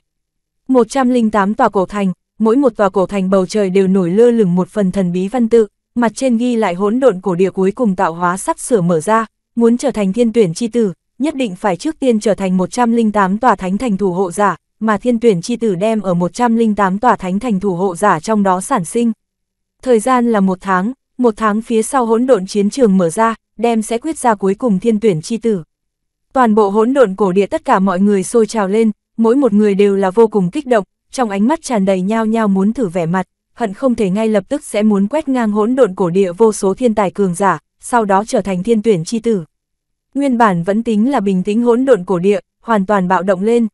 Speaker 1: 108 tòa cổ thành, mỗi một tòa cổ thành bầu trời đều nổi lơ lửng một phần thần bí văn tự, mặt trên ghi lại hỗn độn cổ địa cuối cùng tạo hóa sắp sửa mở ra, muốn trở thành thiên tuyển chi tử, nhất định phải trước tiên trở thành 108 tòa thánh thành thủ hộ giả, mà thiên tuyển chi tử đem ở 108 tòa thánh thành thủ hộ giả trong đó sản sinh. Thời gian là một tháng, một tháng phía sau hỗn độn chiến trường mở ra, đem sẽ quyết ra cuối cùng thiên tuyển chi tử. Toàn bộ hỗn độn cổ địa tất cả mọi người sôi trào lên, mỗi một người đều là vô cùng kích động, trong ánh mắt tràn đầy nhao nhao muốn thử vẻ mặt, hận không thể ngay lập tức sẽ muốn quét ngang hỗn độn cổ địa vô số thiên tài cường giả, sau đó trở thành thiên tuyển chi tử. Nguyên bản vẫn tính là bình tĩnh hỗn độn cổ địa, hoàn toàn bạo động lên.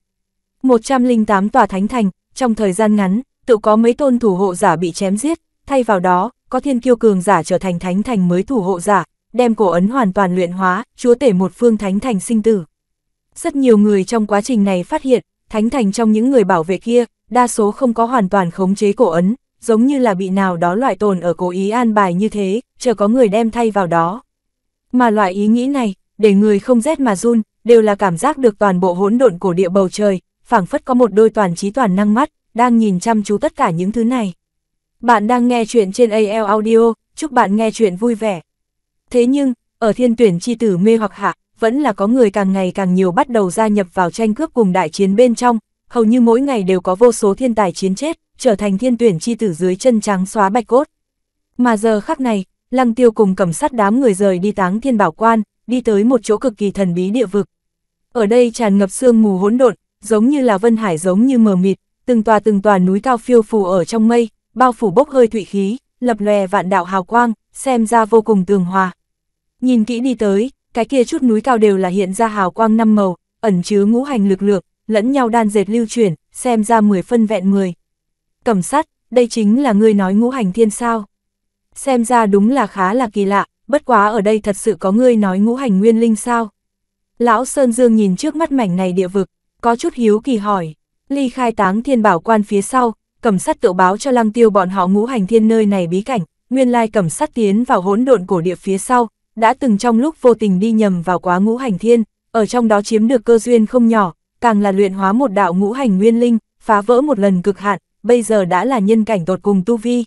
Speaker 1: 108 tòa thánh thành, trong thời gian ngắn, tự có mấy tôn thủ hộ giả bị chém giết, thay vào đó, có thiên kiêu cường giả trở thành thánh thành mới thủ hộ giả, đem cổ ấn hoàn toàn luyện hóa, chúa tể một phương thánh thành sinh tử. Rất nhiều người trong quá trình này phát hiện, thánh thành trong những người bảo vệ kia, đa số không có hoàn toàn khống chế cổ ấn, giống như là bị nào đó loại tồn ở cố ý an bài như thế, chờ có người đem thay vào đó. Mà loại ý nghĩ này, để người không rét mà run, đều là cảm giác được toàn bộ hỗn độn của địa bầu trời, phảng phất có một đôi toàn trí toàn năng mắt, đang nhìn chăm chú tất cả những thứ này. Bạn đang nghe chuyện trên AL Audio, chúc bạn nghe chuyện vui vẻ. Thế nhưng, ở thiên tuyển chi tử mê hoặc hạ, vẫn là có người càng ngày càng nhiều bắt đầu gia nhập vào tranh cướp cùng đại chiến bên trong, hầu như mỗi ngày đều có vô số thiên tài chiến chết, trở thành thiên tuyển chi tử dưới chân trắng xóa bạch cốt. Mà giờ khắc này, Lăng Tiêu cùng cầm sát đám người rời đi táng thiên bảo quan, đi tới một chỗ cực kỳ thần bí địa vực. Ở đây tràn ngập sương mù hỗn độn, giống như là vân hải giống như mờ mịt, từng tòa từng tòa núi cao phiêu phù ở trong mây, bao phủ bốc hơi thủy khí, lập lòe vạn đạo hào quang, xem ra vô cùng tường hòa. Nhìn kỹ đi tới, cái kia chút núi cao đều là hiện ra hào quang năm màu, ẩn chứa ngũ hành lực lượng, lẫn nhau đan dệt lưu chuyển, xem ra mười phân vẹn 10. Cẩm sắt, đây chính là người nói ngũ hành thiên sao. Xem ra đúng là khá là kỳ lạ, bất quá ở đây thật sự có người nói ngũ hành nguyên linh sao. Lão Sơn Dương nhìn trước mắt mảnh này địa vực, có chút hiếu kỳ hỏi. Ly khai táng thiên bảo quan phía sau, cẩm sát tự báo cho lăng tiêu bọn họ ngũ hành thiên nơi này bí cảnh, nguyên lai cẩm sát tiến vào hỗn độn cổ địa phía sau, đã từng trong lúc vô tình đi nhầm vào quá ngũ hành thiên, ở trong đó chiếm được cơ duyên không nhỏ, càng là luyện hóa một đạo ngũ hành nguyên linh, phá vỡ một lần cực hạn, bây giờ đã là nhân cảnh tột cùng tu vi.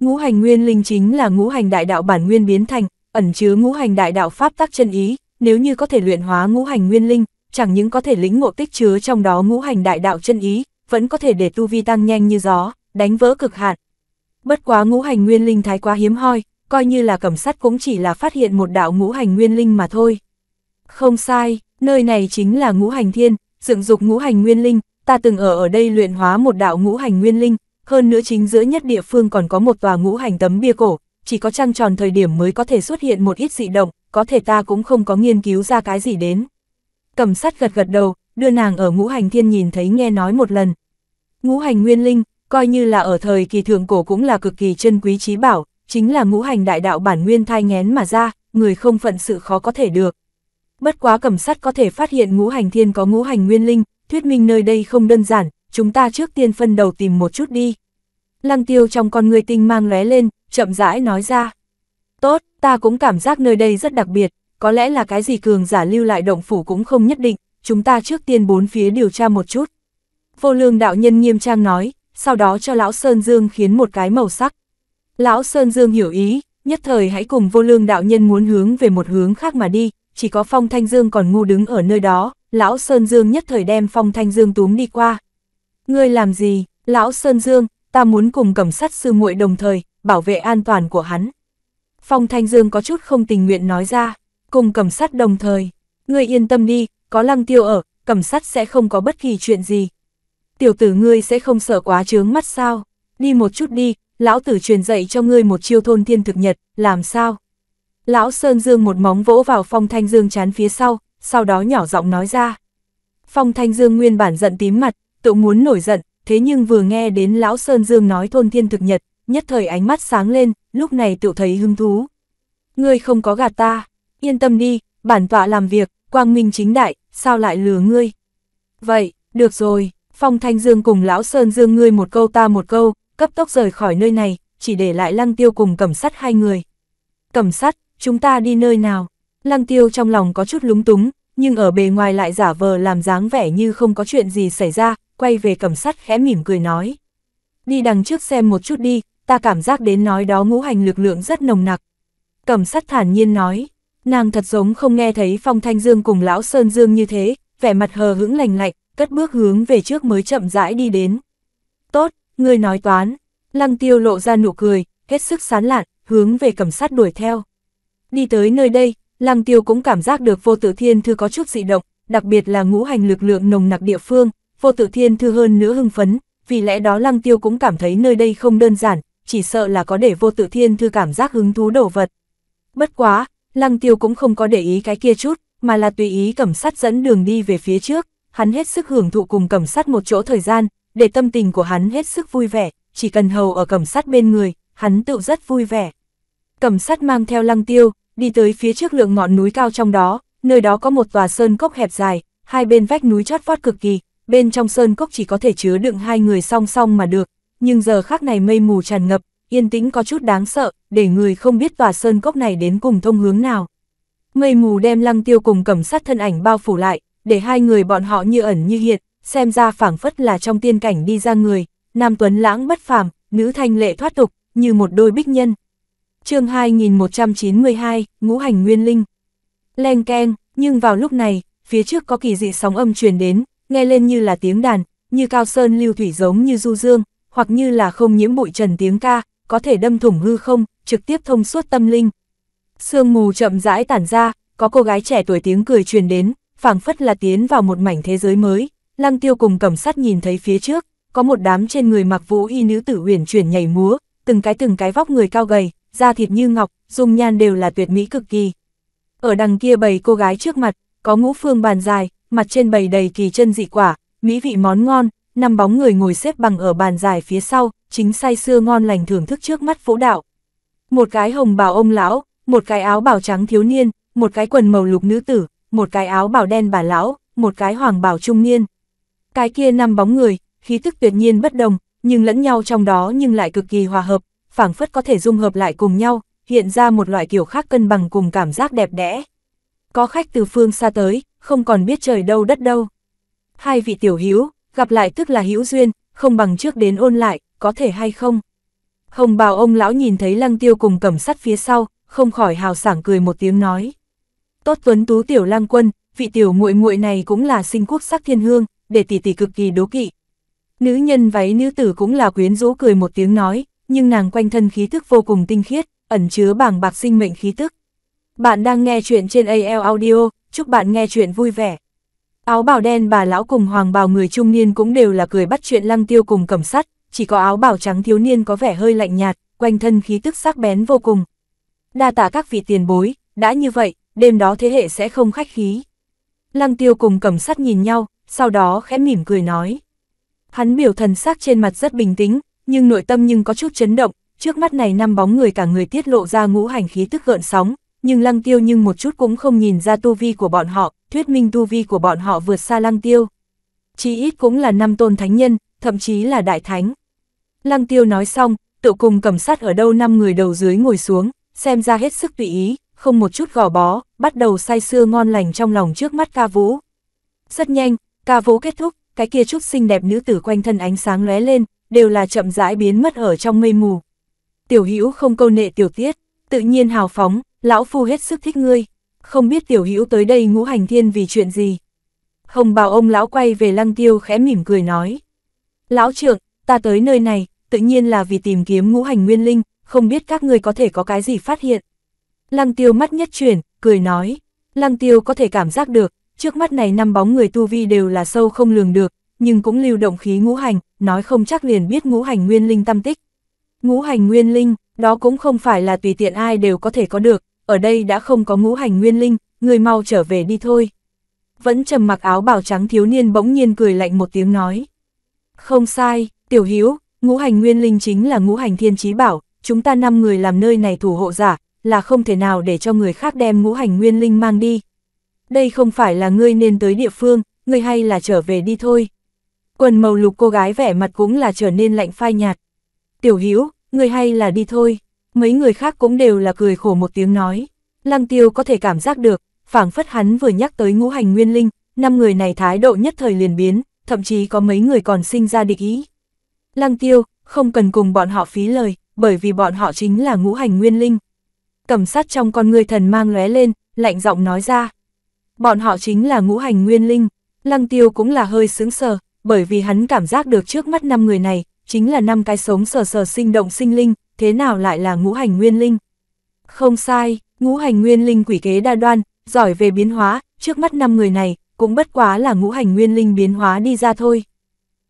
Speaker 1: Ngũ hành nguyên linh chính là ngũ hành đại đạo bản nguyên biến thành, ẩn chứa ngũ hành đại đạo pháp tắc chân ý, nếu như có thể luyện hóa ngũ hành nguyên linh, chẳng những có thể lĩnh ngộ tích chứa trong đó ngũ hành đại đạo chân ý, vẫn có thể để tu vi tăng nhanh như gió, đánh vỡ cực hạn. Bất quá ngũ hành nguyên linh thái quá hiếm hoi, coi như là cẩm sắt cũng chỉ là phát hiện một đạo ngũ hành nguyên linh mà thôi. Không sai, nơi này chính là ngũ hành thiên, dựng dục ngũ hành nguyên linh, ta từng ở ở đây luyện hóa một đạo ngũ hành nguyên linh, hơn nữa chính giữa nhất địa phương còn có một tòa ngũ hành tấm bia cổ, chỉ có trăng tròn thời điểm mới có thể xuất hiện một ít dị động, có thể ta cũng không có nghiên cứu ra cái gì đến cầm sắt gật gật đầu, đưa nàng ở ngũ hành thiên nhìn thấy nghe nói một lần. Ngũ hành nguyên linh, coi như là ở thời kỳ thượng cổ cũng là cực kỳ chân quý trí bảo, chính là ngũ hành đại đạo bản nguyên thai ngén mà ra, người không phận sự khó có thể được. Bất quá cầm sắt có thể phát hiện ngũ hành thiên có ngũ hành nguyên linh, thuyết minh nơi đây không đơn giản, chúng ta trước tiên phân đầu tìm một chút đi. Lăng tiêu trong con người tinh mang lé lên, chậm rãi nói ra. Tốt, ta cũng cảm giác nơi đây rất đặc biệt, có lẽ là cái gì cường giả lưu lại động phủ cũng không nhất định, chúng ta trước tiên bốn phía điều tra một chút. Vô lương đạo nhân nghiêm trang nói, sau đó cho lão Sơn Dương khiến một cái màu sắc. Lão Sơn Dương hiểu ý, nhất thời hãy cùng vô lương đạo nhân muốn hướng về một hướng khác mà đi, chỉ có Phong Thanh Dương còn ngu đứng ở nơi đó, lão Sơn Dương nhất thời đem Phong Thanh Dương túm đi qua. Ngươi làm gì, lão Sơn Dương, ta muốn cùng cầm sắt sư muội đồng thời, bảo vệ an toàn của hắn. Phong Thanh Dương có chút không tình nguyện nói ra cùng cẩm sát đồng thời. Ngươi yên tâm đi, có lăng tiêu ở, cẩm sát sẽ không có bất kỳ chuyện gì. Tiểu tử ngươi sẽ không sợ quá chướng mắt sao, đi một chút đi, lão tử truyền dạy cho ngươi một chiêu thôn thiên thực nhật, làm sao? Lão Sơn Dương một móng vỗ vào phong thanh dương chán phía sau, sau đó nhỏ giọng nói ra. Phong thanh dương nguyên bản giận tím mặt, tự muốn nổi giận, thế nhưng vừa nghe đến lão Sơn Dương nói thôn thiên thực nhật, nhất thời ánh mắt sáng lên, lúc này tự thấy hứng thú. Ngươi không có gạt ta, yên tâm đi, bản tọa làm việc, quang minh chính đại, sao lại lừa ngươi? Vậy, được rồi, Phong Thanh Dương cùng Lão Sơn Dương ngươi một câu ta một câu, cấp tốc rời khỏi nơi này, chỉ để lại Lăng Tiêu cùng cẩm sắt hai người. Cẩm sắt, chúng ta đi nơi nào? Lăng Tiêu trong lòng có chút lúng túng, nhưng ở bề ngoài lại giả vờ làm dáng vẻ như không có chuyện gì xảy ra, quay về cẩm sắt khẽ mỉm cười nói. Đi đằng trước xem một chút đi, ta cảm giác đến nói đó ngũ hành lực lượng rất nồng nặc. Cẩm sắt thản nhiên nói. Nàng thật giống không nghe thấy Phong Thanh Dương cùng Lão Sơn Dương như thế, vẻ mặt hờ hững lành lạnh, cất bước hướng về trước mới chậm rãi đi đến. Tốt, ngươi nói toán. Lăng tiêu lộ ra nụ cười, hết sức sán lạn, hướng về cầm sát đuổi theo. Đi tới nơi đây, lăng tiêu cũng cảm giác được vô tự thiên thư có chút dị động, đặc biệt là ngũ hành lực lượng nồng nặc địa phương, vô tự thiên thư hơn nữa hưng phấn, vì lẽ đó lăng tiêu cũng cảm thấy nơi đây không đơn giản, chỉ sợ là có để vô tự thiên thư cảm giác hứng thú đổ vật. Bất quá, Lăng tiêu cũng không có để ý cái kia chút, mà là tùy ý cẩm sát dẫn đường đi về phía trước, hắn hết sức hưởng thụ cùng cẩm sát một chỗ thời gian, để tâm tình của hắn hết sức vui vẻ, chỉ cần hầu ở cẩm sát bên người, hắn tự rất vui vẻ. Cẩm sát mang theo lăng tiêu, đi tới phía trước lượng ngọn núi cao trong đó, nơi đó có một tòa sơn cốc hẹp dài, hai bên vách núi chót vót cực kỳ, bên trong sơn cốc chỉ có thể chứa đựng hai người song song mà được, nhưng giờ khác này mây mù tràn ngập, yên tĩnh có chút đáng sợ, để người không biết tòa sơn cốc này đến cùng thông hướng nào. Mây mù đem lăng tiêu cùng cầm sát thân ảnh bao phủ lại, để hai người bọn họ như ẩn như hiện, xem ra phảng phất là trong tiên cảnh đi ra người, nam tuấn lãng bất phàm, nữ thanh lệ thoát tục, như một đôi bích nhân. chương 2192, Ngũ Hành Nguyên Linh len keng, nhưng vào lúc này, phía trước có kỳ dị sóng âm truyền đến, nghe lên như là tiếng đàn, như cao sơn lưu thủy giống như du dương, hoặc như là không nhiễm bụi trần tiếng ca, có thể đâm thủng hư không, trực tiếp thông suốt tâm linh. Sương mù chậm rãi tản ra, có cô gái trẻ tuổi tiếng cười truyền đến, phảng phất là tiến vào một mảnh thế giới mới. Lăng tiêu cùng cẩm sát nhìn thấy phía trước, có một đám trên người mặc vũ y nữ tử uyển chuyển nhảy múa, từng cái từng cái vóc người cao gầy, da thịt như ngọc, dung nhan đều là tuyệt mỹ cực kỳ. Ở đằng kia bầy cô gái trước mặt, có ngũ phương bàn dài, mặt trên bầy đầy kỳ chân dị quả, mỹ vị món ngon, năm bóng người ngồi xếp bằng ở bàn dài phía sau, chính say sưa ngon lành thưởng thức trước mắt vũ đạo. Một cái hồng bào ông lão, một cái áo bào trắng thiếu niên, một cái quần màu lục nữ tử, một cái áo bào đen bà lão, một cái hoàng bào trung niên. Cái kia năm bóng người, khí tức tuyệt nhiên bất đồng, nhưng lẫn nhau trong đó nhưng lại cực kỳ hòa hợp, phảng phất có thể dung hợp lại cùng nhau, hiện ra một loại kiểu khác cân bằng cùng cảm giác đẹp đẽ. Có khách từ phương xa tới, không còn biết trời đâu đất đâu. Hai vị tiểu hữu, gặp lại tức là hữu duyên, không bằng trước đến ôn lại, có thể hay không? Hồng bào ông lão nhìn thấy lăng tiêu cùng cẩm sắt phía sau, không khỏi hào sảng cười một tiếng nói. Tốt tuấn tú tiểu lang quân, vị tiểu muội muội này cũng là sinh quốc sắc thiên hương, để tỷ tỷ cực kỳ đố kỵ. Nữ nhân váy nữ tử cũng là quyến rũ cười một tiếng nói, nhưng nàng quanh thân khí thức vô cùng tinh khiết, ẩn chứa bảng bạc sinh mệnh khí tức. Bạn đang nghe chuyện trên AL Audio, chúc bạn nghe chuyện vui vẻ. Áo bào đen bà lão cùng hoàng bào người trung niên cũng đều là cười bắt chuyện lăng tiêu cùng cẩm sắt, chỉ có áo bào trắng thiếu niên có vẻ hơi lạnh nhạt, quanh thân khí tức sắc bén vô cùng. Đa tạ các vị tiền bối, đã như vậy, đêm đó thế hệ sẽ không khách khí. Lăng tiêu cùng cẩm sắt nhìn nhau, sau đó khẽ mỉm cười nói. Hắn biểu thần sắc trên mặt rất bình tĩnh, nhưng nội tâm nhưng có chút chấn động, trước mắt này năm bóng người cả người tiết lộ ra ngũ hành khí tức gợn sóng, nhưng lăng tiêu nhưng một chút cũng không nhìn ra tu vi của bọn họ, thuyết minh tu vi của bọn họ vượt xa lăng tiêu. Chí ít cũng là năm tôn thánh nhân, thậm chí là đại thánh. Lăng tiêu nói xong, tự cùng cầm sát ở đâu năm người đầu dưới ngồi xuống, xem ra hết sức tùy ý, không một chút gò bó, bắt đầu say sưa ngon lành trong lòng trước mắt ca vũ. Rất nhanh, ca vũ kết thúc, cái kia chút xinh đẹp nữ tử quanh thân ánh sáng lóe lên, đều là chậm rãi biến mất ở trong mây mù. Tiểu hữu không câu nệ tiểu tiết, tự nhiên hào phóng, lão phu hết sức thích ngươi, không biết tiểu hữu tới đây ngũ hành thiên vì chuyện gì. Hồng bào ông lão quay về lăng tiêu khẽ mỉm cười nói. Lão trưởng ta tới nơi này, tự nhiên là vì tìm kiếm ngũ hành nguyên linh, không biết các ngươi có thể có cái gì phát hiện. Lăng tiêu mắt nhất chuyển, cười nói. Lăng tiêu có thể cảm giác được, trước mắt này năm bóng người tu vi đều là sâu không lường được, nhưng cũng lưu động khí ngũ hành, nói không chắc liền biết ngũ hành nguyên linh tâm tích. Ngũ hành nguyên linh, đó cũng không phải là tùy tiện ai đều có thể có được, ở đây đã không có ngũ hành nguyên linh, người mau trở về đi thôi. Vẫn trầm mặc áo bào trắng thiếu niên bỗng nhiên cười lạnh một tiếng nói. Không sai, tiểu hiếu, ngũ hành nguyên linh chính là ngũ hành thiên trí bảo, chúng ta năm người làm nơi này thủ hộ giả, là không thể nào để cho người khác đem ngũ hành nguyên linh mang đi. Đây không phải là ngươi nên tới địa phương, ngươi hay là trở về đi thôi. Quần màu lục cô gái vẻ mặt cũng là trở nên lạnh phai nhạt. Tiểu hiếu, ngươi hay là đi thôi mấy người khác cũng đều là cười khổ một tiếng nói. Lăng tiêu có thể cảm giác được, phảng phất hắn vừa nhắc tới ngũ hành nguyên linh, năm người này thái độ nhất thời liền biến, thậm chí có mấy người còn sinh ra địch ý. Lăng tiêu, không cần cùng bọn họ phí lời, bởi vì bọn họ chính là ngũ hành nguyên linh. Cầm sát trong con người thần mang lóe lên, lạnh giọng nói ra. Bọn họ chính là ngũ hành nguyên linh, lăng tiêu cũng là hơi sướng sờ, bởi vì hắn cảm giác được trước mắt năm người này, chính là năm cái sống sờ sờ sinh động sinh linh, thế nào lại là ngũ hành nguyên linh? Không sai, ngũ hành nguyên linh quỷ kế đa đoan, giỏi về biến hóa, trước mắt năm người này, cũng bất quá là ngũ hành nguyên linh biến hóa đi ra thôi.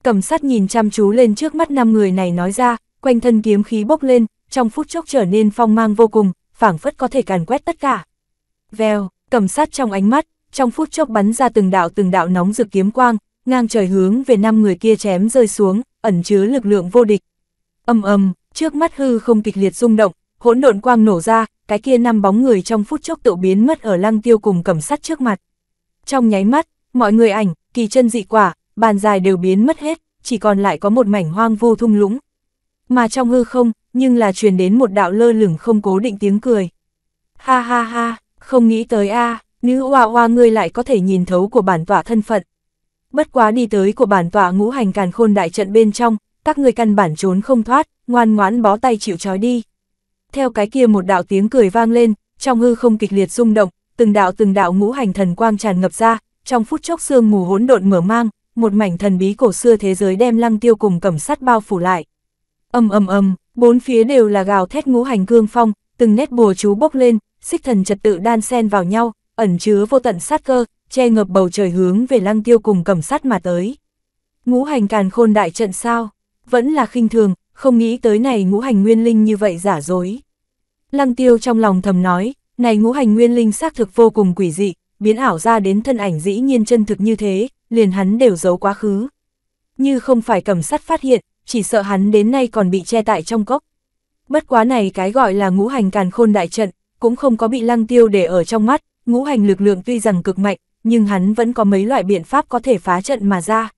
Speaker 1: Cầm sát nhìn chăm chú lên trước mắt năm người này nói ra, quanh thân kiếm khí bốc lên, trong phút chốc trở nên phong mang vô cùng, phảng phất có thể càn quét tất cả. Vèo, cầm sát trong ánh mắt, trong phút chốc bắn ra từng đạo từng đạo nóng rực kiếm quang, ngang trời hướng về năm người kia chém rơi xuống, ẩn chứa lực lượng vô địch. Âm âm Trước mắt hư không kịch liệt rung động, hỗn độn quang nổ ra, cái kia năm bóng người trong phút chốc tự biến mất ở lăng tiêu cùng cầm sắt trước mặt. Trong nháy mắt, mọi người ảnh, kỳ chân dị quả, bàn dài đều biến mất hết, chỉ còn lại có một mảnh hoang vô thung lũng. Mà trong hư không, nhưng là truyền đến một đạo lơ lửng không cố định tiếng cười. Ha ha ha, không nghĩ tới a nữ hoa hoa ngươi lại có thể nhìn thấu của bản tọa thân phận. Bất quá đi tới của bản tọa ngũ hành càn khôn đại trận bên trong, các người căn bản trốn không thoát, ngoan ngoãn bó tay chịu trói đi. Theo cái kia một đạo tiếng cười vang lên, trong hư không kịch liệt rung động, từng đạo từng đạo ngũ hành thần quang tràn ngập ra, trong phút chốc sương mù hỗn độn mở mang, một mảnh thần bí cổ xưa thế giới đem lăng tiêu cùng cẩm sắt bao phủ lại. Âm âm âm, bốn phía đều là gào thét ngũ hành cương phong, từng nét bùa chú bốc lên, xích thần trật tự đan xen vào nhau, ẩn chứa vô tận sát cơ, che ngập bầu trời hướng về lăng tiêu cùng cẩm sắt mà tới. Ngũ hành càn khôn đại trận sao? vẫn là khinh thường, không nghĩ tới này ngũ hành nguyên linh như vậy giả dối. Lăng tiêu trong lòng thầm nói, này ngũ hành nguyên linh xác thực vô cùng quỷ dị, biến ảo ra đến thân ảnh dĩ nhiên chân thực như thế, liền hắn đều giấu quá khứ. Như không phải cầm sắt phát hiện, chỉ sợ hắn đến nay còn bị che tại trong cốc. Bất quá này cái gọi là ngũ hành càn khôn đại trận, cũng không có bị lăng tiêu để ở trong mắt, ngũ hành lực lượng tuy rằng cực mạnh, nhưng hắn vẫn có mấy loại biện pháp có thể phá trận mà ra.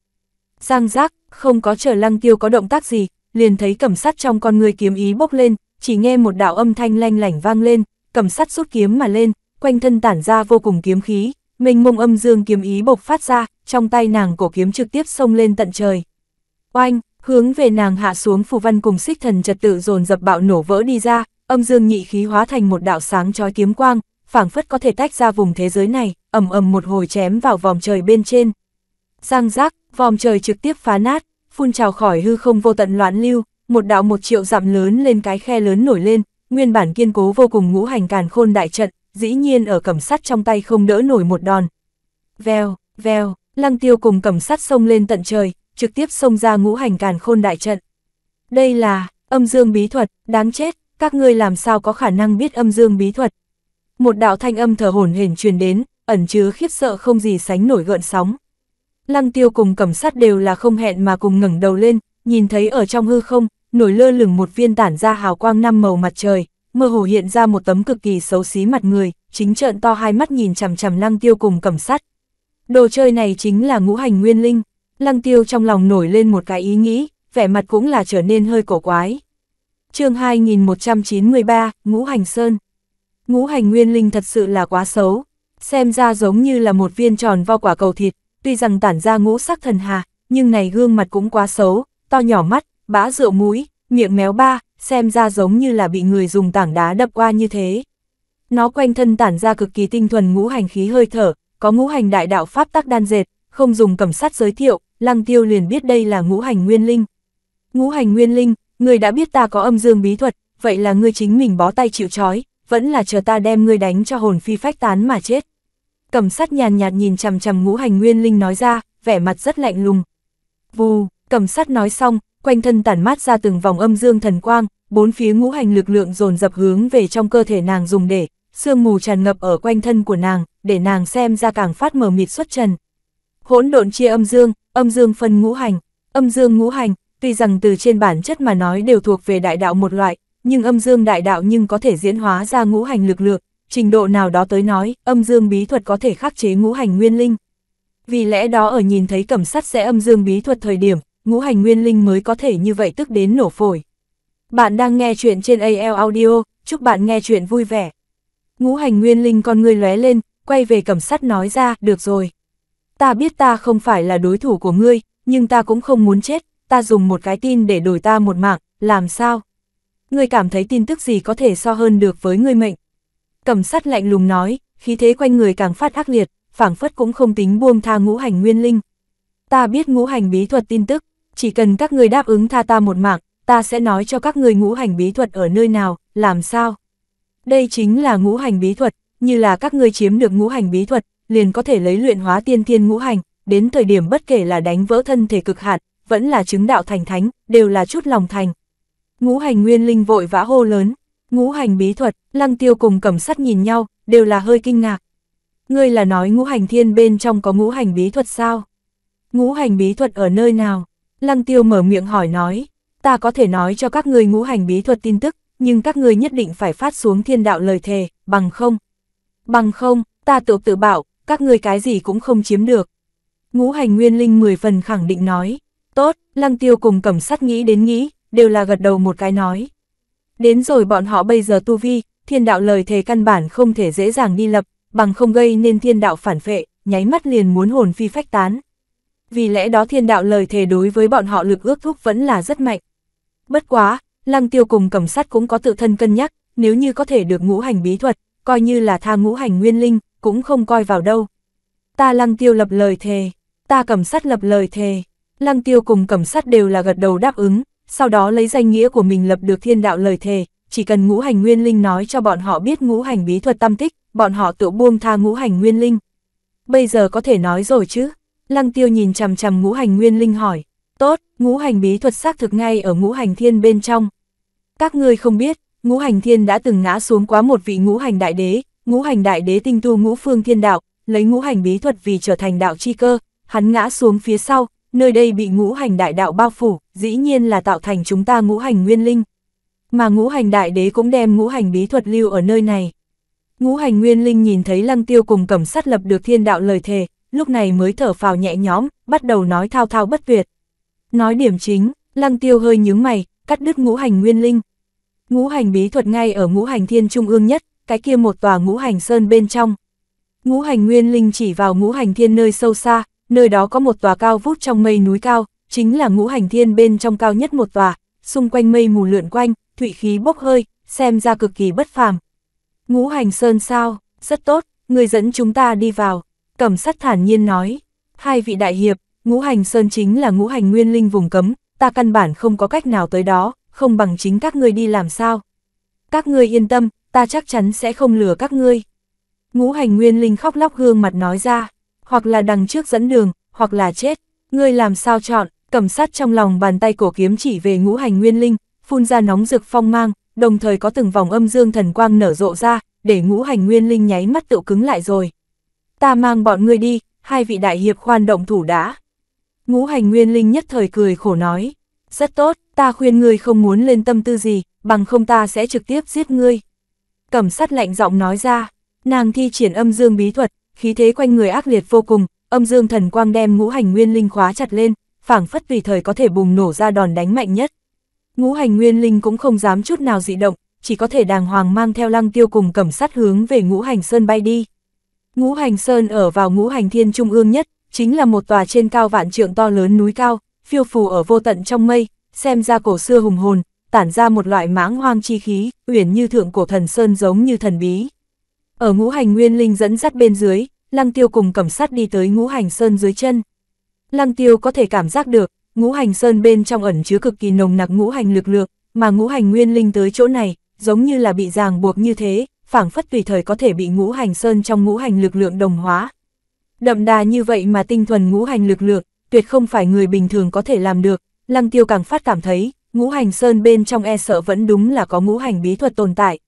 Speaker 1: Giang giác, không có chờ lăng tiêu có động tác gì, liền thấy cẩm sắt trong con người kiếm ý bốc lên, chỉ nghe một đạo âm thanh lanh lảnh vang lên, cẩm sắt rút kiếm mà lên, quanh thân tản ra vô cùng kiếm khí, mình mông âm dương kiếm ý bộc phát ra, trong tay nàng cổ kiếm trực tiếp xông lên tận trời. Oanh, hướng về nàng hạ xuống phù văn cùng xích thần trật tự dồn dập bạo nổ vỡ đi ra, âm dương nhị khí hóa thành một đạo sáng chói kiếm quang, phảng phất có thể tách ra vùng thế giới này, ầm ầm một hồi chém vào vòng trời bên trên. Giang giác, vòm trời trực tiếp phá nát, phun trào khỏi hư không vô tận loạn lưu, một đạo một triệu dặm lớn lên cái khe lớn nổi lên, nguyên bản kiên cố vô cùng ngũ hành càn khôn đại trận, dĩ nhiên ở cầm sắt trong tay không đỡ nổi một đòn. Vèo, vèo, lăng tiêu cùng cầm sắt xông lên tận trời, trực tiếp xông ra ngũ hành càn khôn đại trận. Đây là, âm dương bí thuật, đáng chết, các ngươi làm sao có khả năng biết âm dương bí thuật. Một đạo thanh âm thở hổn hển truyền đến, ẩn chứa khiếp sợ không gì sánh nổi gợn sóng. Lăng tiêu cùng cẩm sát đều là không hẹn mà cùng ngẩng đầu lên, nhìn thấy ở trong hư không, nổi lơ lửng một viên tản ra hào quang năm màu mặt trời, mơ hồ hiện ra một tấm cực kỳ xấu xí mặt người, chính trợn to hai mắt nhìn chằm chằm lăng tiêu cùng cẩm sát. Đồ chơi này chính là ngũ hành nguyên linh, lăng tiêu trong lòng nổi lên một cái ý nghĩ, vẻ mặt cũng là trở nên hơi cổ quái. chương 2193, Ngũ Hành Sơn Ngũ hành nguyên linh thật sự là quá xấu, xem ra giống như là một viên tròn vo quả cầu thịt, tuy rằng tản ra ngũ sắc thần hà, nhưng này gương mặt cũng quá xấu, to nhỏ mắt, bã rượu mũi, miệng méo ba, xem ra giống như là bị người dùng tảng đá đập qua như thế. Nó quanh thân tản ra cực kỳ tinh thuần ngũ hành khí hơi thở, có ngũ hành đại đạo pháp tắc đan dệt, không dùng cẩm sát giới thiệu, Lăng Tiêu liền biết đây là ngũ hành nguyên linh. Ngũ hành nguyên linh, người đã biết ta có âm dương bí thuật, vậy là ngươi chính mình bó tay chịu trói, vẫn là chờ ta đem ngươi đánh cho hồn phi phách tán mà chết cầm sát nhàn nhạt nhìn chằm chằm ngũ hành nguyên linh nói ra, vẻ mặt rất lạnh lùng. Vù, cầm sát nói xong, quanh thân tản mát ra từng vòng âm dương thần quang, bốn phía ngũ hành lực lượng dồn dập hướng về trong cơ thể nàng dùng để, sương mù tràn ngập ở quanh thân của nàng, để nàng xem ra càng phát mờ mịt xuất trần. Hỗn độn chia âm dương, âm dương phân ngũ hành, âm dương ngũ hành, tuy rằng từ trên bản chất mà nói đều thuộc về đại đạo một loại, nhưng âm dương đại đạo nhưng có thể diễn hóa ra ngũ hành lực lượng, trình độ nào đó tới nói, âm dương bí thuật có thể khắc chế ngũ hành nguyên linh. Vì lẽ đó ở nhìn thấy cẩm sắt sẽ âm dương bí thuật thời điểm, ngũ hành nguyên linh mới có thể như vậy tức đến nổ phổi. Bạn đang nghe chuyện trên AL Audio, chúc bạn nghe chuyện vui vẻ. Ngũ hành nguyên linh con ngươi lóe lên, quay về cẩm sắt nói ra, được rồi. Ta biết ta không phải là đối thủ của ngươi, nhưng ta cũng không muốn chết, ta dùng một cái tin để đổi ta một mạng, làm sao? Ngươi cảm thấy tin tức gì có thể so hơn được với ngươi mệnh, cầm sắt lạnh lùng nói, khí thế quanh người càng phát ác liệt, phảng phất cũng không tính buông tha ngũ hành nguyên linh. Ta biết ngũ hành bí thuật tin tức, chỉ cần các người đáp ứng tha ta một mạng, ta sẽ nói cho các người ngũ hành bí thuật ở nơi nào, làm sao. Đây chính là ngũ hành bí thuật, như là các ngươi chiếm được ngũ hành bí thuật, liền có thể lấy luyện hóa tiên thiên ngũ hành, đến thời điểm bất kể là đánh vỡ thân thể cực hạn, vẫn là chứng đạo thành thánh, đều là chút lòng thành. Ngũ hành nguyên linh vội vã hô lớn, Ngũ hành bí thuật, lăng tiêu cùng cẩm sắt nhìn nhau, đều là hơi kinh ngạc. Ngươi là nói ngũ hành thiên bên trong có ngũ hành bí thuật sao? Ngũ hành bí thuật ở nơi nào? Lăng tiêu mở miệng hỏi nói, ta có thể nói cho các ngươi ngũ hành bí thuật tin tức, nhưng các ngươi nhất định phải phát xuống thiên đạo lời thề, bằng không. Bằng không, ta tự tự bảo, các ngươi cái gì cũng không chiếm được. Ngũ hành nguyên linh 10 phần khẳng định nói, tốt, lăng tiêu cùng cẩm sắt nghĩ đến nghĩ, đều là gật đầu một cái nói. Đến rồi bọn họ bây giờ tu vi, thiên đạo lời thề căn bản không thể dễ dàng đi lập, bằng không gây nên thiên đạo phản phệ, nháy mắt liền muốn hồn phi phách tán. Vì lẽ đó thiên đạo lời thề đối với bọn họ lực ước thúc vẫn là rất mạnh. Bất quá, lăng tiêu cùng cầm sát cũng có tự thân cân nhắc, nếu như có thể được ngũ hành bí thuật, coi như là tha ngũ hành nguyên linh, cũng không coi vào đâu. Ta lăng tiêu lập lời thề, ta cầm sát lập lời thề, lăng tiêu cùng cầm sát đều là gật đầu đáp ứng, sau đó lấy danh nghĩa của mình lập được thiên đạo lời thề, chỉ cần ngũ hành nguyên linh nói cho bọn họ biết ngũ hành bí thuật tâm tích, bọn họ tự buông tha ngũ hành nguyên linh. Bây giờ có thể nói rồi chứ? Lăng tiêu nhìn chằm chằm ngũ hành nguyên linh hỏi, tốt, ngũ hành bí thuật xác thực ngay ở ngũ hành thiên bên trong. Các ngươi không biết, ngũ hành thiên đã từng ngã xuống quá một vị ngũ hành đại đế, ngũ hành đại đế tinh tu ngũ phương thiên đạo, lấy ngũ hành bí thuật vì trở thành đạo chi cơ, hắn ngã xuống phía sau, nơi đây bị ngũ hành đại đạo bao phủ, dĩ nhiên là tạo thành chúng ta ngũ hành nguyên linh. Mà ngũ hành đại đế cũng đem ngũ hành bí thuật lưu ở nơi này. Ngũ hành nguyên linh nhìn thấy lăng tiêu cùng cẩm sát lập được thiên đạo lời thề, lúc này mới thở phào nhẹ nhõm, bắt đầu nói thao thao bất tuyệt. Nói điểm chính, lăng tiêu hơi nhướng mày, cắt đứt ngũ hành nguyên linh. Ngũ hành bí thuật ngay ở ngũ hành thiên trung ương nhất, cái kia một tòa ngũ hành sơn bên trong. Ngũ hành nguyên linh chỉ vào ngũ hành thiên nơi sâu xa, nơi đó có một tòa cao vút trong mây núi cao, chính là ngũ hành thiên bên trong cao nhất một tòa, xung quanh mây mù lượn quanh, thủy khí bốc hơi, xem ra cực kỳ bất phàm. Ngũ hành sơn sao, rất tốt, người dẫn chúng ta đi vào, cẩm sắt thản nhiên nói. Hai vị đại hiệp, ngũ hành sơn chính là ngũ hành nguyên linh vùng cấm, ta căn bản không có cách nào tới đó, không bằng chính các ngươi đi làm sao. Các ngươi yên tâm, ta chắc chắn sẽ không lừa các ngươi. Ngũ hành nguyên linh khóc lóc gương mặt nói ra hoặc là đằng trước dẫn đường, hoặc là chết, ngươi làm sao chọn, cầm sát trong lòng bàn tay cổ kiếm chỉ về ngũ hành nguyên linh, phun ra nóng rực phong mang, đồng thời có từng vòng âm dương thần quang nở rộ ra, để ngũ hành nguyên linh nháy mắt tự cứng lại rồi. Ta mang bọn ngươi đi, hai vị đại hiệp khoan động thủ đã. Ngũ hành nguyên linh nhất thời cười khổ nói, rất tốt, ta khuyên ngươi không muốn lên tâm tư gì, bằng không ta sẽ trực tiếp giết ngươi. Cẩm sát lạnh giọng nói ra, nàng thi triển âm dương bí thuật, khí thế quanh người ác liệt vô cùng, âm dương thần quang đem ngũ hành nguyên linh khóa chặt lên, phảng phất tùy thời có thể bùng nổ ra đòn đánh mạnh nhất. Ngũ hành nguyên linh cũng không dám chút nào dị động, chỉ có thể đàng hoàng mang theo lăng tiêu cùng cẩm sát hướng về ngũ hành sơn bay đi. Ngũ hành sơn ở vào ngũ hành thiên trung ương nhất, chính là một tòa trên cao vạn trượng to lớn núi cao, phiêu phù ở vô tận trong mây, xem ra cổ xưa hùng hồn, tản ra một loại mãng hoang chi khí, uyển như thượng cổ thần sơn giống như thần bí. Ở ngũ hành nguyên linh dẫn dắt bên dưới, Lăng Tiêu cùng cẩm sát đi tới ngũ hành sơn dưới chân. Lăng Tiêu có thể cảm giác được, ngũ hành sơn bên trong ẩn chứa cực kỳ nồng nặc ngũ hành lực lượng, mà ngũ hành nguyên linh tới chỗ này, giống như là bị ràng buộc như thế, phản phất tùy thời có thể bị ngũ hành sơn trong ngũ hành lực lượng đồng hóa. Đậm đà như vậy mà tinh thuần ngũ hành lực lượng, tuyệt không phải người bình thường có thể làm được, Lăng Tiêu càng phát cảm thấy, ngũ hành sơn bên trong e sợ vẫn đúng là có ngũ hành bí thuật tồn tại.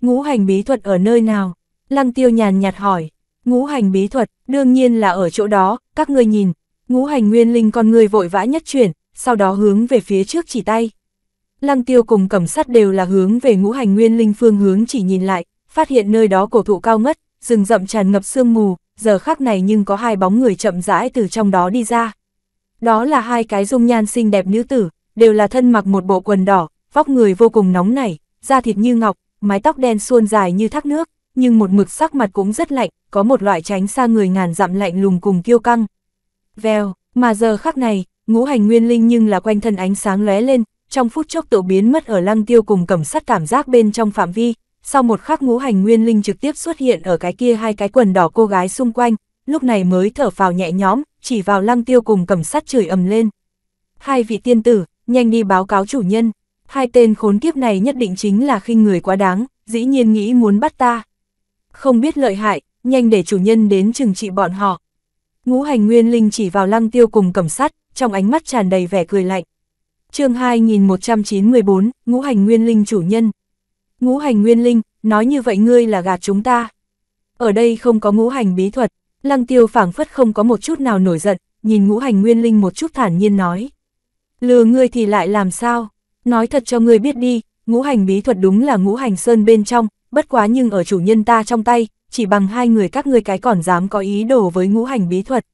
Speaker 1: Ngũ hành bí thuật ở nơi nào? Lăng tiêu nhàn nhạt hỏi, ngũ hành bí thuật, đương nhiên là ở chỗ đó, các ngươi nhìn, ngũ hành nguyên linh con người vội vã nhất chuyển, sau đó hướng về phía trước chỉ tay. Lăng tiêu cùng cẩm sát đều là hướng về ngũ hành nguyên linh phương hướng chỉ nhìn lại, phát hiện nơi đó cổ thụ cao ngất, rừng rậm tràn ngập sương mù, giờ khắc này nhưng có hai bóng người chậm rãi từ trong đó đi ra. Đó là hai cái dung nhan xinh đẹp nữ tử, đều là thân mặc một bộ quần đỏ, vóc người vô cùng nóng nảy, da thịt như ngọc, mái tóc đen suôn dài như thác nước nhưng một mực sắc mặt cũng rất lạnh, có một loại tránh xa người ngàn dặm lạnh lùng cùng kiêu căng. Vèo, mà giờ khắc này, ngũ hành nguyên linh nhưng là quanh thân ánh sáng lóe lên, trong phút chốc tự biến mất ở lăng tiêu cùng cẩm sắt cảm giác bên trong phạm vi, sau một khắc ngũ hành nguyên linh trực tiếp xuất hiện ở cái kia hai cái quần đỏ cô gái xung quanh, lúc này mới thở phào nhẹ nhõm, chỉ vào lăng tiêu cùng cẩm sắt chửi ầm lên. Hai vị tiên tử, nhanh đi báo cáo chủ nhân, hai tên khốn kiếp này nhất định chính là khinh người quá đáng, dĩ nhiên nghĩ muốn bắt ta không biết lợi hại, nhanh để chủ nhân đến trừng trị bọn họ. Ngũ hành nguyên linh chỉ vào lăng tiêu cùng cầm sắt, trong ánh mắt tràn đầy vẻ cười lạnh. chương 2194, ngũ hành nguyên linh chủ nhân. Ngũ hành nguyên linh, nói như vậy ngươi là gạt chúng ta. Ở đây không có ngũ hành bí thuật, lăng tiêu phảng phất không có một chút nào nổi giận, nhìn ngũ hành nguyên linh một chút thản nhiên nói. Lừa ngươi thì lại làm sao? Nói thật cho ngươi biết đi, ngũ hành bí thuật đúng là ngũ hành sơn bên trong, bất quá nhưng ở chủ nhân ta trong tay, chỉ bằng hai người các ngươi cái còn dám có ý đồ với ngũ hành bí thuật.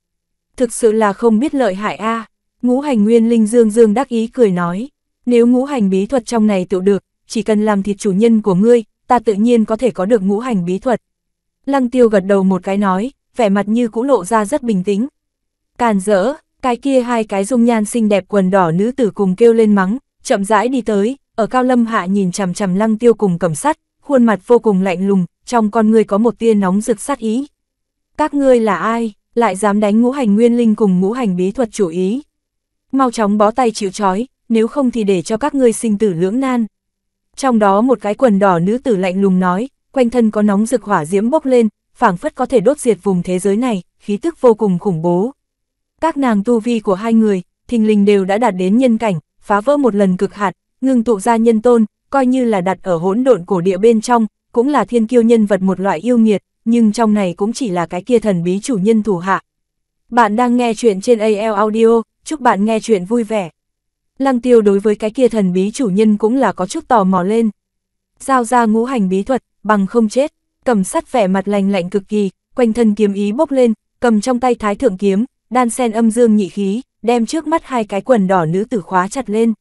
Speaker 1: Thực sự là không biết lợi hại a ngũ hành nguyên linh dương dương đắc ý cười nói, nếu ngũ hành bí thuật trong này tự được, chỉ cần làm thịt chủ nhân của ngươi, ta tự nhiên có thể có được ngũ hành bí thuật. Lăng tiêu gật đầu một cái nói, vẻ mặt như cũ lộ ra rất bình tĩnh. Càn rỡ, cái kia hai cái dung nhan xinh đẹp quần đỏ nữ tử cùng kêu lên mắng, chậm rãi đi tới, ở cao lâm hạ nhìn chằm chằm lăng tiêu cùng cầm sắt, khuôn mặt vô cùng lạnh lùng, trong con người có một tia nóng rực sát ý. Các ngươi là ai, lại dám đánh ngũ hành nguyên linh cùng ngũ hành bí thuật chủ ý. Mau chóng bó tay chịu trói, nếu không thì để cho các ngươi sinh tử lưỡng nan. Trong đó một cái quần đỏ nữ tử lạnh lùng nói, quanh thân có nóng rực hỏa diễm bốc lên, phảng phất có thể đốt diệt vùng thế giới này, khí tức vô cùng khủng bố. Các nàng tu vi của hai người, thình lình đều đã đạt đến nhân cảnh, phá vỡ một lần cực hạn, ngưng tụ ra nhân tôn, coi như là đặt ở hỗn độn cổ địa bên trong, cũng là thiên kiêu nhân vật một loại yêu nghiệt, nhưng trong này cũng chỉ là cái kia thần bí chủ nhân thủ hạ. Bạn đang nghe chuyện trên AL Audio, chúc bạn nghe chuyện vui vẻ. Lăng tiêu đối với cái kia thần bí chủ nhân cũng là có chút tò mò lên. Giao ra ngũ hành bí thuật, bằng không chết, cầm sắt vẻ mặt lành lạnh cực kỳ, quanh thân kiếm ý bốc lên, cầm trong tay thái thượng kiếm, đan sen âm dương nhị khí, đem trước mắt hai cái quần đỏ nữ tử khóa chặt lên.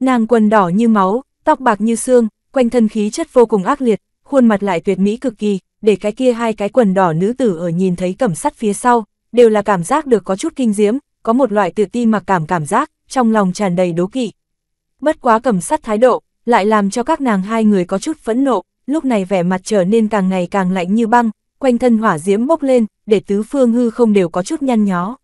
Speaker 1: Nàng quần đỏ như máu, tóc bạc như xương, quanh thân khí chất vô cùng ác liệt, khuôn mặt lại tuyệt mỹ cực kỳ, để cái kia hai cái quần đỏ nữ tử ở nhìn thấy cẩm sắt phía sau, đều là cảm giác được có chút kinh diễm, có một loại tự ti mặc cảm cảm giác, trong lòng tràn đầy đố kỵ. Bất quá cẩm sắt thái độ, lại làm cho các nàng hai người có chút phẫn nộ, lúc này vẻ mặt trở nên càng ngày càng lạnh như băng, quanh thân hỏa diễm bốc lên, để tứ phương hư không đều có chút nhăn nhó.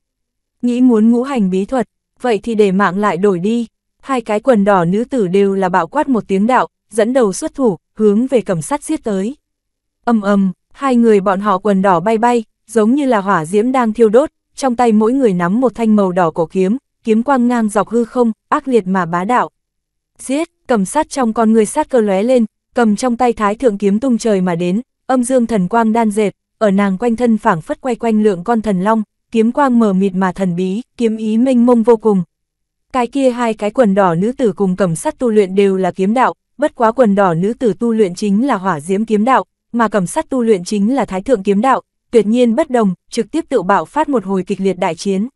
Speaker 1: Nghĩ muốn ngũ hành bí thuật, vậy thì để mạng lại đổi đi hai cái quần đỏ nữ tử đều là bạo quát một tiếng đạo, dẫn đầu xuất thủ, hướng về cầm sắt giết tới. Âm âm, hai người bọn họ quần đỏ bay bay, giống như là hỏa diễm đang thiêu đốt, trong tay mỗi người nắm một thanh màu đỏ cổ kiếm, kiếm quang ngang dọc hư không, ác liệt mà bá đạo. Giết, cầm sát trong con người sát cơ lóe lên, cầm trong tay thái thượng kiếm tung trời mà đến, âm dương thần quang đan dệt, ở nàng quanh thân phảng phất quay quanh lượng con thần long, kiếm quang mờ mịt mà thần bí, kiếm ý mênh mông vô cùng, cái kia hai cái quần đỏ nữ tử cùng cầm sắt tu luyện đều là kiếm đạo, bất quá quần đỏ nữ tử tu luyện chính là hỏa diễm kiếm đạo, mà cầm sắt tu luyện chính là thái thượng kiếm đạo, tuyệt nhiên bất đồng, trực tiếp tự bạo phát một hồi kịch liệt đại chiến.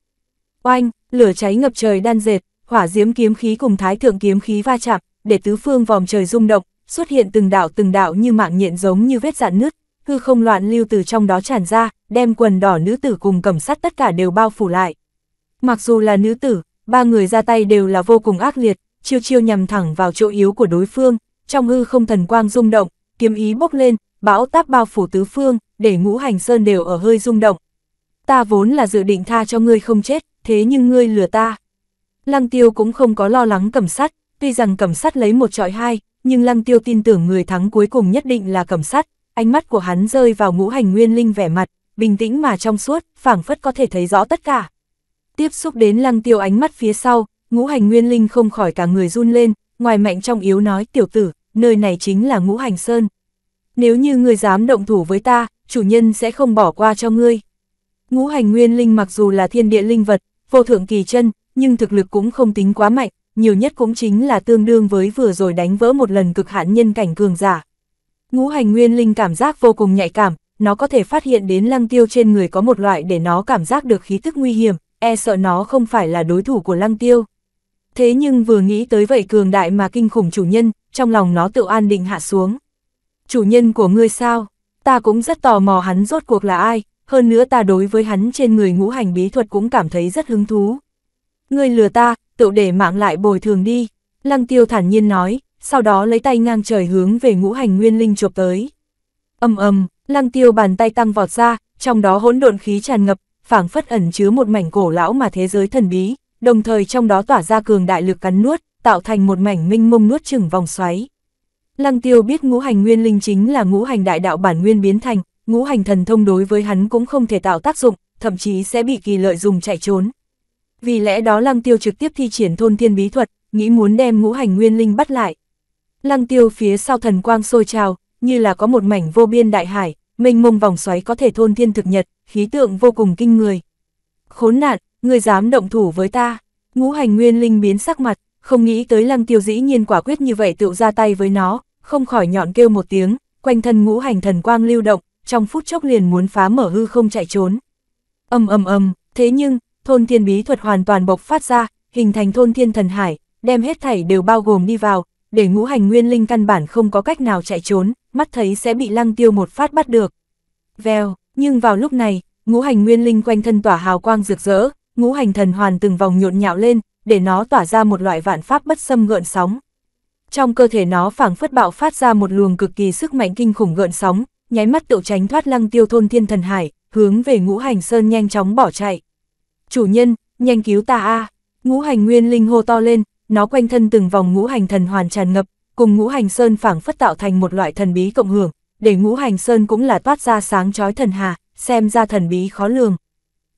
Speaker 1: Oanh, lửa cháy ngập trời đan dệt, hỏa diễm kiếm khí cùng thái thượng kiếm khí va chạm, để tứ phương vòng trời rung động, xuất hiện từng đạo từng đạo như mạng nhện giống như vết dạn nứt, hư không loạn lưu từ trong đó tràn ra, đem quần đỏ nữ tử cùng cầm sắt tất cả đều bao phủ lại. Mặc dù là nữ tử, ba người ra tay đều là vô cùng ác liệt, chiêu chiêu nhằm thẳng vào chỗ yếu của đối phương, trong hư không thần quang rung động, kiếm ý bốc lên, bão táp bao phủ tứ phương, để ngũ hành sơn đều ở hơi rung động. Ta vốn là dự định tha cho ngươi không chết, thế nhưng ngươi lừa ta. Lăng tiêu cũng không có lo lắng cẩm sắt, tuy rằng cẩm sắt lấy một trọi hai, nhưng lăng tiêu tin tưởng người thắng cuối cùng nhất định là cẩm sắt, ánh mắt của hắn rơi vào ngũ hành nguyên linh vẻ mặt, bình tĩnh mà trong suốt, phảng phất có thể thấy rõ tất cả tiếp xúc đến lăng tiêu ánh mắt phía sau, ngũ hành nguyên linh không khỏi cả người run lên, ngoài mạnh trong yếu nói tiểu tử, nơi này chính là ngũ hành sơn. Nếu như ngươi dám động thủ với ta, chủ nhân sẽ không bỏ qua cho ngươi. Ngũ hành nguyên linh mặc dù là thiên địa linh vật, vô thượng kỳ chân, nhưng thực lực cũng không tính quá mạnh, nhiều nhất cũng chính là tương đương với vừa rồi đánh vỡ một lần cực hạn nhân cảnh cường giả. Ngũ hành nguyên linh cảm giác vô cùng nhạy cảm, nó có thể phát hiện đến lăng tiêu trên người có một loại để nó cảm giác được khí tức nguy hiểm, e sợ nó không phải là đối thủ của lăng tiêu. Thế nhưng vừa nghĩ tới vậy cường đại mà kinh khủng chủ nhân, trong lòng nó tự an định hạ xuống. Chủ nhân của ngươi sao? Ta cũng rất tò mò hắn rốt cuộc là ai, hơn nữa ta đối với hắn trên người ngũ hành bí thuật cũng cảm thấy rất hứng thú. Ngươi lừa ta, tự để mạng lại bồi thường đi. Lăng tiêu thản nhiên nói, sau đó lấy tay ngang trời hướng về ngũ hành nguyên linh chụp tới. Âm ầm, lăng tiêu bàn tay tăng vọt ra, trong đó hỗn độn khí tràn ngập, phảng phất ẩn chứa một mảnh cổ lão mà thế giới thần bí, đồng thời trong đó tỏa ra cường đại lực cắn nuốt, tạo thành một mảnh minh mông nuốt chừng vòng xoáy. Lăng tiêu biết ngũ hành nguyên linh chính là ngũ hành đại đạo bản nguyên biến thành, ngũ hành thần thông đối với hắn cũng không thể tạo tác dụng, thậm chí sẽ bị kỳ lợi dùng chạy trốn. Vì lẽ đó lăng tiêu trực tiếp thi triển thôn thiên bí thuật, nghĩ muốn đem ngũ hành nguyên linh bắt lại. Lăng tiêu phía sau thần quang sôi trào, như là có một mảnh vô biên đại hải, mênh mông vòng xoáy có thể thôn thiên thực nhật, khí tượng vô cùng kinh người. Khốn nạn, người dám động thủ với ta, ngũ hành nguyên linh biến sắc mặt, không nghĩ tới lăng tiêu dĩ nhiên quả quyết như vậy tự ra tay với nó, không khỏi nhọn kêu một tiếng, quanh thân ngũ hành thần quang lưu động, trong phút chốc liền muốn phá mở hư không chạy trốn. Âm âm âm, thế nhưng, thôn thiên bí thuật hoàn toàn bộc phát ra, hình thành thôn thiên thần hải, đem hết thảy đều bao gồm đi vào, để ngũ hành nguyên linh căn bản không có cách nào chạy trốn, mắt thấy sẽ bị lăng tiêu một phát bắt được. Vèo, nhưng vào lúc này, ngũ hành nguyên linh quanh thân tỏa hào quang rực rỡ, ngũ hành thần hoàn từng vòng nhộn nhạo lên, để nó tỏa ra một loại vạn pháp bất xâm gợn sóng. Trong cơ thể nó phảng phất bạo phát ra một luồng cực kỳ sức mạnh kinh khủng gợn sóng, nháy mắt tựu tránh thoát lăng tiêu thôn thiên thần hải, hướng về ngũ hành sơn nhanh chóng bỏ chạy. Chủ nhân, nhanh cứu ta a Ngũ hành nguyên linh hô to lên, nó quanh thân từng vòng ngũ hành thần hoàn tràn ngập, cùng ngũ hành sơn phảng phất tạo thành một loại thần bí cộng hưởng, để ngũ hành sơn cũng là toát ra sáng chói thần hà, xem ra thần bí khó lường.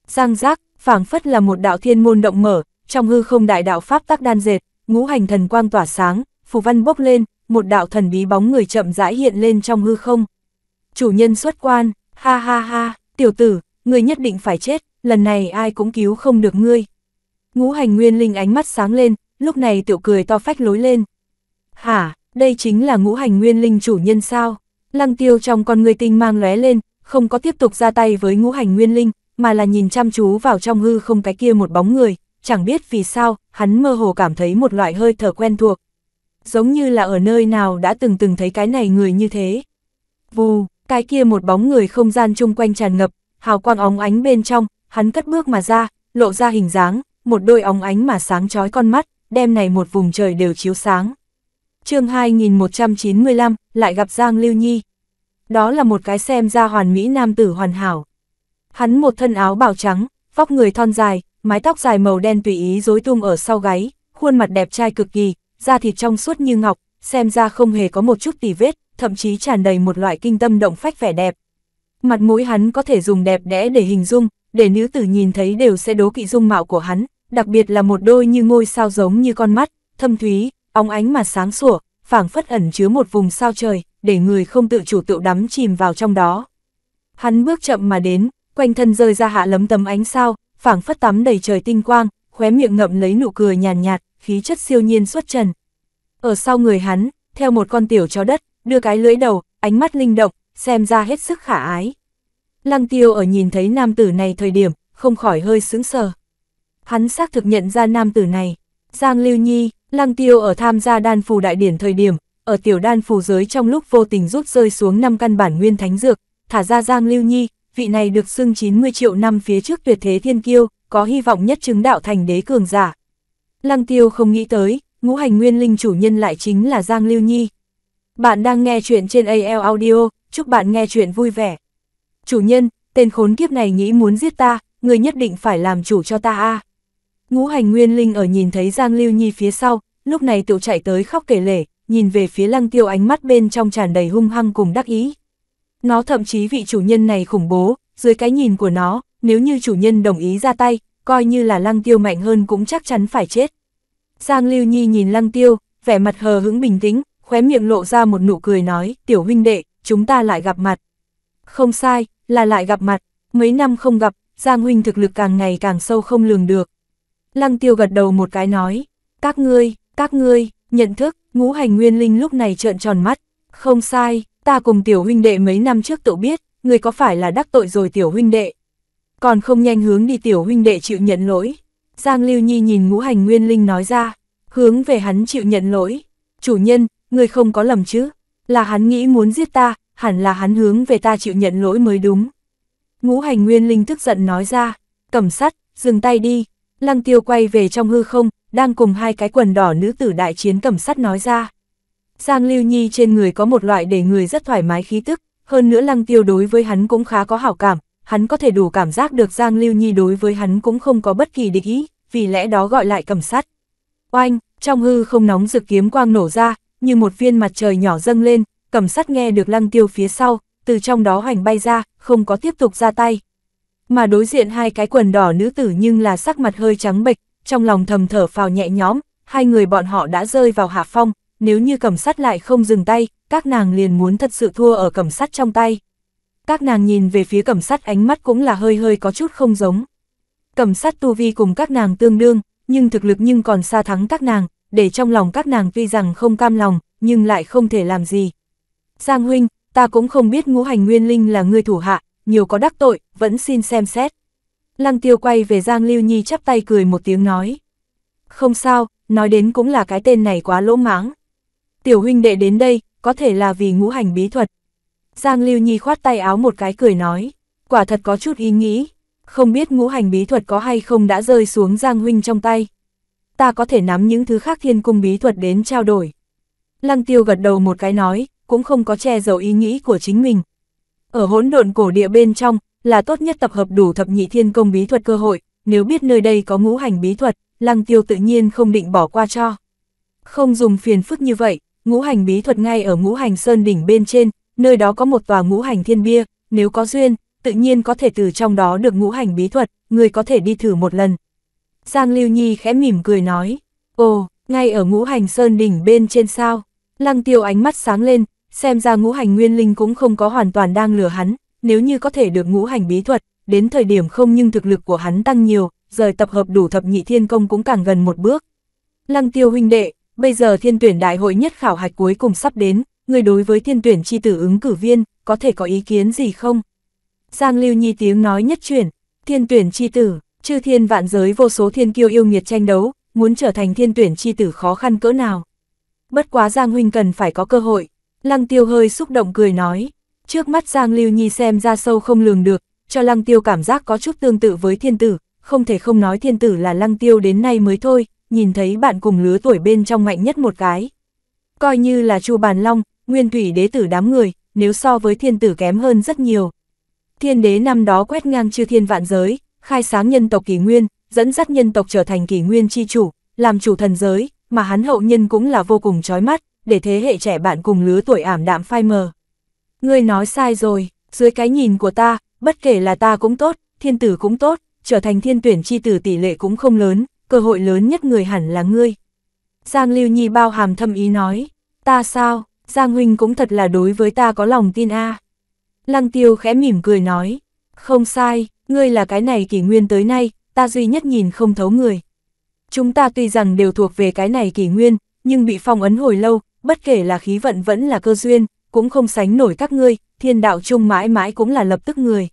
Speaker 1: Giang giác, phảng phất là một đạo thiên môn động mở, trong hư không đại đạo pháp tác đan dệt, ngũ hành thần quang tỏa sáng, phù văn bốc lên, một đạo thần bí bóng người chậm rãi hiện lên trong hư không. Chủ nhân xuất quan, ha ha ha, tiểu tử, ngươi nhất định phải chết, lần này ai cũng cứu không được ngươi. Ngũ hành nguyên linh ánh mắt sáng lên, lúc này tiểu cười to phách lối lên. Hả, đây chính là ngũ hành nguyên linh chủ nhân sao? Lăng tiêu trong con người tinh mang lóe lên, không có tiếp tục ra tay với ngũ hành nguyên linh, mà là nhìn chăm chú vào trong hư không cái kia một bóng người, chẳng biết vì sao, hắn mơ hồ cảm thấy một loại hơi thở quen thuộc. Giống như là ở nơi nào đã từng từng thấy cái này người như thế. Vù, cái kia một bóng người không gian chung quanh tràn ngập, hào quang óng ánh bên trong, hắn cất bước mà ra, lộ ra hình dáng, một đôi óng ánh mà sáng chói con mắt, đem này một vùng trời đều chiếu sáng. chương 2195, lại gặp Giang Lưu Nhi. Đó là một cái xem ra hoàn mỹ nam tử hoàn hảo. Hắn một thân áo bào trắng, vóc người thon dài, mái tóc dài màu đen tùy ý rối tung ở sau gáy, khuôn mặt đẹp trai cực kỳ, da thịt trong suốt như ngọc, xem ra không hề có một chút tì vết, thậm chí tràn đầy một loại kinh tâm động phách vẻ đẹp. Mặt mũi hắn có thể dùng đẹp đẽ để hình dung, để nữ tử nhìn thấy đều sẽ đố kỵ dung mạo của hắn, đặc biệt là một đôi như ngôi sao giống như con mắt, thâm thúy, óng ánh mà sáng sủa, phảng phất ẩn chứa một vùng sao trời, để người không tự chủ tự đắm chìm vào trong đó. Hắn bước chậm mà đến, quanh thân rơi ra hạ lấm tấm ánh sao, phảng phất tắm đầy trời tinh quang, khóe miệng ngậm lấy nụ cười nhàn nhạt, nhạt, khí chất siêu nhiên xuất trần. Ở sau người hắn, theo một con tiểu chó đất, đưa cái lưỡi đầu, ánh mắt linh động, xem ra hết sức khả ái. Lăng tiêu ở nhìn thấy nam tử này thời điểm, không khỏi hơi sững sờ hắn xác thực nhận ra nam tử này. Giang Lưu Nhi, Lăng Tiêu ở tham gia đan phù đại điển thời điểm, ở tiểu đan phù giới trong lúc vô tình rút rơi xuống năm căn bản nguyên thánh dược, thả ra Giang Lưu Nhi, vị này được xưng 90 triệu năm phía trước tuyệt thế thiên kiêu, có hy vọng nhất chứng đạo thành đế cường giả. Lăng Tiêu không nghĩ tới, ngũ hành nguyên linh chủ nhân lại chính là Giang Lưu Nhi. Bạn đang nghe chuyện trên AL Audio, chúc bạn nghe chuyện vui vẻ. Chủ nhân, tên khốn kiếp này nghĩ muốn giết ta, người nhất định phải làm chủ cho ta a. À. Ngũ hành nguyên linh ở nhìn thấy Giang Lưu Nhi phía sau, lúc này tự chạy tới khóc kể lể, nhìn về phía lăng tiêu ánh mắt bên trong tràn đầy hung hăng cùng đắc ý. Nó thậm chí vị chủ nhân này khủng bố, dưới cái nhìn của nó, nếu như chủ nhân đồng ý ra tay, coi như là lăng tiêu mạnh hơn cũng chắc chắn phải chết. Giang Lưu Nhi nhìn lăng tiêu, vẻ mặt hờ hững bình tĩnh, khóe miệng lộ ra một nụ cười nói, tiểu huynh đệ, chúng ta lại gặp mặt. Không sai, là lại gặp mặt, mấy năm không gặp, Giang huynh thực lực càng ngày càng sâu không lường được. Lăng tiêu gật đầu một cái nói, các ngươi, các ngươi, nhận thức, ngũ hành nguyên linh lúc này trợn tròn mắt, không sai, ta cùng tiểu huynh đệ mấy năm trước tự biết, ngươi có phải là đắc tội rồi tiểu huynh đệ. Còn không nhanh hướng đi tiểu huynh đệ chịu nhận lỗi. Giang Lưu Nhi nhìn ngũ hành nguyên linh nói ra, hướng về hắn chịu nhận lỗi. Chủ nhân, ngươi không có lầm chứ, là hắn nghĩ muốn giết ta, hẳn là hắn hướng về ta chịu nhận lỗi mới đúng. Ngũ hành nguyên linh tức giận nói ra, cầm sắt, dừng tay đi, Lăng tiêu quay về trong hư không, đang cùng hai cái quần đỏ nữ tử đại chiến cầm sắt nói ra. Giang Lưu Nhi trên người có một loại để người rất thoải mái khí tức, hơn nữa lăng tiêu đối với hắn cũng khá có hảo cảm, hắn có thể đủ cảm giác được Giang Lưu Nhi đối với hắn cũng không có bất kỳ địch ý, vì lẽ đó gọi lại cầm sắt. Oanh, trong hư không nóng rực kiếm quang nổ ra, như một viên mặt trời nhỏ dâng lên, cầm sắt nghe được lăng tiêu phía sau, từ trong đó hoành bay ra, không có tiếp tục ra tay, mà đối diện hai cái quần đỏ nữ tử nhưng là sắc mặt hơi trắng bệch, trong lòng thầm thở phào nhẹ nhõm, hai người bọn họ đã rơi vào hạ phong, nếu như cầm sắt lại không dừng tay, các nàng liền muốn thật sự thua ở cầm sắt trong tay. Các nàng nhìn về phía cầm sắt ánh mắt cũng là hơi hơi có chút không giống. Cầm sắt tu vi cùng các nàng tương đương, nhưng thực lực nhưng còn xa thắng các nàng, để trong lòng các nàng tuy rằng không cam lòng, nhưng lại không thể làm gì. Giang huynh, ta cũng không biết ngũ hành nguyên linh là người thủ hạ, nhiều có đắc tội, vẫn xin xem xét. Lăng tiêu quay về Giang Lưu Nhi chắp tay cười một tiếng nói. Không sao, nói đến cũng là cái tên này quá lỗ máng. Tiểu huynh đệ đến đây, có thể là vì ngũ hành bí thuật. Giang Lưu Nhi khoát tay áo một cái cười nói, quả thật có chút ý nghĩ, không biết ngũ hành bí thuật có hay không đã rơi xuống Giang Huynh trong tay. Ta có thể nắm những thứ khác thiên cung bí thuật đến trao đổi. Lăng tiêu gật đầu một cái nói, cũng không có che giấu ý nghĩ của chính mình. Ở hỗn độn cổ địa bên trong, là tốt nhất tập hợp đủ thập nhị thiên công bí thuật cơ hội, nếu biết nơi đây có ngũ hành bí thuật, lăng tiêu tự nhiên không định bỏ qua cho. Không dùng phiền phức như vậy, ngũ hành bí thuật ngay ở ngũ hành sơn đỉnh bên trên, nơi đó có một tòa ngũ hành thiên bia, nếu có duyên, tự nhiên có thể từ trong đó được ngũ hành bí thuật, người có thể đi thử một lần. Giang Lưu Nhi khẽ mỉm cười nói, ồ, ngay ở ngũ hành sơn đỉnh bên trên sao, lăng tiêu ánh mắt sáng lên, xem ra ngũ hành nguyên linh cũng không có hoàn toàn đang lừa hắn, nếu như có thể được ngũ hành bí thuật, đến thời điểm không nhưng thực lực của hắn tăng nhiều, rời tập hợp đủ thập nhị thiên công cũng càng gần một bước. Lăng tiêu huynh đệ, bây giờ thiên tuyển đại hội nhất khảo hạch cuối cùng sắp đến, người đối với thiên tuyển chi tử ứng cử viên, có thể có ý kiến gì không? Giang Lưu Nhi tiếng nói nhất chuyển, thiên tuyển chi tử, chư thiên vạn giới vô số thiên kiêu yêu nghiệt tranh đấu, muốn trở thành thiên tuyển chi tử khó khăn cỡ nào. Bất quá Giang Huynh cần phải có cơ hội, Lăng tiêu hơi xúc động cười nói, trước mắt Giang Lưu Nhi xem ra sâu không lường được, cho lăng tiêu cảm giác có chút tương tự với thiên tử, không thể không nói thiên tử là lăng tiêu đến nay mới thôi, nhìn thấy bạn cùng lứa tuổi bên trong mạnh nhất một cái. Coi như là chu bàn long, nguyên thủy đế tử đám người, nếu so với thiên tử kém hơn rất nhiều. Thiên đế năm đó quét ngang chư thiên vạn giới, khai sáng nhân tộc kỷ nguyên, dẫn dắt nhân tộc trở thành kỷ nguyên chi chủ, làm chủ thần giới, mà hắn hậu nhân cũng là vô cùng chói mắt, để thế hệ trẻ bạn cùng lứa tuổi ảm đạm phai mờ. Ngươi nói sai rồi, dưới cái nhìn của ta, bất kể là ta cũng tốt, thiên tử cũng tốt, trở thành thiên tuyển chi tử tỷ lệ cũng không lớn, cơ hội lớn nhất người hẳn là ngươi. Giang Lưu Nhi bao hàm thâm ý nói, ta sao, Giang Huynh cũng thật là đối với ta có lòng tin a Lăng Tiêu khẽ mỉm cười nói, không sai, ngươi là cái này kỷ nguyên tới nay, ta duy nhất nhìn không thấu người. Chúng ta tuy rằng đều thuộc về cái này kỷ nguyên, nhưng bị phong ấn hồi lâu, bất kể là khí vận vẫn là cơ duyên, cũng không sánh nổi các ngươi, thiên đạo chung mãi mãi cũng là lập tức người.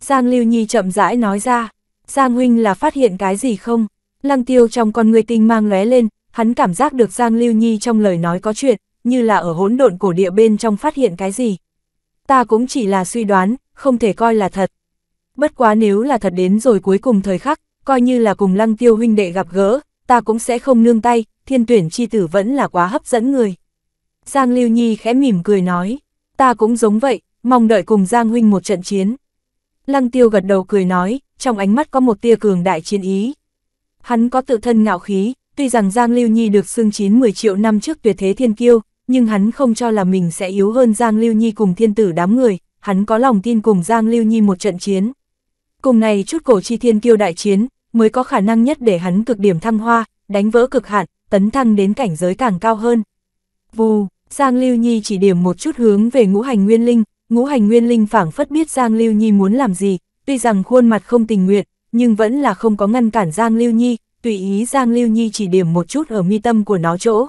Speaker 1: Giang Lưu Nhi chậm rãi nói ra, Giang Huynh là phát hiện cái gì không? Lăng tiêu trong con người tinh mang lóe lên, hắn cảm giác được Giang Lưu Nhi trong lời nói có chuyện, như là ở hỗn độn cổ địa bên trong phát hiện cái gì. Ta cũng chỉ là suy đoán, không thể coi là thật. Bất quá nếu là thật đến rồi cuối cùng thời khắc, coi như là cùng lăng tiêu huynh đệ gặp gỡ, ta cũng sẽ không nương tay, thiên tuyển chi tử vẫn là quá hấp dẫn người. Giang Lưu Nhi khẽ mỉm cười nói, ta cũng giống vậy, mong đợi cùng Giang Huynh một trận chiến. Lăng tiêu gật đầu cười nói, trong ánh mắt có một tia cường đại chiến ý. Hắn có tự thân ngạo khí, tuy rằng Giang Lưu Nhi được xưng chín 10 triệu năm trước tuyệt thế thiên kiêu, nhưng hắn không cho là mình sẽ yếu hơn Giang Lưu Nhi cùng thiên tử đám người, hắn có lòng tin cùng Giang Lưu Nhi một trận chiến. Cùng này chút cổ chi thiên kiêu đại chiến, mới có khả năng nhất để hắn cực điểm thăng hoa, đánh vỡ cực hạn, tấn thăng đến cảnh giới càng cao hơn. Vù, Giang Lưu Nhi chỉ điểm một chút hướng về ngũ hành nguyên linh, ngũ hành nguyên linh phảng phất biết Giang Lưu Nhi muốn làm gì, tuy rằng khuôn mặt không tình nguyện, nhưng vẫn là không có ngăn cản Giang Lưu Nhi, tùy ý Giang Lưu Nhi chỉ điểm một chút ở mi tâm của nó chỗ.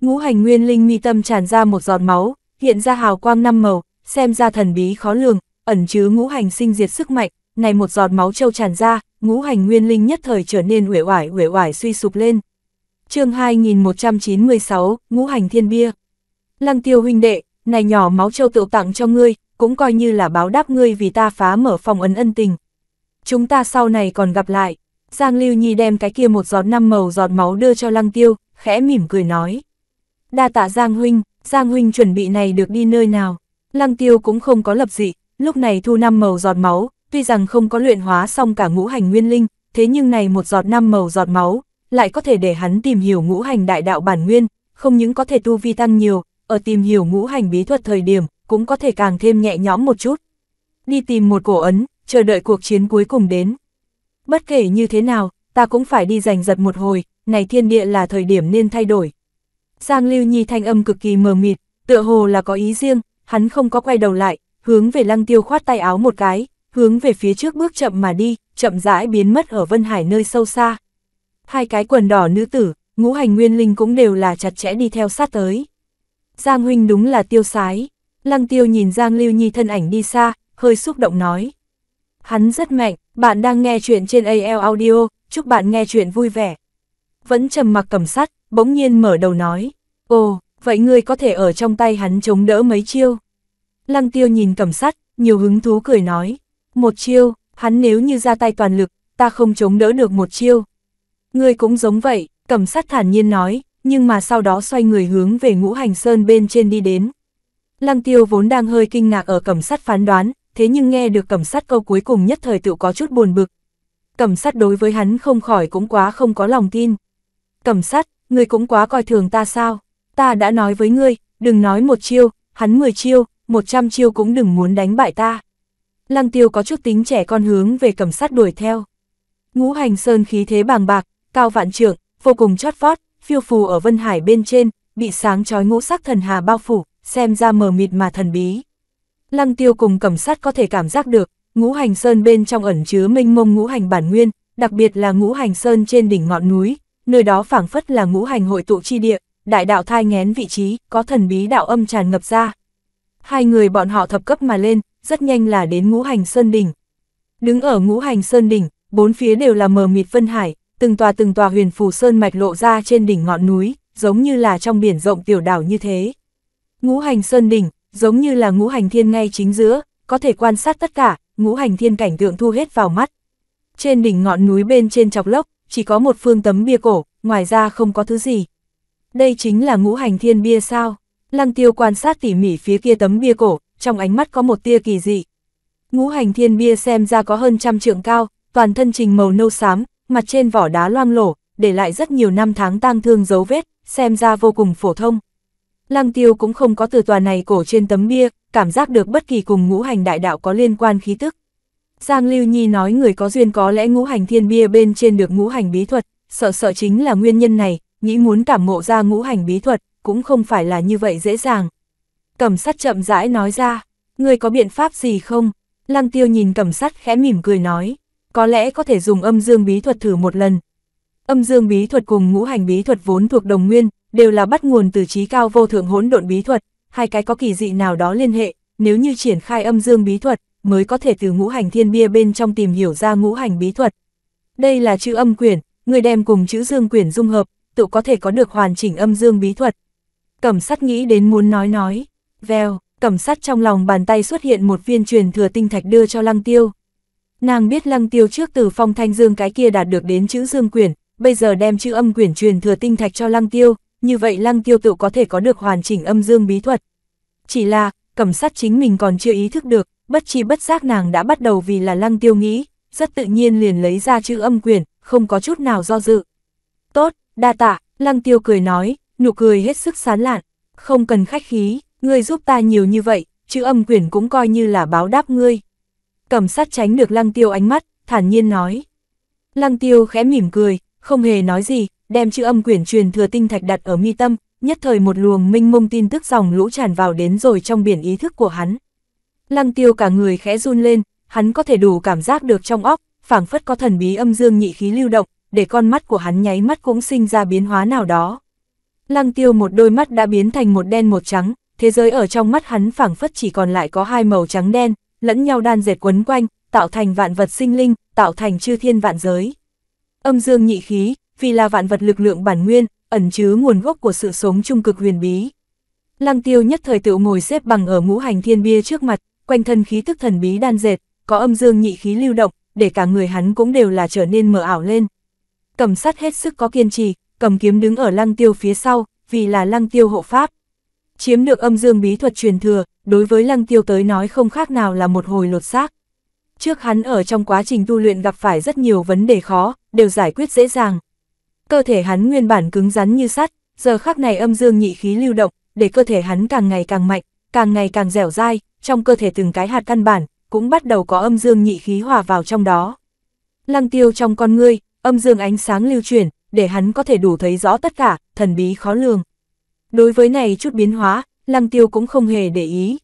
Speaker 1: Ngũ hành nguyên linh mi tâm tràn ra một giọt máu, hiện ra hào quang năm màu, xem ra thần bí khó lường, ẩn chứa ngũ hành sinh diệt sức mạnh, này một giọt máu trâu tràn ra, ngũ hành nguyên linh nhất thời trở nên uể oải uể oải suy sụp lên chương 2196, ngũ hành thiên bia. Lăng tiêu huynh đệ, này nhỏ máu châu tựu tặng cho ngươi, cũng coi như là báo đáp ngươi vì ta phá mở phòng ấn ân tình. Chúng ta sau này còn gặp lại. Giang Lưu Nhi đem cái kia một giọt năm màu giọt máu đưa cho Lăng Tiêu, khẽ mỉm cười nói. Đa tạ Giang Huynh, Giang Huynh chuẩn bị này được đi nơi nào. Lăng Tiêu cũng không có lập dị, lúc này thu năm màu giọt máu, tuy rằng không có luyện hóa xong cả ngũ hành nguyên linh, thế nhưng này một giọt năm màu giọt máu, lại có thể để hắn tìm hiểu ngũ hành đại đạo bản nguyên, không những có thể tu vi tăng nhiều, ở tìm hiểu ngũ hành bí thuật thời điểm, cũng có thể càng thêm nhẹ nhõm một chút. Đi tìm một cổ ấn, chờ đợi cuộc chiến cuối cùng đến. Bất kể như thế nào, ta cũng phải đi giành giật một hồi, này thiên địa là thời điểm nên thay đổi. Giang Lưu Nhi thanh âm cực kỳ mờ mịt, tựa hồ là có ý riêng, hắn không có quay đầu lại, hướng về lăng tiêu khoát tay áo một cái, hướng về phía trước bước chậm mà đi, chậm rãi biến mất ở Vân Hải nơi sâu xa. Hai cái quần đỏ nữ tử, ngũ hành nguyên linh cũng đều là chặt chẽ đi theo sát tới. Giang huynh đúng là tiêu sái. Lăng tiêu nhìn Giang Lưu Nhi thân ảnh đi xa, hơi xúc động nói. Hắn rất mạnh, bạn đang nghe chuyện trên AL Audio, chúc bạn nghe chuyện vui vẻ. Vẫn trầm mặc cầm sắt, bỗng nhiên mở đầu nói. Ồ, vậy ngươi có thể ở trong tay hắn chống đỡ mấy chiêu? Lăng tiêu nhìn cầm sắt, nhiều hứng thú cười nói. Một chiêu, hắn nếu như ra tay toàn lực, ta không chống đỡ được một chiêu, Ngươi cũng giống vậy, cẩm sát thản nhiên nói, nhưng mà sau đó xoay người hướng về ngũ hành sơn bên trên đi đến. Lăng tiêu vốn đang hơi kinh ngạc ở cẩm sát phán đoán, thế nhưng nghe được cẩm sát câu cuối cùng nhất thời tự có chút buồn bực. Cẩm sát đối với hắn không khỏi cũng quá không có lòng tin. Cẩm sát, ngươi cũng quá coi thường ta sao? Ta đã nói với ngươi, đừng nói một chiêu, hắn 10 chiêu, 100 chiêu cũng đừng muốn đánh bại ta. Lăng tiêu có chút tính trẻ con hướng về cẩm sát đuổi theo. Ngũ hành sơn khí thế bàng bạc, cao vạn trượng, vô cùng chót vót, phiêu phù ở vân hải bên trên, bị sáng chói ngũ sắc thần hà bao phủ, xem ra mờ mịt mà thần bí. Lăng tiêu cùng cẩm sát có thể cảm giác được, ngũ hành sơn bên trong ẩn chứa minh mông ngũ hành bản nguyên, đặc biệt là ngũ hành sơn trên đỉnh ngọn núi, nơi đó phảng phất là ngũ hành hội tụ chi địa, đại đạo thai ngén vị trí, có thần bí đạo âm tràn ngập ra. Hai người bọn họ thập cấp mà lên, rất nhanh là đến ngũ hành sơn đỉnh. Đứng ở ngũ hành sơn đỉnh, bốn phía đều là mờ mịt vân hải, từng tòa từng tòa huyền phù sơn mạch lộ ra trên đỉnh ngọn núi, giống như là trong biển rộng tiểu đảo như thế. Ngũ hành sơn đỉnh, giống như là ngũ hành thiên ngay chính giữa, có thể quan sát tất cả, ngũ hành thiên cảnh tượng thu hết vào mắt. Trên đỉnh ngọn núi bên trên chọc lốc, chỉ có một phương tấm bia cổ, ngoài ra không có thứ gì. Đây chính là ngũ hành thiên bia sao? Lăng tiêu quan sát tỉ mỉ phía kia tấm bia cổ, trong ánh mắt có một tia kỳ dị. Ngũ hành thiên bia xem ra có hơn trăm trượng cao, toàn thân trình màu nâu xám, mặt trên vỏ đá loang lổ, để lại rất nhiều năm tháng tang thương dấu vết, xem ra vô cùng phổ thông. Lăng tiêu cũng không có từ tòa này cổ trên tấm bia, cảm giác được bất kỳ cùng ngũ hành đại đạo có liên quan khí tức. Giang Lưu Nhi nói người có duyên có lẽ ngũ hành thiên bia bên trên được ngũ hành bí thuật, sợ sợ chính là nguyên nhân này, nghĩ muốn cảm ngộ ra ngũ hành bí thuật, cũng không phải là như vậy dễ dàng. Cẩm sắt chậm rãi nói ra, người có biện pháp gì không? Lăng tiêu nhìn cẩm sắt khẽ mỉm cười nói có lẽ có thể dùng âm dương bí thuật thử một lần. Âm dương bí thuật cùng ngũ hành bí thuật vốn thuộc đồng nguyên, đều là bắt nguồn từ trí cao vô thượng hỗn độn bí thuật, hai cái có kỳ dị nào đó liên hệ, nếu như triển khai âm dương bí thuật, mới có thể từ ngũ hành thiên bia bên trong tìm hiểu ra ngũ hành bí thuật. Đây là chữ âm quyển, người đem cùng chữ dương quyển dung hợp, tự có thể có được hoàn chỉnh âm dương bí thuật. Cẩm sắt nghĩ đến muốn nói nói, veo, cẩm sắt trong lòng bàn tay xuất hiện một viên truyền thừa tinh thạch đưa cho lăng tiêu. Nàng biết lăng tiêu trước từ phong thanh dương cái kia đạt được đến chữ dương quyển, bây giờ đem chữ âm quyển truyền thừa tinh thạch cho lăng tiêu, như vậy lăng tiêu tự có thể có được hoàn chỉnh âm dương bí thuật. Chỉ là, cẩm sát chính mình còn chưa ý thức được, bất chi bất giác nàng đã bắt đầu vì là lăng tiêu nghĩ, rất tự nhiên liền lấy ra chữ âm quyển, không có chút nào do dự. Tốt, đa tạ, lăng tiêu cười nói, nụ cười hết sức sán lạn, không cần khách khí, ngươi giúp ta nhiều như vậy, chữ âm quyển cũng coi như là báo đáp ngươi cẩm sát tránh được lăng tiêu ánh mắt, thản nhiên nói. Lăng tiêu khẽ mỉm cười, không hề nói gì, đem chữ âm quyển truyền thừa tinh thạch đặt ở mi tâm, nhất thời một luồng minh mông tin tức dòng lũ tràn vào đến rồi trong biển ý thức của hắn. Lăng tiêu cả người khẽ run lên, hắn có thể đủ cảm giác được trong óc, phảng phất có thần bí âm dương nhị khí lưu động, để con mắt của hắn nháy mắt cũng sinh ra biến hóa nào đó. Lăng tiêu một đôi mắt đã biến thành một đen một trắng, thế giới ở trong mắt hắn phảng phất chỉ còn lại có hai màu trắng đen, lẫn nhau đan dệt quấn quanh, tạo thành vạn vật sinh linh, tạo thành chư thiên vạn giới. Âm dương nhị khí, vì là vạn vật lực lượng bản nguyên, ẩn chứa nguồn gốc của sự sống trung cực huyền bí. Lăng tiêu nhất thời tựu ngồi xếp bằng ở ngũ hành thiên bia trước mặt, quanh thân khí tức thần bí đan dệt, có âm dương nhị khí lưu động, để cả người hắn cũng đều là trở nên mờ ảo lên. Cầm sắt hết sức có kiên trì, cầm kiếm đứng ở lăng tiêu phía sau, vì là lăng tiêu hộ pháp. Chiếm được âm dương bí thuật truyền thừa, đối với Lăng Tiêu tới nói không khác nào là một hồi lột xác. Trước hắn ở trong quá trình tu luyện gặp phải rất nhiều vấn đề khó, đều giải quyết dễ dàng. Cơ thể hắn nguyên bản cứng rắn như sắt, giờ khắc này âm dương nhị khí lưu động, để cơ thể hắn càng ngày càng mạnh, càng ngày càng dẻo dai, trong cơ thể từng cái hạt căn bản, cũng bắt đầu có âm dương nhị khí hòa vào trong đó. Lăng tiêu trong con ngươi, âm dương ánh sáng lưu chuyển, để hắn có thể đủ thấy rõ tất cả, thần bí khó lường. Đối với này chút biến hóa, Lăng Tiêu cũng không hề để ý.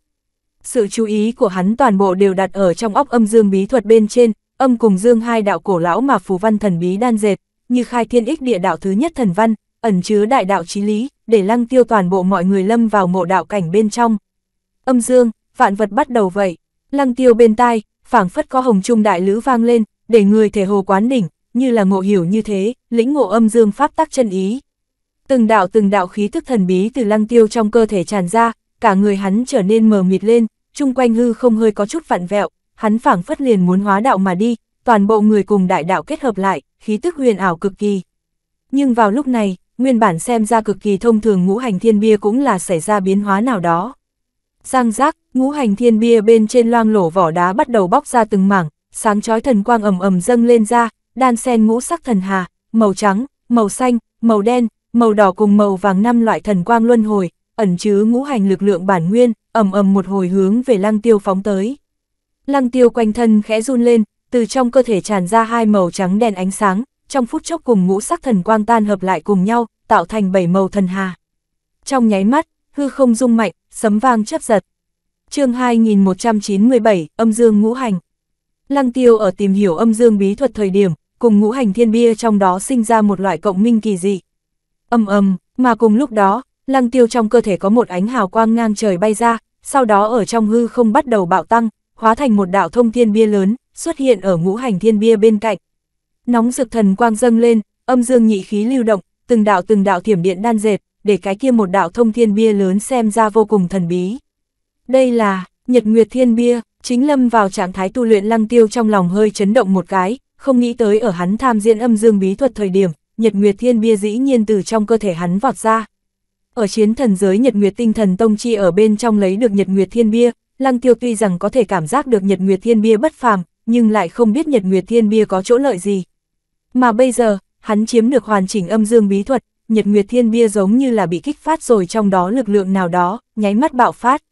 Speaker 1: Sự chú ý của hắn toàn bộ đều đặt ở trong óc âm dương bí thuật bên trên, âm cùng dương hai đạo cổ lão mà phù văn thần bí đan dệt, như khai thiên ích địa đạo thứ nhất thần văn, ẩn chứa đại đạo trí lý, để Lăng Tiêu toàn bộ mọi người lâm vào mộ đạo cảnh bên trong. Âm dương, vạn vật bắt đầu vậy. Lăng Tiêu bên tai, phảng phất có hồng trung đại lữ vang lên, để người thể hồ quán đỉnh, như là ngộ hiểu như thế, lĩnh ngộ âm dương pháp tắc chân ý. Từng đạo từng đạo khí thức thần bí từ lăng tiêu trong cơ thể tràn ra, cả người hắn trở nên mờ mịt lên, chung quanh hư không hơi có chút vặn vẹo, hắn phảng phất liền muốn hóa đạo mà đi, toàn bộ người cùng đại đạo kết hợp lại, khí tức huyền ảo cực kỳ. Nhưng vào lúc này, nguyên bản xem ra cực kỳ thông thường ngũ hành thiên bia cũng là xảy ra biến hóa nào đó. Giang giác, ngũ hành thiên bia bên trên loang lổ vỏ đá bắt đầu bóc ra từng mảng, sáng chói thần quang ầm ầm dâng lên ra, đan sen ngũ sắc thần hà, màu trắng, màu xanh, màu đen, màu đỏ cùng màu vàng năm loại thần quang luân hồi, ẩn chứa ngũ hành lực lượng bản nguyên, ầm ầm một hồi hướng về Lăng Tiêu phóng tới. Lăng Tiêu quanh thân khẽ run lên, từ trong cơ thể tràn ra hai màu trắng đèn ánh sáng, trong phút chốc cùng ngũ sắc thần quang tan hợp lại cùng nhau, tạo thành bảy màu thần hà. Trong nháy mắt, hư không rung mạnh, sấm vang chớp giật. Chương 2197, âm dương ngũ hành. Lăng Tiêu ở tìm hiểu âm dương bí thuật thời điểm, cùng ngũ hành thiên bia trong đó sinh ra một loại cộng minh kỳ dị, Âm âm, mà cùng lúc đó, lăng tiêu trong cơ thể có một ánh hào quang ngang trời bay ra, sau đó ở trong hư không bắt đầu bạo tăng, hóa thành một đạo thông thiên bia lớn, xuất hiện ở ngũ hành thiên bia bên cạnh. Nóng rực thần quang dâng lên, âm dương nhị khí lưu động, từng đạo từng đạo thiểm điện đan dệt, để cái kia một đạo thông thiên bia lớn xem ra vô cùng thần bí. Đây là, Nhật Nguyệt Thiên Bia, chính lâm vào trạng thái tu luyện lăng tiêu trong lòng hơi chấn động một cái, không nghĩ tới ở hắn tham diễn âm dương bí thuật thời điểm, Nhật Nguyệt Thiên Bia dĩ nhiên từ trong cơ thể hắn vọt ra. Ở chiến thần giới Nhật Nguyệt Tinh Thần Tông Chi ở bên trong lấy được Nhật Nguyệt Thiên Bia, Lăng Tiêu tuy rằng có thể cảm giác được Nhật Nguyệt Thiên Bia bất phàm, nhưng lại không biết Nhật Nguyệt Thiên Bia có chỗ lợi gì. Mà bây giờ, hắn chiếm được hoàn chỉnh âm dương bí thuật, Nhật Nguyệt Thiên Bia giống như là bị kích phát rồi trong đó lực lượng nào đó, nháy mắt bạo phát.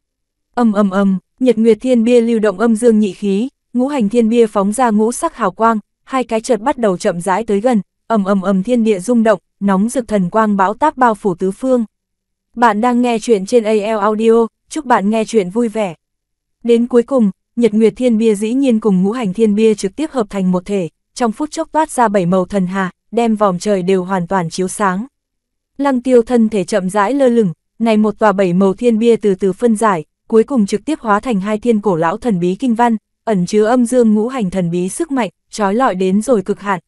Speaker 1: Âm âm âm, Nhật Nguyệt Thiên Bia lưu động âm dương nhị khí, ngũ hành thiên bia phóng ra ngũ sắc hào quang, hai cái chợt bắt đầu chậm rãi tới gần, ầm ầm ầm thiên địa rung động, nóng rực thần quang bão táp bao phủ tứ phương. Bạn đang nghe chuyện trên AL Audio, chúc bạn nghe chuyện vui vẻ. Đến cuối cùng, Nhật Nguyệt Thiên Bia dĩ nhiên cùng ngũ hành thiên bia trực tiếp hợp thành một thể, trong phút chốc toát ra bảy màu thần hà, đem vòng trời đều hoàn toàn chiếu sáng. Lăng tiêu thân thể chậm rãi lơ lửng, này một tòa bảy màu thiên bia từ từ phân giải, cuối cùng trực tiếp hóa thành hai thiên cổ lão thần bí kinh văn, ẩn chứa âm dương ngũ hành thần bí sức mạnh, trói lọi đến rồi cực hạn,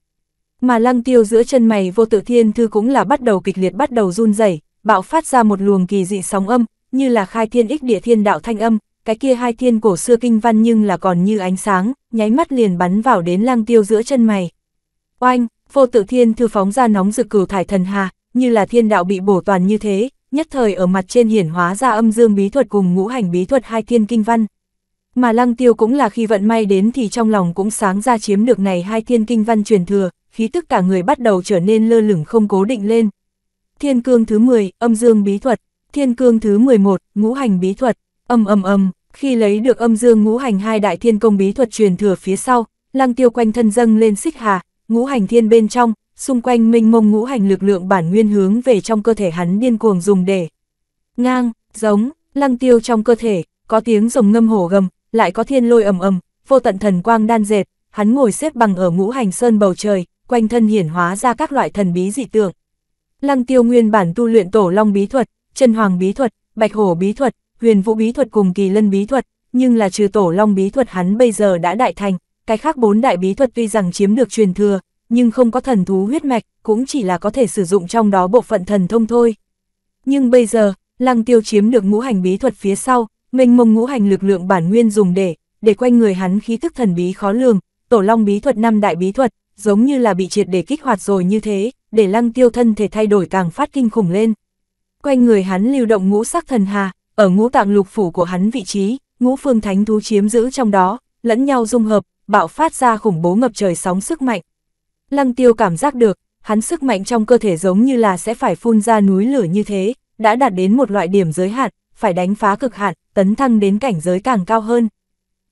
Speaker 1: mà lăng tiêu giữa chân mày vô tự thiên thư cũng là bắt đầu kịch liệt bắt đầu run rẩy bạo phát ra một luồng kỳ dị sóng âm, như là khai thiên ích địa thiên đạo thanh âm, cái kia hai thiên cổ xưa kinh văn nhưng là còn như ánh sáng, nháy mắt liền bắn vào đến lăng tiêu giữa chân mày. Oanh, vô tự thiên thư phóng ra nóng rực cửu thải thần hà, như là thiên đạo bị bổ toàn như thế, nhất thời ở mặt trên hiển hóa ra âm dương bí thuật cùng ngũ hành bí thuật hai thiên kinh văn. Mà lăng tiêu cũng là khi vận may đến thì trong lòng cũng sáng ra chiếm được này hai thiên kinh văn truyền thừa, khí tức cả người bắt đầu trở nên lơ lửng không cố định lên. Thiên cương thứ 10, âm dương bí thuật, thiên cương thứ 11, ngũ hành bí thuật, âm âm âm, khi lấy được âm dương ngũ hành hai đại thiên công bí thuật truyền thừa phía sau, lăng tiêu quanh thân dâng lên xích hà, ngũ hành thiên bên trong, xung quanh minh mông ngũ hành lực lượng bản nguyên hướng về trong cơ thể hắn điên cuồng dùng để ngang, giống, lăng tiêu trong cơ thể, có tiếng rồng ngâm hổ gầm, lại có thiên lôi ầm ầm, vô tận thần quang đan dệt, hắn ngồi xếp bằng ở ngũ hành sơn bầu trời, quanh thân hiển hóa ra các loại thần bí dị tượng. Lăng tiêu nguyên bản tu luyện tổ long bí thuật, chân hoàng bí thuật, bạch hổ bí thuật, huyền vũ bí thuật cùng kỳ lân bí thuật, nhưng là trừ tổ long bí thuật hắn bây giờ đã đại thành, cái khác bốn đại bí thuật tuy rằng chiếm được truyền thừa, nhưng không có thần thú huyết mạch, cũng chỉ là có thể sử dụng trong đó bộ phận thần thông thôi. Nhưng bây giờ, lăng tiêu chiếm được ngũ hành bí thuật phía sau, mình mông ngũ hành lực lượng bản nguyên dùng để, để quanh người hắn khí thức thần bí khó lường, tổ long bí thuật năm đại bí thuật, giống như là bị triệt để kích hoạt rồi như thế, để lăng tiêu thân thể thay đổi càng phát kinh khủng lên. Quanh người hắn lưu động ngũ sắc thần hà, ở ngũ tạng lục phủ của hắn vị trí, ngũ phương thánh thú chiếm giữ trong đó, lẫn nhau dung hợp, bạo phát ra khủng bố ngập trời sóng sức mạnh. Lăng tiêu cảm giác được, hắn sức mạnh trong cơ thể giống như là sẽ phải phun ra núi lửa như thế, đã đạt đến một loại điểm giới hạn, phải đánh phá cực hạn, tấn thăng đến cảnh giới càng cao hơn.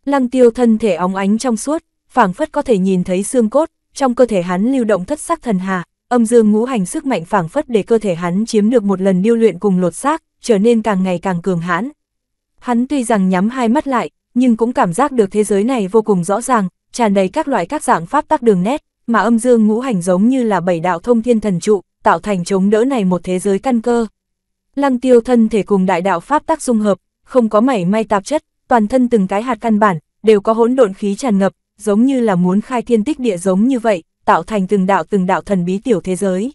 Speaker 1: Lăng tiêu thân thể óng ánh trong suốt, phảng phất có thể nhìn thấy xương cốt, trong cơ thể hắn lưu động thất sắc thần hà, âm dương ngũ hành sức mạnh phảng phất để cơ thể hắn chiếm được một lần điêu luyện cùng lột xác, trở nên càng ngày càng cường hãn. Hắn tuy rằng nhắm hai mắt lại, nhưng cũng cảm giác được thế giới này vô cùng rõ ràng, tràn đầy các loại các dạng pháp tắc đường nét, mà âm dương ngũ hành giống như là bảy đạo thông thiên thần trụ, tạo thành chống đỡ này một thế giới căn cơ. Lăng tiêu thân thể cùng đại đạo pháp tắc dung hợp, không có mảy may tạp chất, toàn thân từng cái hạt căn bản, đều có hỗn độn khí tràn ngập, giống như là muốn khai thiên tích địa giống như vậy, tạo thành từng đạo từng đạo thần bí tiểu thế giới.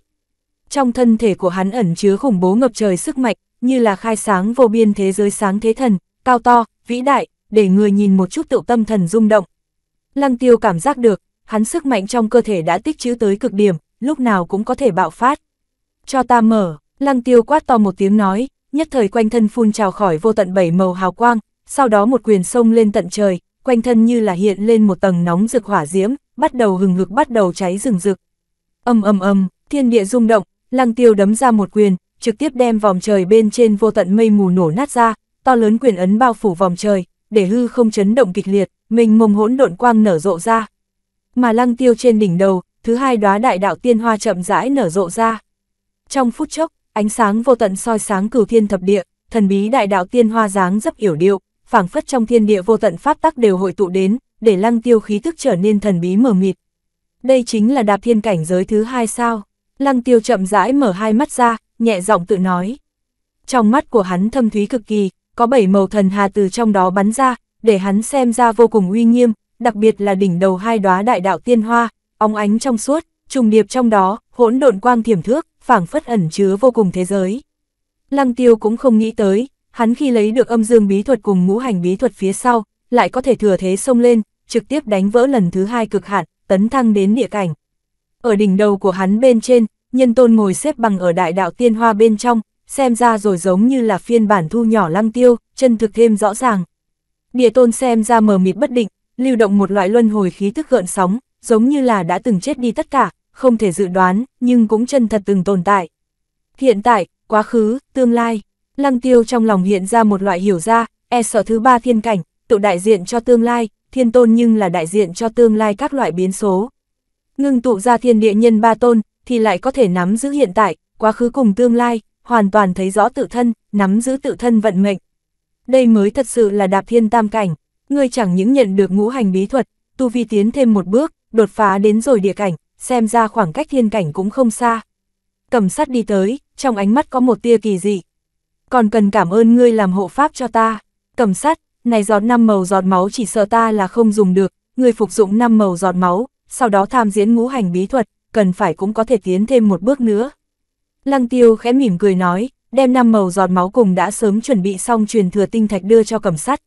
Speaker 1: Trong thân thể của hắn ẩn chứa khủng bố ngập trời sức mạnh, như là khai sáng vô biên thế giới sáng thế thần, cao to, vĩ đại, để người nhìn một chút tựu tâm thần rung động. Lăng tiêu cảm giác được, hắn sức mạnh trong cơ thể đã tích trữ tới cực điểm, lúc nào cũng có thể bạo phát. Cho ta mở, lăng tiêu quát to một tiếng nói, nhất thời quanh thân phun trào khỏi vô tận bảy màu hào quang, sau đó một quyền sông lên tận trời, quanh thân như là hiện lên một tầng nóng rực hỏa diễm, bắt đầu hừng hực bắt đầu cháy rừng rực. Âm âm âm, thiên địa rung động, lăng tiêu đấm ra một quyền, trực tiếp đem vòng trời bên trên vô tận mây mù nổ nát ra, to lớn quyền ấn bao phủ vòng trời, để hư không chấn động kịch liệt, mình mông hỗn độn quang nở rộ ra. Mà lăng tiêu trên đỉnh đầu, thứ hai đóa đại đạo tiên hoa chậm rãi nở rộ ra. Trong phút chốc, ánh sáng vô tận soi sáng cửu thiên thập địa, thần bí đại đạo tiên hoa dáng dấp yểu điệu, phảng phất trong thiên địa vô tận pháp tắc đều hội tụ đến, để lăng tiêu khí thức trở nên thần bí mờ mịt. Đây chính là đạp thiên cảnh giới thứ hai sao. Lăng tiêu chậm rãi mở hai mắt ra, nhẹ giọng tự nói. Trong mắt của hắn thâm thúy cực kỳ, có bảy màu thần hà từ trong đó bắn ra, để hắn xem ra vô cùng uy nghiêm, đặc biệt là đỉnh đầu hai đóa đại đạo tiên hoa, óng ánh trong suốt, trùng điệp trong đó, hỗn độn quang thiểm thước, phảng phất ẩn chứa vô cùng thế giới. Lăng tiêu cũng không nghĩ tới, hắn khi lấy được âm dương bí thuật cùng ngũ hành bí thuật phía sau, lại có thể thừa thế xông lên, trực tiếp đánh vỡ lần thứ hai cực hạn, tấn thăng đến địa cảnh. Ở đỉnh đầu của hắn bên trên, nhân tôn ngồi xếp bằng ở đại đạo tiên hoa bên trong, xem ra rồi giống như là phiên bản thu nhỏ lăng tiêu, chân thực thêm rõ ràng. Địa tôn xem ra mờ mịt bất định, lưu động một loại luân hồi khí thức gợn sóng, giống như là đã từng chết đi tất cả, không thể dự đoán, nhưng cũng chân thật từng tồn tại. Hiện tại, quá khứ, tương lai. Lăng tiêu trong lòng hiện ra một loại hiểu ra, e sợ thứ ba thiên cảnh, tự đại diện cho tương lai, thiên tôn nhưng là đại diện cho tương lai các loại biến số. Ngưng tụ ra thiên địa nhân ba tôn, thì lại có thể nắm giữ hiện tại, quá khứ cùng tương lai, hoàn toàn thấy rõ tự thân, nắm giữ tự thân vận mệnh. Đây mới thật sự là đạp thiên tam cảnh, Người chẳng những nhận được ngũ hành bí thuật, tu vi tiến thêm một bước, đột phá đến rồi địa cảnh, xem ra khoảng cách thiên cảnh cũng không xa. Cầm sắt đi tới, trong ánh mắt có một tia kỳ dị, còn cần cảm ơn ngươi làm hộ pháp cho ta. Cầm sắt, này giọt năm màu giọt máu chỉ sợ ta là không dùng được, ngươi phục dụng năm màu giọt máu, sau đó tham diễn ngũ hành bí thuật, cần phải cũng có thể tiến thêm một bước nữa. Lăng tiêu khẽ mỉm cười nói, đem năm màu giọt máu cùng đã sớm chuẩn bị xong truyền thừa tinh thạch đưa cho cầm sắt.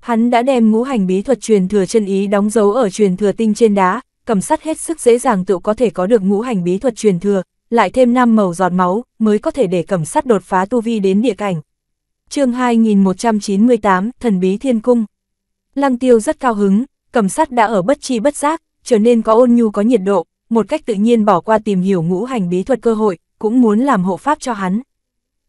Speaker 1: Hắn đã đem ngũ hành bí thuật truyền thừa chân ý đóng dấu ở truyền thừa tinh trên đá, cầm sắt hết sức dễ dàng tự có thể có được ngũ hành bí thuật truyền thừa, lại thêm năm màu giọt máu, mới có thể để cẩm sắt đột phá tu vi đến địa cảnh. chương 2198, Thần Bí Thiên Cung Lăng tiêu rất cao hứng, cẩm sắt đã ở bất chi bất giác, trở nên có ôn nhu có nhiệt độ, một cách tự nhiên bỏ qua tìm hiểu ngũ hành bí thuật cơ hội, cũng muốn làm hộ pháp cho hắn.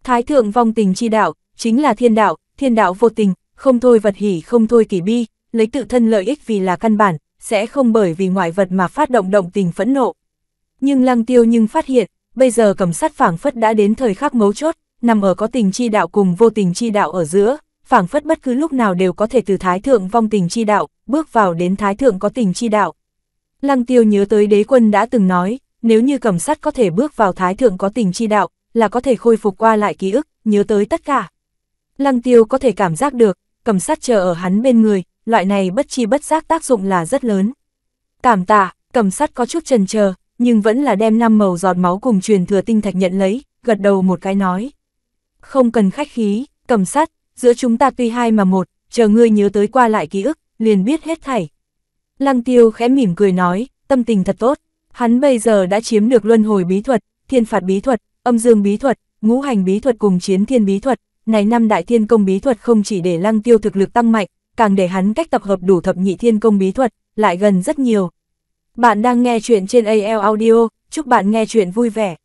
Speaker 1: Thái thượng vong tình chi đạo, chính là thiên đạo, thiên đạo vô tình, không thôi vật hỉ không thôi kỳ bi, lấy tự thân lợi ích vì là căn bản, sẽ không bởi vì ngoại vật mà phát động động tình phẫn nộ, nhưng lăng tiêu nhưng phát hiện, bây giờ cầm sát phảng phất đã đến thời khắc mấu chốt, nằm ở có tình chi đạo cùng vô tình chi đạo ở giữa, phảng phất bất cứ lúc nào đều có thể từ thái thượng vong tình chi đạo, bước vào đến thái thượng có tình chi đạo. Lăng tiêu nhớ tới đế quân đã từng nói, nếu như cầm sát có thể bước vào thái thượng có tình chi đạo, là có thể khôi phục qua lại ký ức, nhớ tới tất cả. Lăng tiêu có thể cảm giác được, cầm sát chờ ở hắn bên người, loại này bất chi bất giác tác dụng là rất lớn. Cảm tạ, cầm sát có chút trần chờ nhưng vẫn là đem năm màu giọt máu cùng truyền thừa tinh thạch nhận lấy, gật đầu một cái nói. Không cần khách khí, cầm sắt, giữa chúng ta tuy hai mà một, chờ ngươi nhớ tới qua lại ký ức, liền biết hết thảy. Lăng tiêu khẽ mỉm cười nói, tâm tình thật tốt, hắn bây giờ đã chiếm được luân hồi bí thuật, thiên phạt bí thuật, âm dương bí thuật, ngũ hành bí thuật cùng chiến thiên bí thuật, này năm đại thiên công bí thuật không chỉ để lăng tiêu thực lực tăng mạnh, càng để hắn cách tập hợp đủ thập nhị thiên công bí thuật, lại gần rất nhiều, bạn đang nghe chuyện trên AL Audio, chúc bạn nghe chuyện vui vẻ.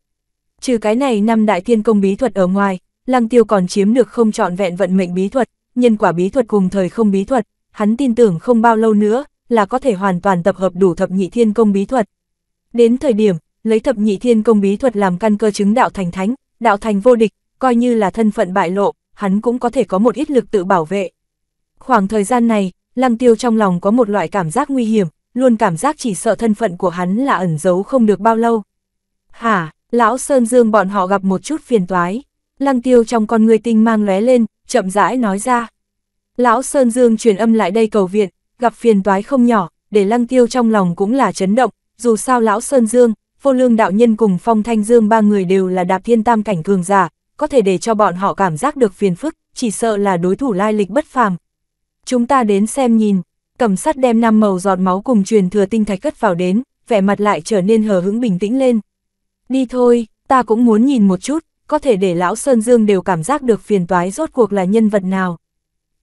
Speaker 1: Trừ cái này năm đại thiên công bí thuật ở ngoài, Lăng Tiêu còn chiếm được không trọn vẹn vận mệnh bí thuật, nhân quả bí thuật cùng thời không bí thuật, hắn tin tưởng không bao lâu nữa là có thể hoàn toàn tập hợp đủ thập nhị thiên công bí thuật. Đến thời điểm, lấy thập nhị thiên công bí thuật làm căn cơ chứng đạo thành thánh, đạo thành vô địch, coi như là thân phận bại lộ, hắn cũng có thể có một ít lực tự bảo vệ. Khoảng thời gian này, Lăng Tiêu trong lòng có một loại cảm giác nguy hiểm, luôn cảm giác chỉ sợ thân phận của hắn là ẩn giấu không được bao lâu. Hả, lão Sơn Dương bọn họ gặp một chút phiền toái. Lăng tiêu trong con người tinh mang lóe lên, chậm rãi nói ra. Lão Sơn Dương truyền âm lại đây cầu viện, gặp phiền toái không nhỏ, để lăng tiêu trong lòng cũng là chấn động, dù sao lão Sơn Dương, vô lương đạo nhân cùng phong thanh dương ba người đều là đạp thiên tam cảnh cường giả, có thể để cho bọn họ cảm giác được phiền phức, chỉ sợ là đối thủ lai lịch bất phàm. Chúng ta đến xem nhìn, cầm sắt đem năm màu giọt máu cùng truyền thừa tinh thạch cất vào đến, vẻ mặt lại trở nên hờ hững bình tĩnh lên. Đi thôi, ta cũng muốn nhìn một chút, có thể để lão Sơn Dương đều cảm giác được phiền toái rốt cuộc là nhân vật nào.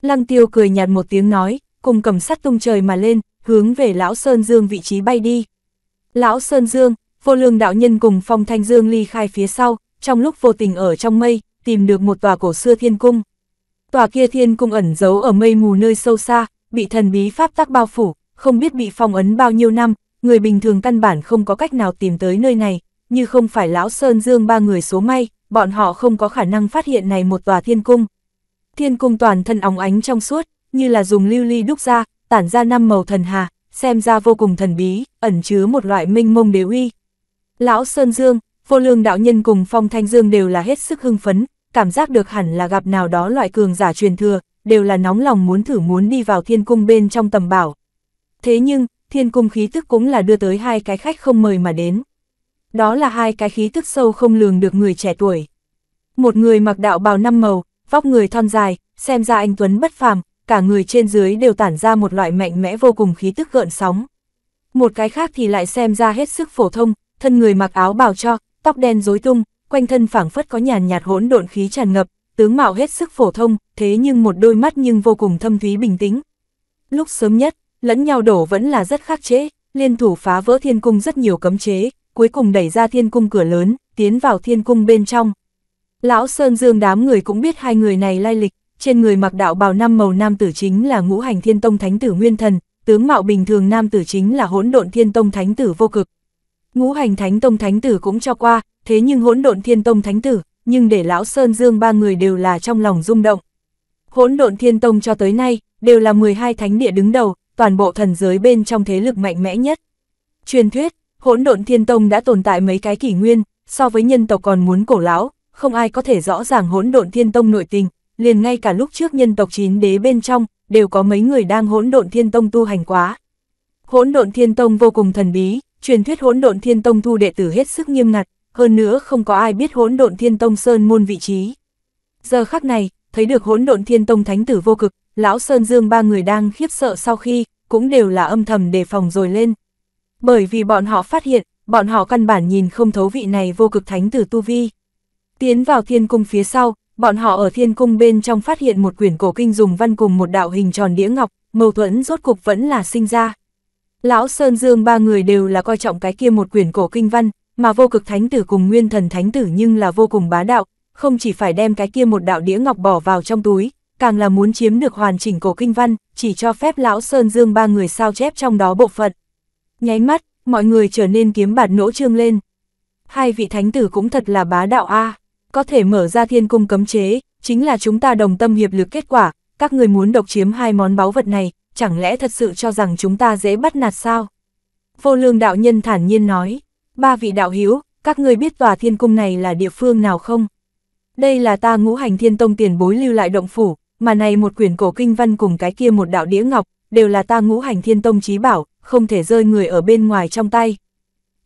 Speaker 1: Lăng tiêu cười nhạt một tiếng nói, cùng cầm sắt tung trời mà lên, hướng về lão Sơn Dương vị trí bay đi. Lão Sơn Dương, vô lương đạo nhân cùng phong thanh dương ly khai phía sau, trong lúc vô tình ở trong mây, tìm được một tòa cổ xưa thiên cung. Tòa kia thiên cung ẩn giấu ở mây mù nơi sâu xa, bị thần bí pháp tắc bao phủ, không biết bị phong ấn bao nhiêu năm, người bình thường căn bản không có cách nào tìm tới nơi này, như không phải lão Sơn Dương ba người số may, bọn họ không có khả năng phát hiện này một tòa thiên cung. Thiên cung toàn thân óng ánh trong suốt, như là dùng lưu ly đúc ra, tản ra năm màu thần hà, xem ra vô cùng thần bí, ẩn chứa một loại minh mông đế uy. Lão Sơn Dương, vô lương đạo nhân cùng Phong Thanh Dương đều là hết sức hưng phấn, cảm giác được hẳn là gặp nào đó loại cường giả truyền thừa, đều là nóng lòng muốn thử muốn đi vào thiên cung bên trong tầm bảo. Thế nhưng, thiên cung khí tức cũng là đưa tới hai cái khách không mời mà đến. Đó là hai cái khí tức sâu không lường được người trẻ tuổi. Một người mặc đạo bào năm màu, vóc người thon dài, xem ra anh Tuấn bất phàm, cả người trên dưới đều tản ra một loại mạnh mẽ vô cùng khí tức gợn sóng. Một cái khác thì lại xem ra hết sức phổ thông, thân người mặc áo bào cho, tóc đen rối tung, quanh thân phảng phất có nhàn nhạt hỗn độn khí tràn ngập, tướng mạo hết sức phổ thông, thế nhưng một đôi mắt nhưng vô cùng thâm thúy bình tĩnh. Lúc sớm nhất, lẫn nhau đổ vẫn là rất khắc chế, liên thủ phá vỡ thiên cung rất nhiều cấm chế, cuối cùng đẩy ra thiên cung cửa lớn, tiến vào thiên cung bên trong. Lão Sơn Dương đám người cũng biết hai người này lai lịch, trên người mặc đạo bào năm màu nam tử chính là ngũ hành thiên tông thánh tử Nguyên Thần, tướng mạo bình thường nam tử chính là hỗn độn thiên tông thánh tử vô cực. Ngũ hành thánh tông thánh tử cũng cho qua, thế nhưng hỗn độn thiên tông thánh tử nhưng để Lão Sơn Dương ba người đều là trong lòng rung động. Hỗn độn thiên tông cho tới nay, đều là 12 thánh địa đứng đầu, toàn bộ thần giới bên trong thế lực mạnh mẽ nhất. Truyền thuyết, hỗn độn thiên tông đã tồn tại mấy cái kỷ nguyên, so với nhân tộc còn muốn cổ lão, không ai có thể rõ ràng hỗn độn thiên tông nội tình, liền ngay cả lúc trước nhân tộc chín đế bên trong, đều có mấy người đang hỗn độn thiên tông tu hành quá. Hỗn độn thiên tông vô cùng thần bí, truyền thuyết hỗn độn thiên tông thu đệ tử hết sức nghiêm ngặt, hơn nữa không có ai biết hỗn độn thiên tông Sơn môn vị trí. Giờ khắc này, thấy được hỗn độn thiên tông thánh tử vô cực, lão Sơn Dương ba người đang khiếp sợ sau khi, cũng đều là âm thầm đề phòng rồi lên. Bởi vì bọn họ phát hiện, bọn họ căn bản nhìn không thấu vị này vô cực thánh tử tu vi. Tiến vào thiên cung phía sau, bọn họ ở thiên cung bên trong phát hiện một quyển cổ kinh dùng văn cùng một đạo hình tròn đĩa ngọc, mâu thuẫn rốt cục vẫn là sinh ra. Lão Sơn Dương ba người đều là coi trọng cái kia một quyển cổ kinh văn, mà vô cực thánh tử cùng nguyên thần thánh tử nhưng là vô cùng bá đạo, không chỉ phải đem cái kia một đạo đĩa ngọc bỏ vào trong túi, càng là muốn chiếm được hoàn chỉnh cổ kinh văn, chỉ cho phép lão Sơn Dương ba người sao chép trong đó bộ phận. Nháy mắt, mọi người trở nên kiếm bạt nỗ trương lên. Hai vị thánh tử cũng thật là bá đạo a, có thể mở ra thiên cung cấm chế, chính là chúng ta đồng tâm hiệp lực kết quả, các người muốn độc chiếm hai món báu vật này, chẳng lẽ thật sự cho rằng chúng ta dễ bắt nạt sao? Vô lương đạo nhân thản nhiên nói. Ba vị đạo hiếu, các ngươi biết tòa thiên cung này là địa phương nào không? Đây là ta ngũ hành thiên tông tiền bối lưu lại động phủ, mà này một quyển cổ kinh văn cùng cái kia một đạo đĩa ngọc, đều là ta ngũ hành thiên tông trí bảo, không thể rơi người ở bên ngoài trong tay.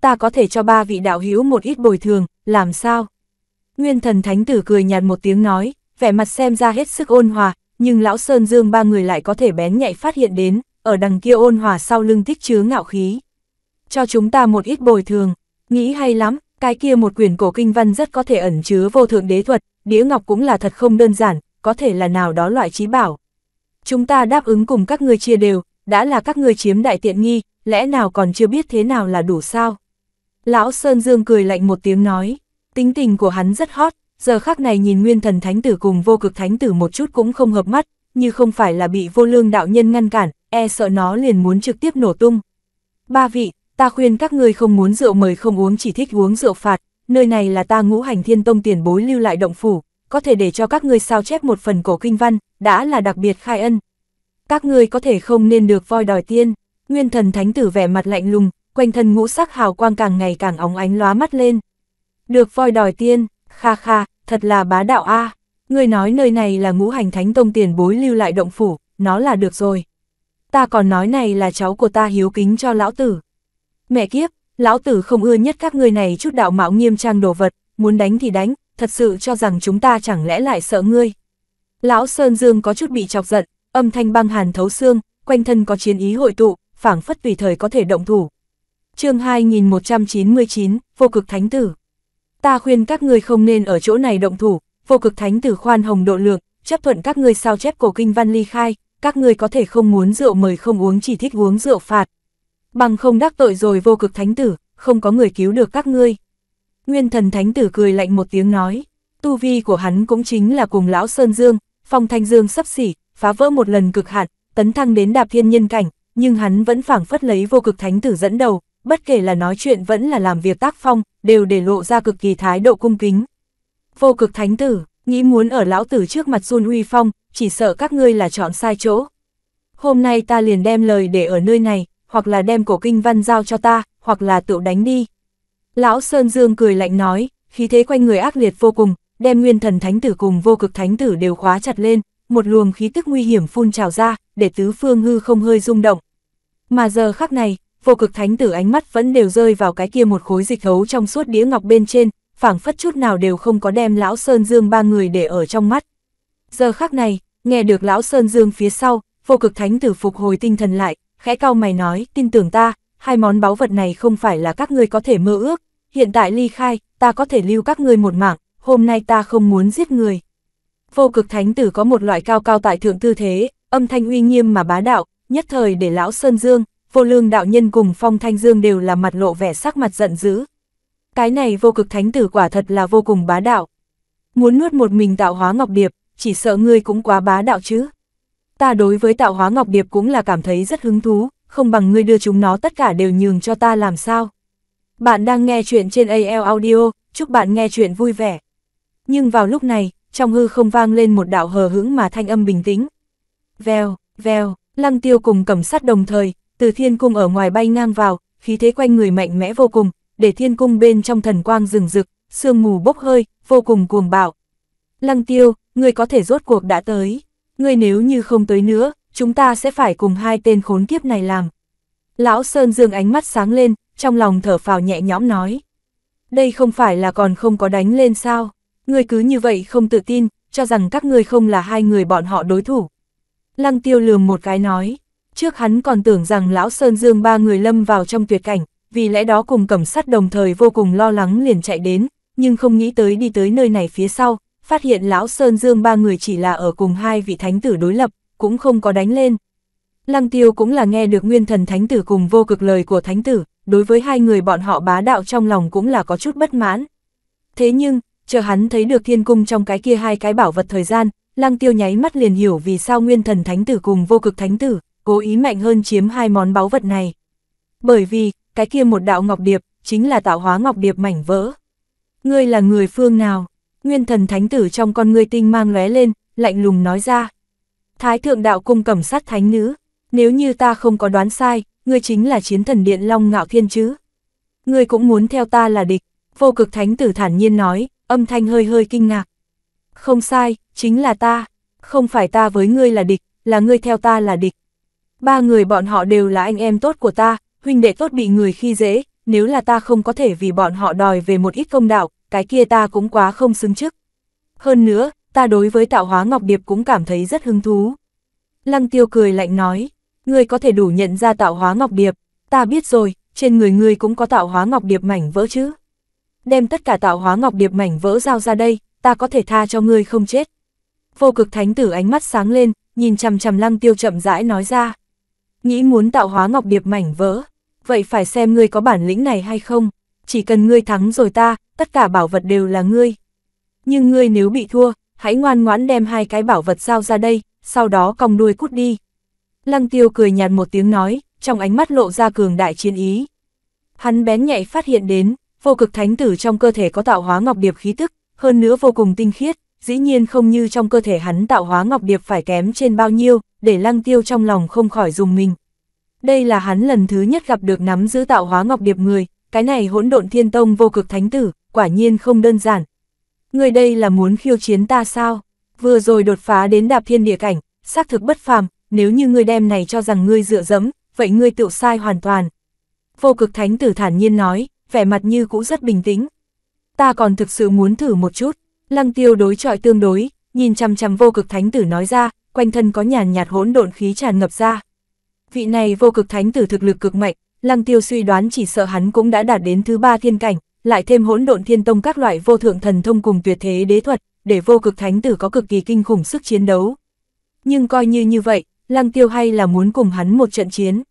Speaker 1: Ta có thể cho ba vị đạo hiếu một ít bồi thường, làm sao? Nguyên thần thánh tử cười nhạt một tiếng nói, vẻ mặt xem ra hết sức ôn hòa, nhưng lão Sơn Dương ba người lại có thể bén nhạy phát hiện đến, ở đằng kia ôn hòa sau lưng tích chứa ngạo khí. Cho chúng ta một ít bồi thường, nghĩ hay lắm, cái kia một quyển cổ kinh văn rất có thể ẩn chứa vô thượng đế thuật, đĩa ngọc cũng là thật không đơn giản, có thể là nào đó loại trí bảo. Chúng ta đáp ứng cùng các ngươi chia đều, đã là các ngươi chiếm đại tiện nghi, lẽ nào còn chưa biết thế nào là đủ sao? Lão Sơn Dương cười lạnh một tiếng nói, tính tình của hắn rất hot, giờ khắc này nhìn nguyên thần thánh tử cùng vô cực thánh tử một chút cũng không hợp mắt, như không phải là bị vô lương đạo nhân ngăn cản, e sợ nó liền muốn trực tiếp nổ tung. Ba vị, ta khuyên các ngươi không muốn rượu mời không uống chỉ thích uống rượu phạt, nơi này là ta ngũ hành thiên tông tiền bối lưu lại động phủ, có thể để cho các ngươi sao chép một phần cổ kinh văn, đã là đặc biệt khai ân. Các ngươi có thể không nên được voi đòi tiên, nguyên thần thánh tử vẻ mặt lạnh lùng, quanh thân ngũ sắc hào quang càng ngày càng óng ánh lóa mắt lên. Được voi đòi tiên, kha kha, thật là bá đạo a. Ngươi nói nơi này là ngũ hành thánh tông tiền bối lưu lại động phủ, nó là được rồi. Ta còn nói này là cháu của ta hiếu kính cho lão tử. Mẹ kiếp, lão tử không ưa nhất các ngươi này chút đạo mạo nghiêm trang đồ vật, muốn đánh thì đánh, thật sự cho rằng chúng ta chẳng lẽ lại sợ ngươi. Lão Sơn Dương có chút bị chọc giận, âm thanh băng hàn thấu xương, quanh thân có chiến ý hội tụ, phảng phất tùy thời có thể động thủ. chương 2199, Vô Cực Thánh Tử Ta khuyên các ngươi không nên ở chỗ này động thủ, Vô Cực Thánh Tử khoan hồng độ lượng, chấp thuận các ngươi sao chép cổ kinh văn ly khai, các ngươi có thể không muốn rượu mời không uống chỉ thích uống rượu phạt, bằng không đắc tội rồi vô cực thánh tử, không có người cứu được các ngươi. Nguyên thần thánh tử cười lạnh một tiếng nói, tu vi của hắn cũng chính là cùng lão Sơn Dương, phong thanh dương sắp xỉ, phá vỡ một lần cực hạn, tấn thăng đến đạp thiên nhân cảnh, nhưng hắn vẫn phảng phất lấy vô cực thánh tử dẫn đầu, bất kể là nói chuyện vẫn là làm việc tác phong, đều để lộ ra cực kỳ thái độ cung kính. Vô cực thánh tử, nghĩ muốn ở lão tử trước mặt run uy phong, chỉ sợ các ngươi là chọn sai chỗ. Hôm nay ta liền đem lời để ở nơi này, hoặc là đem cổ kinh văn giao cho ta, hoặc là tự đánh đi. Lão Sơn Dương cười lạnh nói, khí thế quanh người ác liệt vô cùng, đem nguyên thần thánh tử cùng vô cực thánh tử đều khóa chặt lên, một luồng khí tức nguy hiểm phun trào ra, để tứ phương hư không hơi rung động. Mà giờ khắc này, vô cực thánh tử ánh mắt vẫn đều rơi vào cái kia một khối dịch hấu trong suốt đĩa ngọc bên trên, phảng phất chút nào đều không có đem lão Sơn Dương ba người để ở trong mắt. Giờ khắc này, nghe được lão Sơn Dương phía sau, vô cực thánh tử phục hồi tinh thần lại, khẽ cao mày nói, tin tưởng ta, hai món báu vật này không phải là các ngươi có thể mơ ước, hiện tại ly khai, ta có thể lưu các ngươi một mạng, hôm nay ta không muốn giết người. Vô cực thánh tử có một loại cao cao tại thượng tư thế, âm thanh uy nghiêm mà bá đạo, nhất thời để lão Sơn Dương, vô lương đạo nhân cùng phong thanh dương đều là mặt lộ vẻ sắc mặt giận dữ. Cái này vô cực thánh tử quả thật là vô cùng bá đạo. Muốn nuốt một mình tạo hóa ngọc điệp, chỉ sợ ngươi cũng quá bá đạo chứ ta đối với tạo hóa ngọc điệp cũng là cảm thấy rất hứng thú, không bằng ngươi đưa chúng nó tất cả đều nhường cho ta làm sao. Bạn đang nghe chuyện trên AL Audio, chúc bạn nghe chuyện vui vẻ. Nhưng vào lúc này, trong hư không vang lên một đạo hờ hững mà thanh âm bình tĩnh. Vèo, vèo, lăng tiêu cùng cầm sắt đồng thời, từ thiên cung ở ngoài bay ngang vào, khí thế quanh người mạnh mẽ vô cùng, để thiên cung bên trong thần quang rừng rực, sương mù bốc hơi, vô cùng cuồng bạo. Lăng tiêu, người có thể rốt cuộc đã tới ngươi nếu như không tới nữa, chúng ta sẽ phải cùng hai tên khốn kiếp này làm. Lão Sơn Dương ánh mắt sáng lên, trong lòng thở phào nhẹ nhõm nói. Đây không phải là còn không có đánh lên sao, ngươi cứ như vậy không tự tin, cho rằng các ngươi không là hai người bọn họ đối thủ. Lăng tiêu lườm một cái nói, trước hắn còn tưởng rằng Lão Sơn Dương ba người lâm vào trong tuyệt cảnh, vì lẽ đó cùng cầm sắt đồng thời vô cùng lo lắng liền chạy đến, nhưng không nghĩ tới đi tới nơi này phía sau, phát hiện Lão Sơn Dương ba người chỉ là ở cùng hai vị thánh tử đối lập, cũng không có đánh lên. Lăng tiêu cũng là nghe được nguyên thần thánh tử cùng vô cực lời của thánh tử, đối với hai người bọn họ bá đạo trong lòng cũng là có chút bất mãn. Thế nhưng, chờ hắn thấy được thiên cung trong cái kia hai cái bảo vật thời gian, lăng tiêu nháy mắt liền hiểu vì sao nguyên thần thánh tử cùng vô cực thánh tử, cố ý mạnh hơn chiếm hai món báu vật này. Bởi vì, cái kia một đạo ngọc điệp, chính là tạo hóa ngọc điệp mảnh vỡ. Ngươi là người phương nào? nguyên thần thánh tử trong con ngươi tinh mang lóe lên, lạnh lùng nói ra. Thái thượng đạo cung cẩm sát thánh nữ, nếu như ta không có đoán sai, ngươi chính là chiến thần điện long ngạo thiên chứ. Ngươi cũng muốn theo ta là địch, vô cực thánh tử thản nhiên nói, âm thanh hơi hơi kinh ngạc. Không sai, chính là ta, không phải ta với ngươi là địch, là ngươi theo ta là địch. Ba người bọn họ đều là anh em tốt của ta, huynh đệ tốt bị người khi dễ, nếu là ta không có thể vì bọn họ đòi về một ít công đạo, cái kia ta cũng quá không xứng chức. Hơn nữa, ta đối với tạo hóa ngọc điệp cũng cảm thấy rất hứng thú. Lăng tiêu cười lạnh nói, ngươi có thể đủ nhận ra tạo hóa ngọc điệp, ta biết rồi, trên người ngươi cũng có tạo hóa ngọc điệp mảnh vỡ chứ. Đem tất cả tạo hóa ngọc điệp mảnh vỡ giao ra đây, ta có thể tha cho ngươi không chết. Vô cực thánh tử ánh mắt sáng lên, nhìn chằm chằm lăng tiêu chậm rãi nói ra. Nghĩ muốn tạo hóa ngọc điệp mảnh vỡ, vậy phải xem ngươi có bản lĩnh này hay không chỉ cần ngươi thắng rồi ta, tất cả bảo vật đều là ngươi. Nhưng ngươi nếu bị thua, hãy ngoan ngoãn đem hai cái bảo vật sao ra đây, sau đó cong đuôi cút đi. Lăng tiêu cười nhạt một tiếng nói, trong ánh mắt lộ ra cường đại chiến ý. Hắn bén nhạy phát hiện đến, vô cực thánh tử trong cơ thể có tạo hóa ngọc điệp khí tức, hơn nữa vô cùng tinh khiết, dĩ nhiên không như trong cơ thể hắn tạo hóa ngọc điệp phải kém trên bao nhiêu, để lăng tiêu trong lòng không khỏi dùng mình. Đây là hắn lần thứ nhất gặp được nắm giữ tạo hóa ngọc điệp người, cái này hỗn độn thiên tông vô cực thánh tử, quả nhiên không đơn giản. Người đây là muốn khiêu chiến ta sao? Vừa rồi đột phá đến đạp thiên địa cảnh, xác thực bất phàm, nếu như ngươi đem này cho rằng ngươi dựa dẫm, vậy ngươi tự sai hoàn toàn. Vô cực thánh tử thản nhiên nói, vẻ mặt như cũ rất bình tĩnh. Ta còn thực sự muốn thử một chút, lăng tiêu đối trọi tương đối, nhìn chăm chăm vô cực thánh tử nói ra, quanh thân có nhàn nhạt hỗn độn khí tràn ngập ra. Vị này vô cực thánh tử thực lực cực mạnh, Lăng tiêu suy đoán chỉ sợ hắn cũng đã đạt đến thứ ba thiên cảnh, lại thêm hỗn độn thiên tông các loại vô thượng thần thông cùng tuyệt thế đế thuật, để vô cực thánh tử có cực kỳ kinh khủng sức chiến đấu. Nhưng coi như như vậy, lăng tiêu hay là muốn cùng hắn một trận chiến.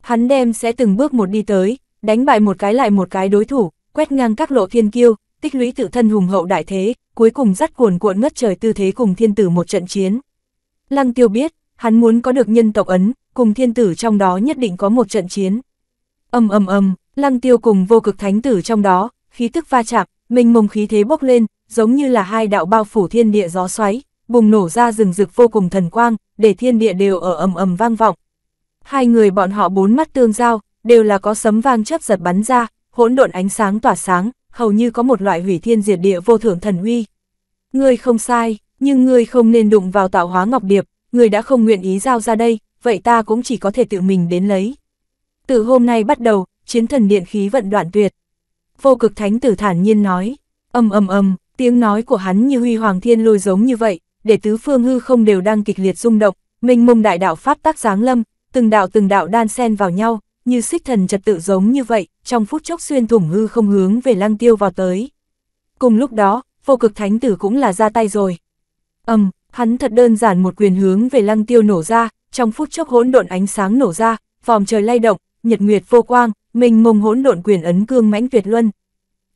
Speaker 1: Hắn đem sẽ từng bước một đi tới, đánh bại một cái lại một cái đối thủ, quét ngang các lộ thiên kiêu, tích lũy tự thân hùng hậu đại thế, cuối cùng dắt cuồn cuộn ngất trời tư thế cùng thiên tử một trận chiến. Lăng tiêu biết, hắn muốn có được nhân tộc ấn, cùng thiên tử trong đó nhất định có một trận chiến ầm ầm ầm, lăng tiêu cùng vô cực thánh tử trong đó, khí tức va chạm, mênh mông khí thế bốc lên, giống như là hai đạo bao phủ thiên địa gió xoáy, bùng nổ ra rừng rực vô cùng thần quang, để thiên địa đều ở ầm ầm vang vọng. Hai người bọn họ bốn mắt tương giao, đều là có sấm vang chớp giật bắn ra, hỗn độn ánh sáng tỏa sáng, hầu như có một loại hủy thiên diệt địa vô thượng thần uy. Ngươi không sai, nhưng ngươi không nên đụng vào tạo hóa ngọc điệp, ngươi đã không nguyện ý giao ra đây, vậy ta cũng chỉ có thể tự mình đến lấy. Từ hôm nay bắt đầu, chiến thần điện khí vận đoạn tuyệt. Vô cực thánh tử thản nhiên nói, ầm ầm ầm, tiếng nói của hắn như huy hoàng thiên lôi giống như vậy, để tứ phương hư không đều đang kịch liệt rung động, minh mông đại đạo pháp tác giáng lâm, từng đạo từng đạo đan xen vào nhau, như xích thần trật tự giống như vậy, trong phút chốc xuyên thủng hư không hướng về lăng tiêu vào tới. Cùng lúc đó, vô cực thánh tử cũng là ra tay rồi. ầm, hắn thật đơn giản một quyền hướng về lăng tiêu nổ ra, trong phút chốc hỗn độn ánh sáng nổ ra, vòm trời lay động, nhật nguyệt vô quang, mình mông hỗn độn quyền ấn cương mãnh tuyệt luân.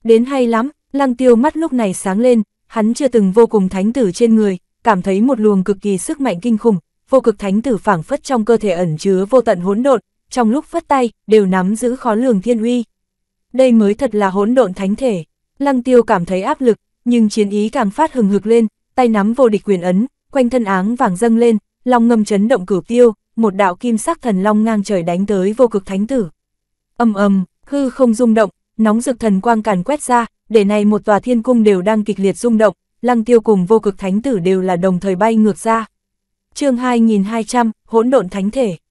Speaker 1: Đến hay lắm, lăng tiêu mắt lúc này sáng lên, hắn chưa từng vô cùng thánh tử trên người, cảm thấy một luồng cực kỳ sức mạnh kinh khủng, vô cực thánh tử phảng phất trong cơ thể ẩn chứa vô tận hỗn độn, trong lúc phất tay, đều nắm giữ khó lường thiên uy. Đây mới thật là hỗn độn thánh thể. Lăng Tiêu cảm thấy áp lực, nhưng chiến ý càng phát hừng hực lên, tay nắm vô địch quyền ấn, quanh thân áng vàng dâng lên, lòng ngầm chấn động cửu tiêu, một đạo kim sắc thần long ngang trời đánh tới vô cực thánh tử. Âm ầm, hư không rung động, nóng rực thần quang càn quét ra, để này một tòa thiên cung đều đang kịch liệt rung động, lăng tiêu cùng vô cực thánh tử đều là đồng thời bay ngược ra. chương 2200, hỗn độn thánh thể.